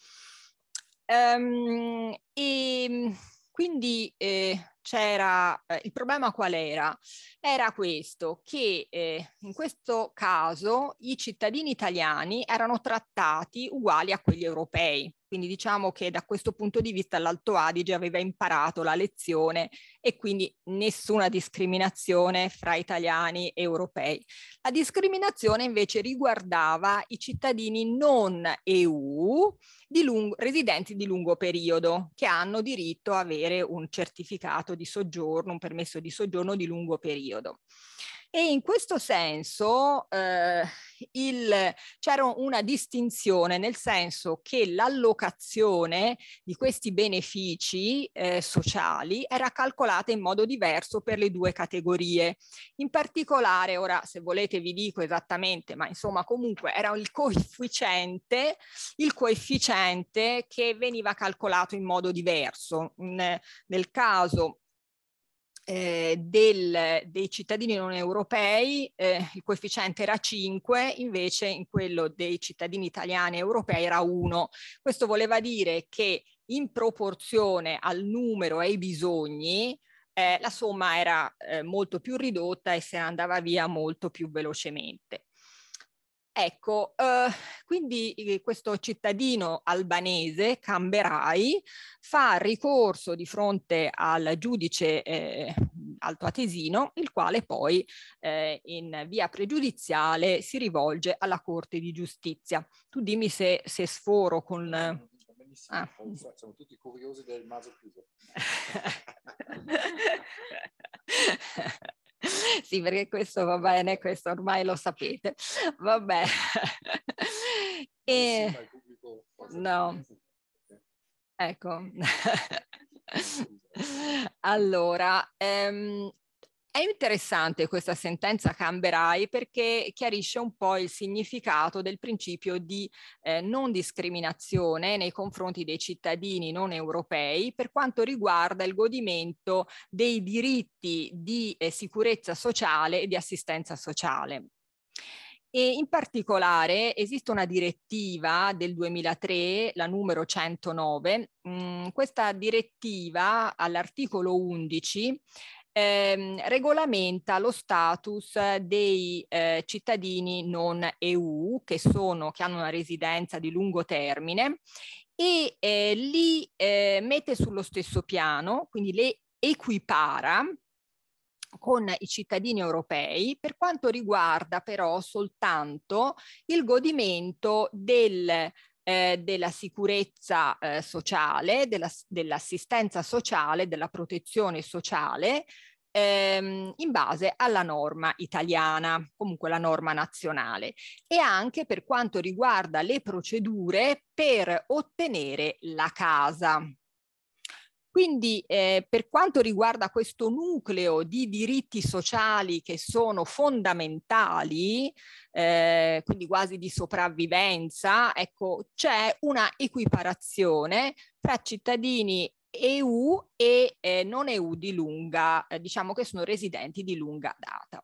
Um, ehm, e ehm, quindi eh, c'era eh, il problema qual era? Era questo che eh, in questo caso i cittadini italiani erano trattati uguali a quelli europei. Quindi diciamo che da questo punto di vista l'Alto Adige aveva imparato la lezione e quindi nessuna discriminazione fra italiani e europei. La discriminazione invece riguardava i cittadini non EU di lungo, residenti di lungo periodo che hanno diritto a avere un certificato di soggiorno, un permesso di soggiorno di lungo periodo. E in questo senso eh, il, c'era una distinzione nel senso che l'allocazione di questi benefici eh, sociali era calcolata in modo diverso per le due categorie. In particolare, ora se volete vi dico esattamente, ma insomma comunque era il coefficiente, il coefficiente che veniva calcolato in modo diverso. nel caso eh, del, dei cittadini non europei eh, il coefficiente era 5, invece in quello dei cittadini italiani e europei era 1. Questo voleva dire che in proporzione al numero e ai bisogni eh, la somma era eh, molto più ridotta e se ne andava via molto più velocemente. Ecco, eh, quindi eh, questo cittadino albanese, Camberai, fa ricorso di fronte al giudice eh, altoatesino, il quale poi eh, in via pregiudiziale si rivolge alla Corte di Giustizia. Tu dimmi se, se sforo con... Ah. Siamo tutti curiosi del maso chiuso. sì, perché questo va bene, questo ormai lo sapete. Vabbè. e... No. Ecco. allora, ehm, è interessante questa sentenza Camberai perché chiarisce un po' il significato del principio di eh, non discriminazione nei confronti dei cittadini non europei per quanto riguarda il godimento dei diritti di eh, sicurezza sociale e di assistenza sociale. E in particolare esiste una direttiva del 2003, la numero 109. Mm, questa direttiva all'articolo 11 ehm, regolamenta lo status eh, dei eh, cittadini non EU che, sono, che hanno una residenza di lungo termine e eh, li eh, mette sullo stesso piano, quindi le equipara con i cittadini europei per quanto riguarda però soltanto il godimento del eh, della sicurezza eh, sociale, della, dell'assistenza sociale, della protezione sociale ehm, in base alla norma italiana, comunque la norma nazionale, e anche per quanto riguarda le procedure per ottenere la casa. Quindi eh, per quanto riguarda questo nucleo di diritti sociali che sono fondamentali, eh, quindi quasi di sopravvivenza, ecco, c'è una equiparazione tra cittadini EU e eh, non EU di lunga, eh, diciamo che sono residenti di lunga data.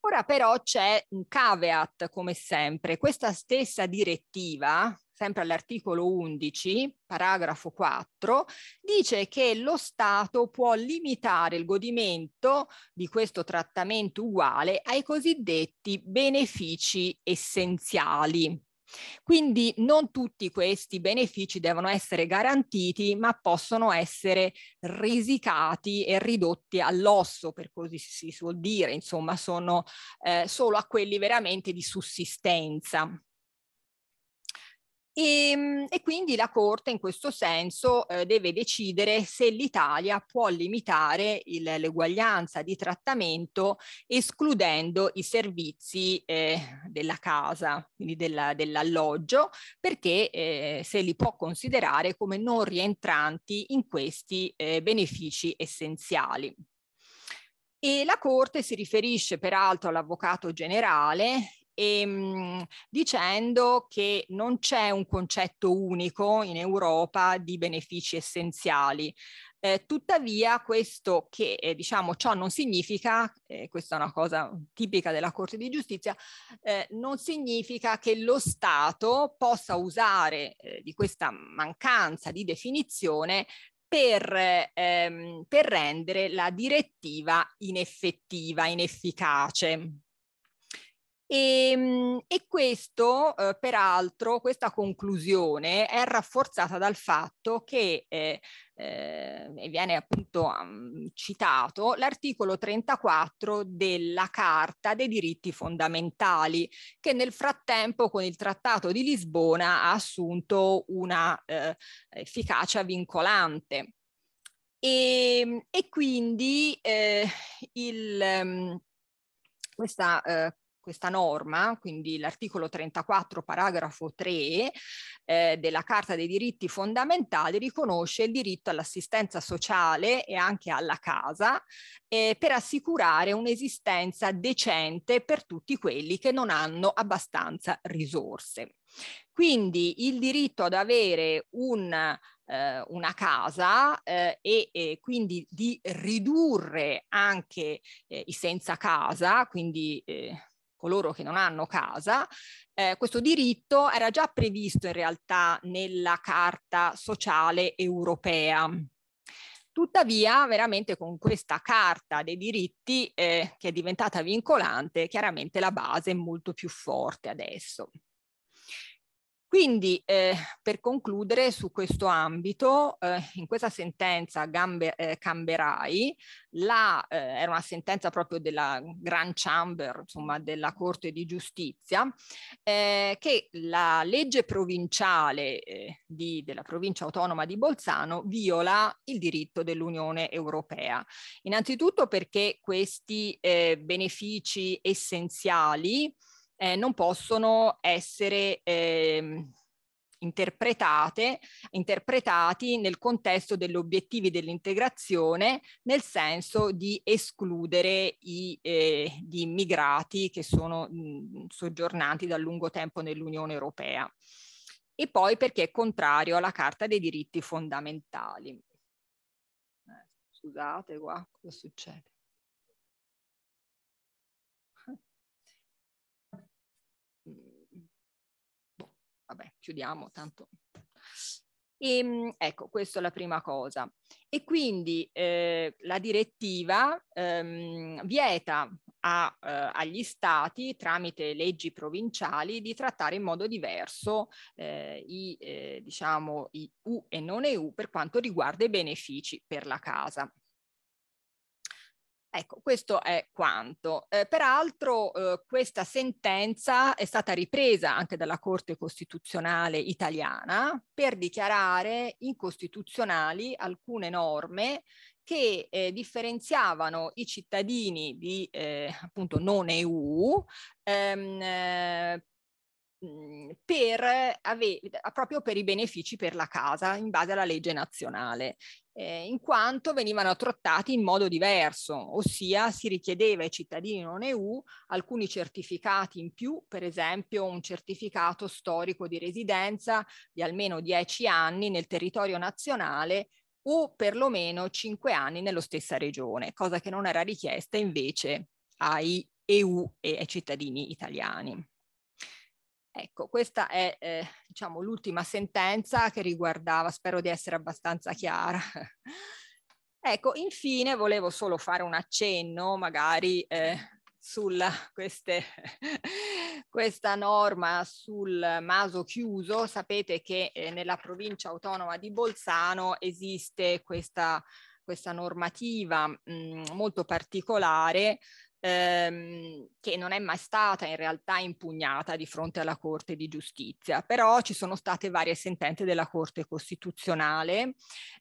Ora però c'è un caveat, come sempre, questa stessa direttiva, sempre all'articolo 11, paragrafo 4, dice che lo Stato può limitare il godimento di questo trattamento uguale ai cosiddetti benefici essenziali. Quindi non tutti questi benefici devono essere garantiti, ma possono essere risicati e ridotti all'osso, per così si suol dire, insomma, sono eh, solo a quelli veramente di sussistenza. E, ehm, e, quindi la Corte in questo senso eh, deve decidere se l'Italia può limitare il, l'eguaglianza di trattamento escludendo i servizi eh, della casa, quindi della, dell'alloggio, perché eh, se li può considerare come non rientranti in questi eh, benefici essenziali. E la Corte si riferisce peraltro all'avvocato generale e, ehm, mh, dicendo che non c'è un concetto unico in Europa di benefici essenziali. Eh, tuttavia, questo che eh, diciamo ciò non significa, eh, questa è una cosa tipica della Corte di Giustizia, eh, non significa che lo Stato possa usare eh, di questa mancanza di definizione per, ehm, per rendere la direttiva ineffettiva, inefficace. E, ehm, e questo, eh, peraltro, questa conclusione è rafforzata dal fatto che eh, eh, viene appunto um, citato l'articolo 34 della Carta dei diritti fondamentali, che nel frattempo con il Trattato di Lisbona ha assunto una eh, efficacia vincolante. E, ehm, e quindi eh, il, mm, questa eh, questa norma, quindi l'articolo 34, paragrafo 3 eh, della Carta dei diritti fondamentali, riconosce il diritto all'assistenza sociale e anche alla casa eh, per assicurare un'esistenza decente per tutti quelli che non hanno abbastanza risorse. Quindi il diritto ad avere un eh, una casa eh, e, e quindi di ridurre anche eh, i senza casa, quindi eh, coloro che non hanno casa, eh, questo diritto era già previsto in realtà nella Carta sociale europea. Tuttavia, veramente con questa Carta dei diritti eh, che è diventata vincolante, chiaramente la base è molto più forte adesso. Quindi eh, per concludere su questo ambito, eh, in questa sentenza Gambe, eh, Camberai, la, eh, era una sentenza proprio della Grand Chamber, insomma della Corte di Giustizia, eh, che la legge provinciale eh, di, della provincia autonoma di Bolzano viola il diritto dell'Unione Europea. Innanzitutto perché questi benefici essenziali eh, non possono essere eh, interpretate, interpretati nel contesto degli obiettivi dell'integrazione, nel senso di escludere i, eh, gli immigrati che sono mh, mm, soggiornanti da lungo tempo nell'Unione Europea. E poi perché è contrario alla Carta dei diritti fondamentali. Eh, scusate qua, cosa succede? chiudiamo, tanto. E, ehm, ecco, questa è la prima cosa. E quindi eh, la direttiva ehm, vieta a, eh, agli stati, tramite leggi provinciali, di trattare in modo diverso eh, i, eh, diciamo, i U e non EU per quanto riguarda i benefici per la casa. Ecco, questo è quanto. Eh, peraltro eh, questa sentenza è stata ripresa anche dalla Corte Costituzionale italiana per dichiarare incostituzionali alcune norme che eh, differenziavano i cittadini di eh, appunto non EU ehm, Mhmm, per ave- proprio per i benefici per la casa in base alla legge nazionale, eh, in quanto venivano trattati in modo diverso, ossia si richiedeva ai cittadini non EU alcuni certificati in più, per esempio un certificato storico di residenza di almeno 10 anni nel territorio nazionale o perlomeno 5 anni nella stessa regione, cosa che non era richiesta invece ai EU e ai cittadini italiani. Ecco, questa è eh, diciamo, l'ultima sentenza che riguardava, spero di essere abbastanza chiara. ecco, infine volevo solo fare un accenno magari eh, sulla questa norma sul maso chiuso. Sapete che eh, nella provincia autonoma di Bolzano esiste questa questa normativa mh, mm, molto particolare ehm, che non è mai stata in realtà impugnata di fronte alla Corte di Giustizia, però ci sono state varie sentenze della Corte Costituzionale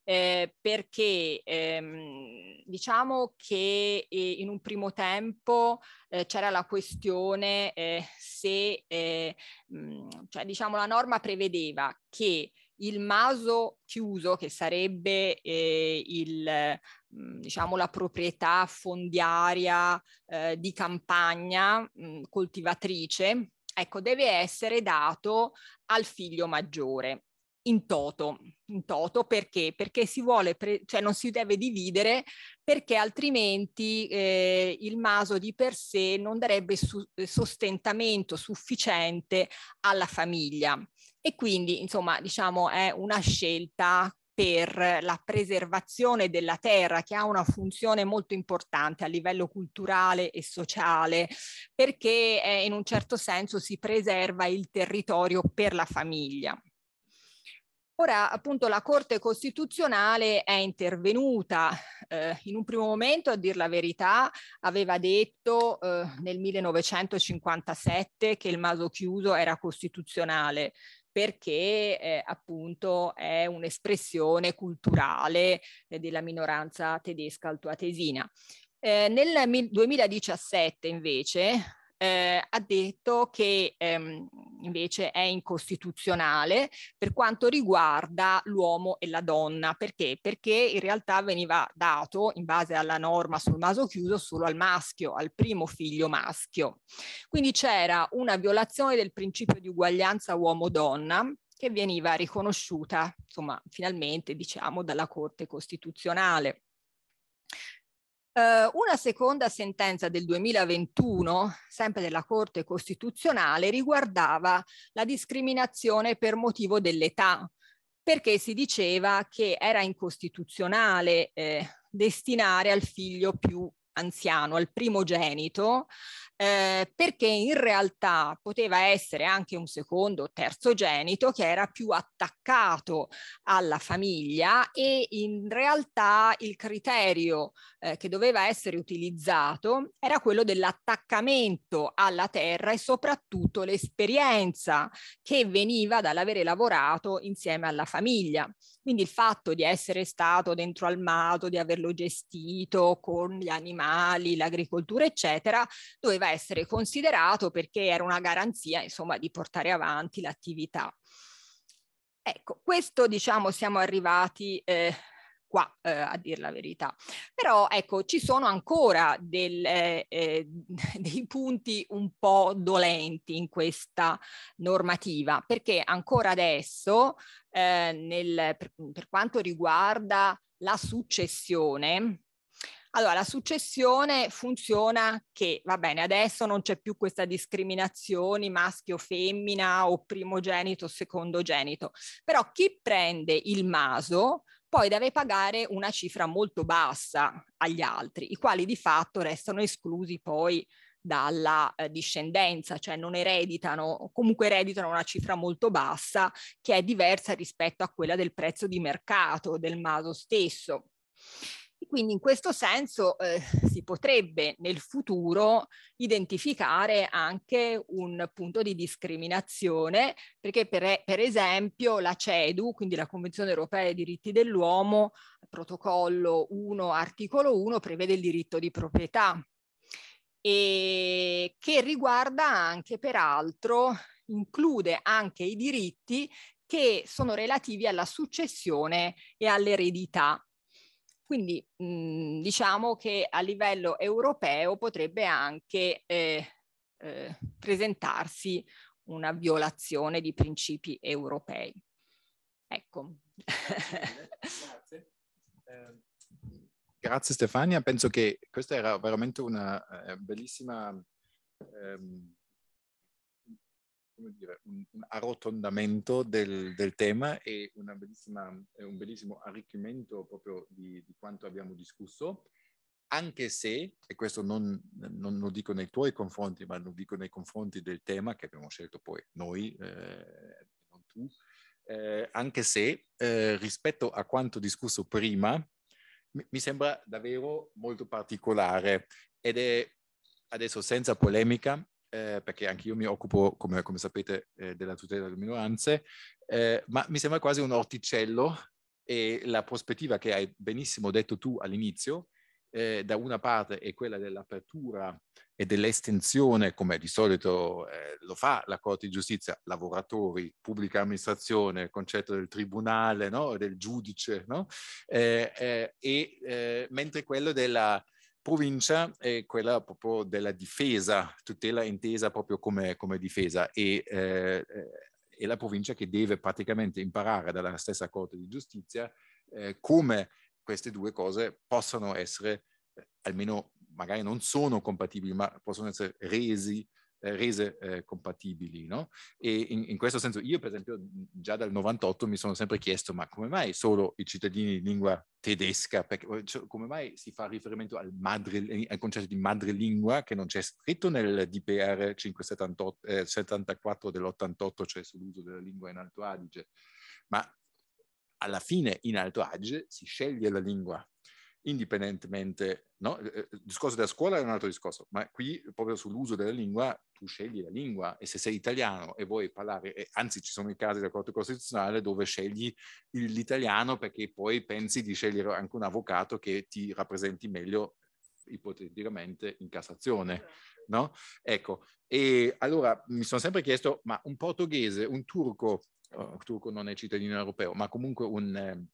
eh, perché ehm, diciamo che eh, in un primo tempo eh, c'era la questione eh, se, eh, mh, cioè diciamo la norma prevedeva che il maso chiuso, che sarebbe eh, il, mm, diciamo, la proprietà fondiaria eh, di campagna mh, mm, coltivatrice, ecco, deve essere dato al figlio maggiore. In toto, in toto perché? Perché si vuole, pre- cioè non si deve dividere perché altrimenti eh, il maso di per sé non darebbe su- eh, sostentamento sufficiente alla famiglia. E quindi, insomma, diciamo, è una scelta per la preservazione della terra che ha una funzione molto importante a livello culturale e sociale perché eh, in un certo senso si preserva il territorio per la famiglia. Ora appunto la Corte Costituzionale è intervenuta eh, in un primo momento, a dir la verità, aveva detto eh, nel 1957 che il maso chiuso era costituzionale, perché eh, appunto è un'espressione culturale eh, della minoranza tedesca altoatesina. Eh, nel 2017 invece eh, ha detto che ehm, invece è incostituzionale per quanto riguarda l'uomo e la donna. Perché? Perché in realtà veniva dato, in base alla norma sul naso chiuso, solo al maschio, al primo figlio maschio. Quindi c'era una violazione del principio di uguaglianza uomo-donna che veniva riconosciuta, insomma, finalmente, diciamo, dalla Corte Costituzionale. Eh, una seconda sentenza del 2021, sempre della Corte Costituzionale, riguardava la discriminazione per motivo dell'età, perché si diceva che era incostituzionale eh, destinare al figlio più anziano, al primogenito, eh, perché in realtà poteva essere anche un secondo o terzo genito che era più attaccato alla famiglia e in realtà il criterio eh, che doveva essere utilizzato era quello dell'attaccamento alla terra e soprattutto l'esperienza che veniva dall'avere lavorato insieme alla famiglia. Quindi il fatto di essere stato dentro al mato, di averlo gestito con gli animali, l'agricoltura, eccetera, doveva essere considerato perché era una garanzia, insomma, di portare avanti l'attività. Ecco, questo diciamo siamo arrivati eh, qua eh, a dire la verità. Però ecco, ci sono ancora del, eh, eh dei punti un po' dolenti in questa normativa, perché ancora adesso, eh, nel, per, per quanto riguarda la successione, allora, la successione funziona che, va bene, adesso non c'è più questa discriminazione maschio-femmina o primogenito, secondogenito, però chi prende il maso poi deve pagare una cifra molto bassa agli altri, i quali di fatto restano esclusi poi dalla eh, discendenza, cioè non ereditano, comunque ereditano una cifra molto bassa che è diversa rispetto a quella del prezzo di mercato del maso stesso. Quindi in questo senso eh, si potrebbe nel futuro identificare anche un punto di discriminazione perché per, per esempio la CEDU, quindi la Convenzione europea dei diritti dell'uomo, protocollo 1, articolo 1, prevede il diritto di proprietà e che riguarda anche peraltro, include anche i diritti che sono relativi alla successione e all'eredità quindi mh, mhmm, diciamo che a livello europeo potrebbe anche eh, eh, presentarsi una violazione di principi europei. Ecco. Grazie. Stefania, penso che questa era veramente una eh, bellissima ehm, come dire, un, un arrotondamento del, del tema e un bellissimo arricchimento proprio di, di, quanto abbiamo discusso, anche se, e questo non, non, lo dico nei tuoi confronti, ma lo dico nei confronti del tema che abbiamo scelto poi noi, eh, non tu, eh, anche se eh, rispetto a quanto discusso prima, mi sembra davvero molto particolare ed è adesso senza polemica, eh, perché anche io mi occupo, come, come sapete, eh, della tutela delle minoranze, eh, ma mi sembra quasi un orticello e la prospettiva che hai benissimo detto tu all'inizio, eh, da una parte è quella dell'apertura e dell'estensione, come di solito eh, lo fa la Corte di Giustizia, lavoratori, pubblica amministrazione, concetto del tribunale, no? del giudice, no? Eh, e, mentre quello della provincia è quella proprio della difesa, tutela intesa proprio come, come difesa e eh, è la provincia che deve praticamente imparare dalla stessa Corte di Giustizia eh, come queste due cose possono essere, eh, almeno magari non sono compatibili, ma possono essere resi eh, rese eh, compatibili. No? E in, in, questo senso io, per esempio, già dal 98 mi sono sempre chiesto, ma come mai solo i cittadini di lingua tedesca, perché, cioè, come mai si fa riferimento al, madre, al, concetto di madrelingua che non c'è scritto nel DPR 574 eh, dell'88, cioè sull'uso della lingua in Alto Adige? Ma alla fine in Alto Adige si sceglie la lingua indipendentemente, no? Eh, eh, il discorso della scuola è un altro discorso, ma qui proprio sull'uso della lingua, tu scegli la lingua e se sei italiano e vuoi parlare, e anzi ci sono i casi della Corte Costituzionale dove scegli l'italiano perché poi pensi di scegliere anche un avvocato che ti rappresenti meglio ipoteticamente in Cassazione, no? Ecco, e allora mi sono sempre chiesto, ma un portoghese, un turco, oh, turco non è cittadino europeo, ma comunque un ehm,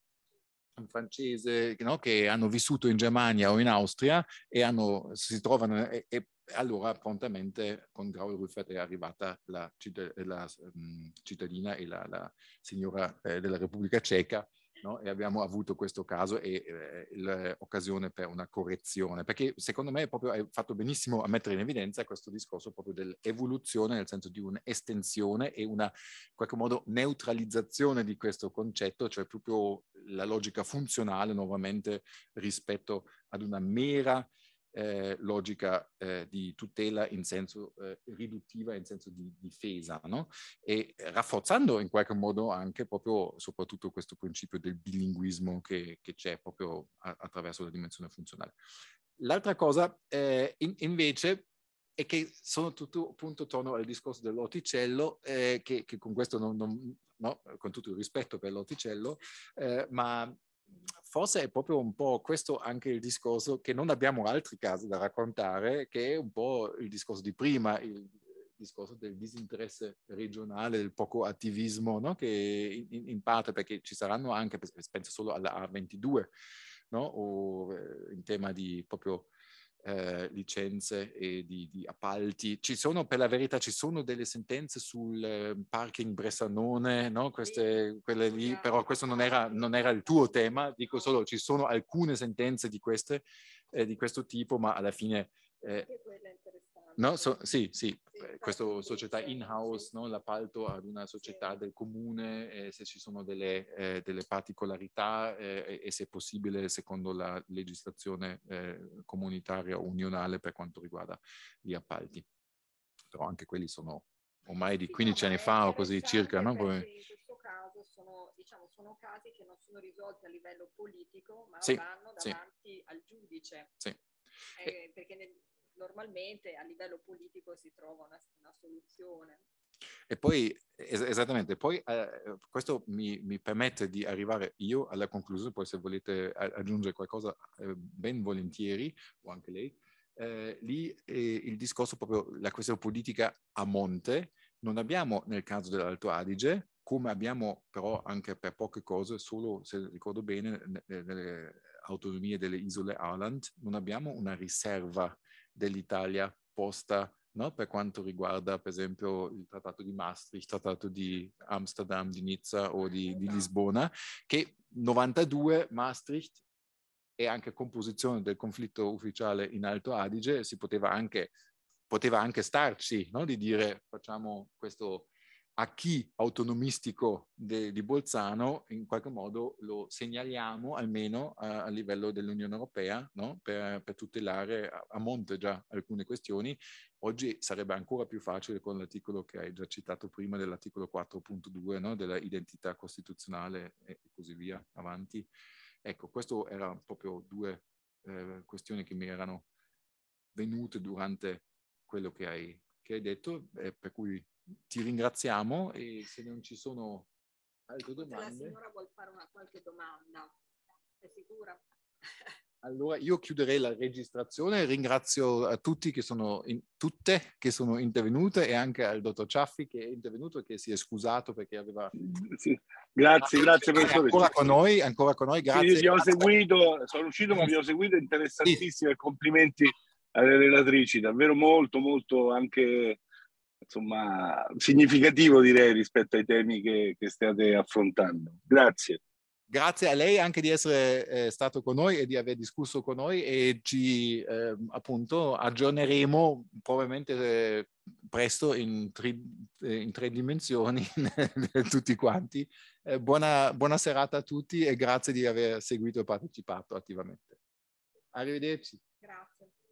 un francese no? che hanno vissuto in Germania o in Austria e hanno, si trovano e, e allora prontamente con Graul Ruffert è arrivata la, mm, cittadina e la, la, signora eh, della Repubblica Ceca no? e abbiamo avuto questo caso e eh, l'occasione eh, per una correzione, perché secondo me è proprio hai fatto benissimo a mettere in evidenza questo discorso proprio dell'evoluzione, nel senso di un'estensione e una, in qualche modo, neutralizzazione di questo concetto, cioè proprio la logica funzionale nuovamente rispetto ad una mera eh, logica eh, di tutela in senso eh, riduttiva, in senso di difesa, no? e rafforzando in qualche modo anche proprio soprattutto questo principio del bilinguismo che, che c'è proprio a, attraverso la dimensione funzionale. L'altra cosa eh, in, invece è che sono tutto appunto torno al discorso dell'orticello, eh, che, che, con questo non, non, no, con tutto il rispetto per l'orticello, eh, ma forse è proprio un po' questo anche il discorso che non abbiamo altri casi da raccontare, che è un po' il discorso di prima, il discorso del disinteresse regionale, del poco attivismo, no? che in, in, parte perché ci saranno anche, penso solo alla A22, no? o eh, in tema di proprio eh, licenze e di, di, appalti. Ci sono, per la verità, ci sono delle sentenze sul ehm, parking Bressanone, no? Queste, quelle lì, però questo non era, non era, il tuo tema, dico solo ci sono alcune sentenze di, queste, eh, di questo tipo, ma alla fine... Eh, No, so, sì, sì, eh, questa società in-house, no? l'appalto ad una società del comune, eh, se ci sono delle, eh, delle particolarità eh, e, se è possibile secondo la legislazione eh, comunitaria unionale per quanto riguarda gli appalti. Però anche quelli sono ormai di 15 anni fa o così circa, no? Come... Sono, diciamo, sono, casi che non sono risolti a livello politico, ma sì, vanno davanti sì. al giudice. Sì. Eh, perché nel, normalmente a livello politico si trova una, una soluzione. E poi, es- esattamente, poi eh, questo mi, mi, permette di arrivare io alla conclusione, poi se volete aggiungere qualcosa eh, ben volentieri, o anche lei, eh, lì eh, il discorso proprio, la questione politica a monte, non abbiamo nel caso dell'Alto Adige, come abbiamo però anche per poche cose, solo se ricordo bene, nelle autonomie delle isole Arland, non abbiamo una riserva dell'Italia posta no? per quanto riguarda per esempio il trattato di Maastricht, il trattato di Amsterdam, di Nizza o di, di Lisbona, che 92 Maastricht e anche composizione del conflitto ufficiale in Alto Adige si poteva anche, poteva anche starci no? di dire facciamo questo a chi autonomistico de, di Bolzano, in qualche modo lo segnaliamo almeno a, a livello dell'Unione Europea no? per, per, tutelare a, a, monte già alcune questioni. Oggi sarebbe ancora più facile con l'articolo che hai già citato prima dell'articolo 4.2 no? della identità costituzionale e così via avanti. Ecco, queste erano proprio due eh, questioni che mi erano venute durante quello che hai, che hai detto, eh, per cui ti ringraziamo e se non ci sono altre domande... Se la signora vuole fare una qualche domanda, è sicura? Allora io chiuderei la registrazione, ringrazio a eh, tutti che sono in, tutte che sono intervenute e anche al dottor Ciaffi che è intervenuto e che si è scusato perché aveva... Sì. Grazie, ah, grazie per Ancora con noi, ancora con noi, grazie. Sì, vi ho seguito, sono uscito ma vi ho seguito, interessantissimo sì. e complimenti alle relatrici, davvero molto, molto anche insomma, significativo direi rispetto ai temi che, che, state affrontando. Grazie. Grazie a lei anche di essere eh, stato con noi e di aver discusso con noi e ci eh, appunto aggiorneremo probabilmente eh, presto in, tri, eh, in, tre dimensioni tutti quanti. Eh, buona, buona serata a tutti e grazie di aver seguito e partecipato attivamente. Arrivederci. Grazie.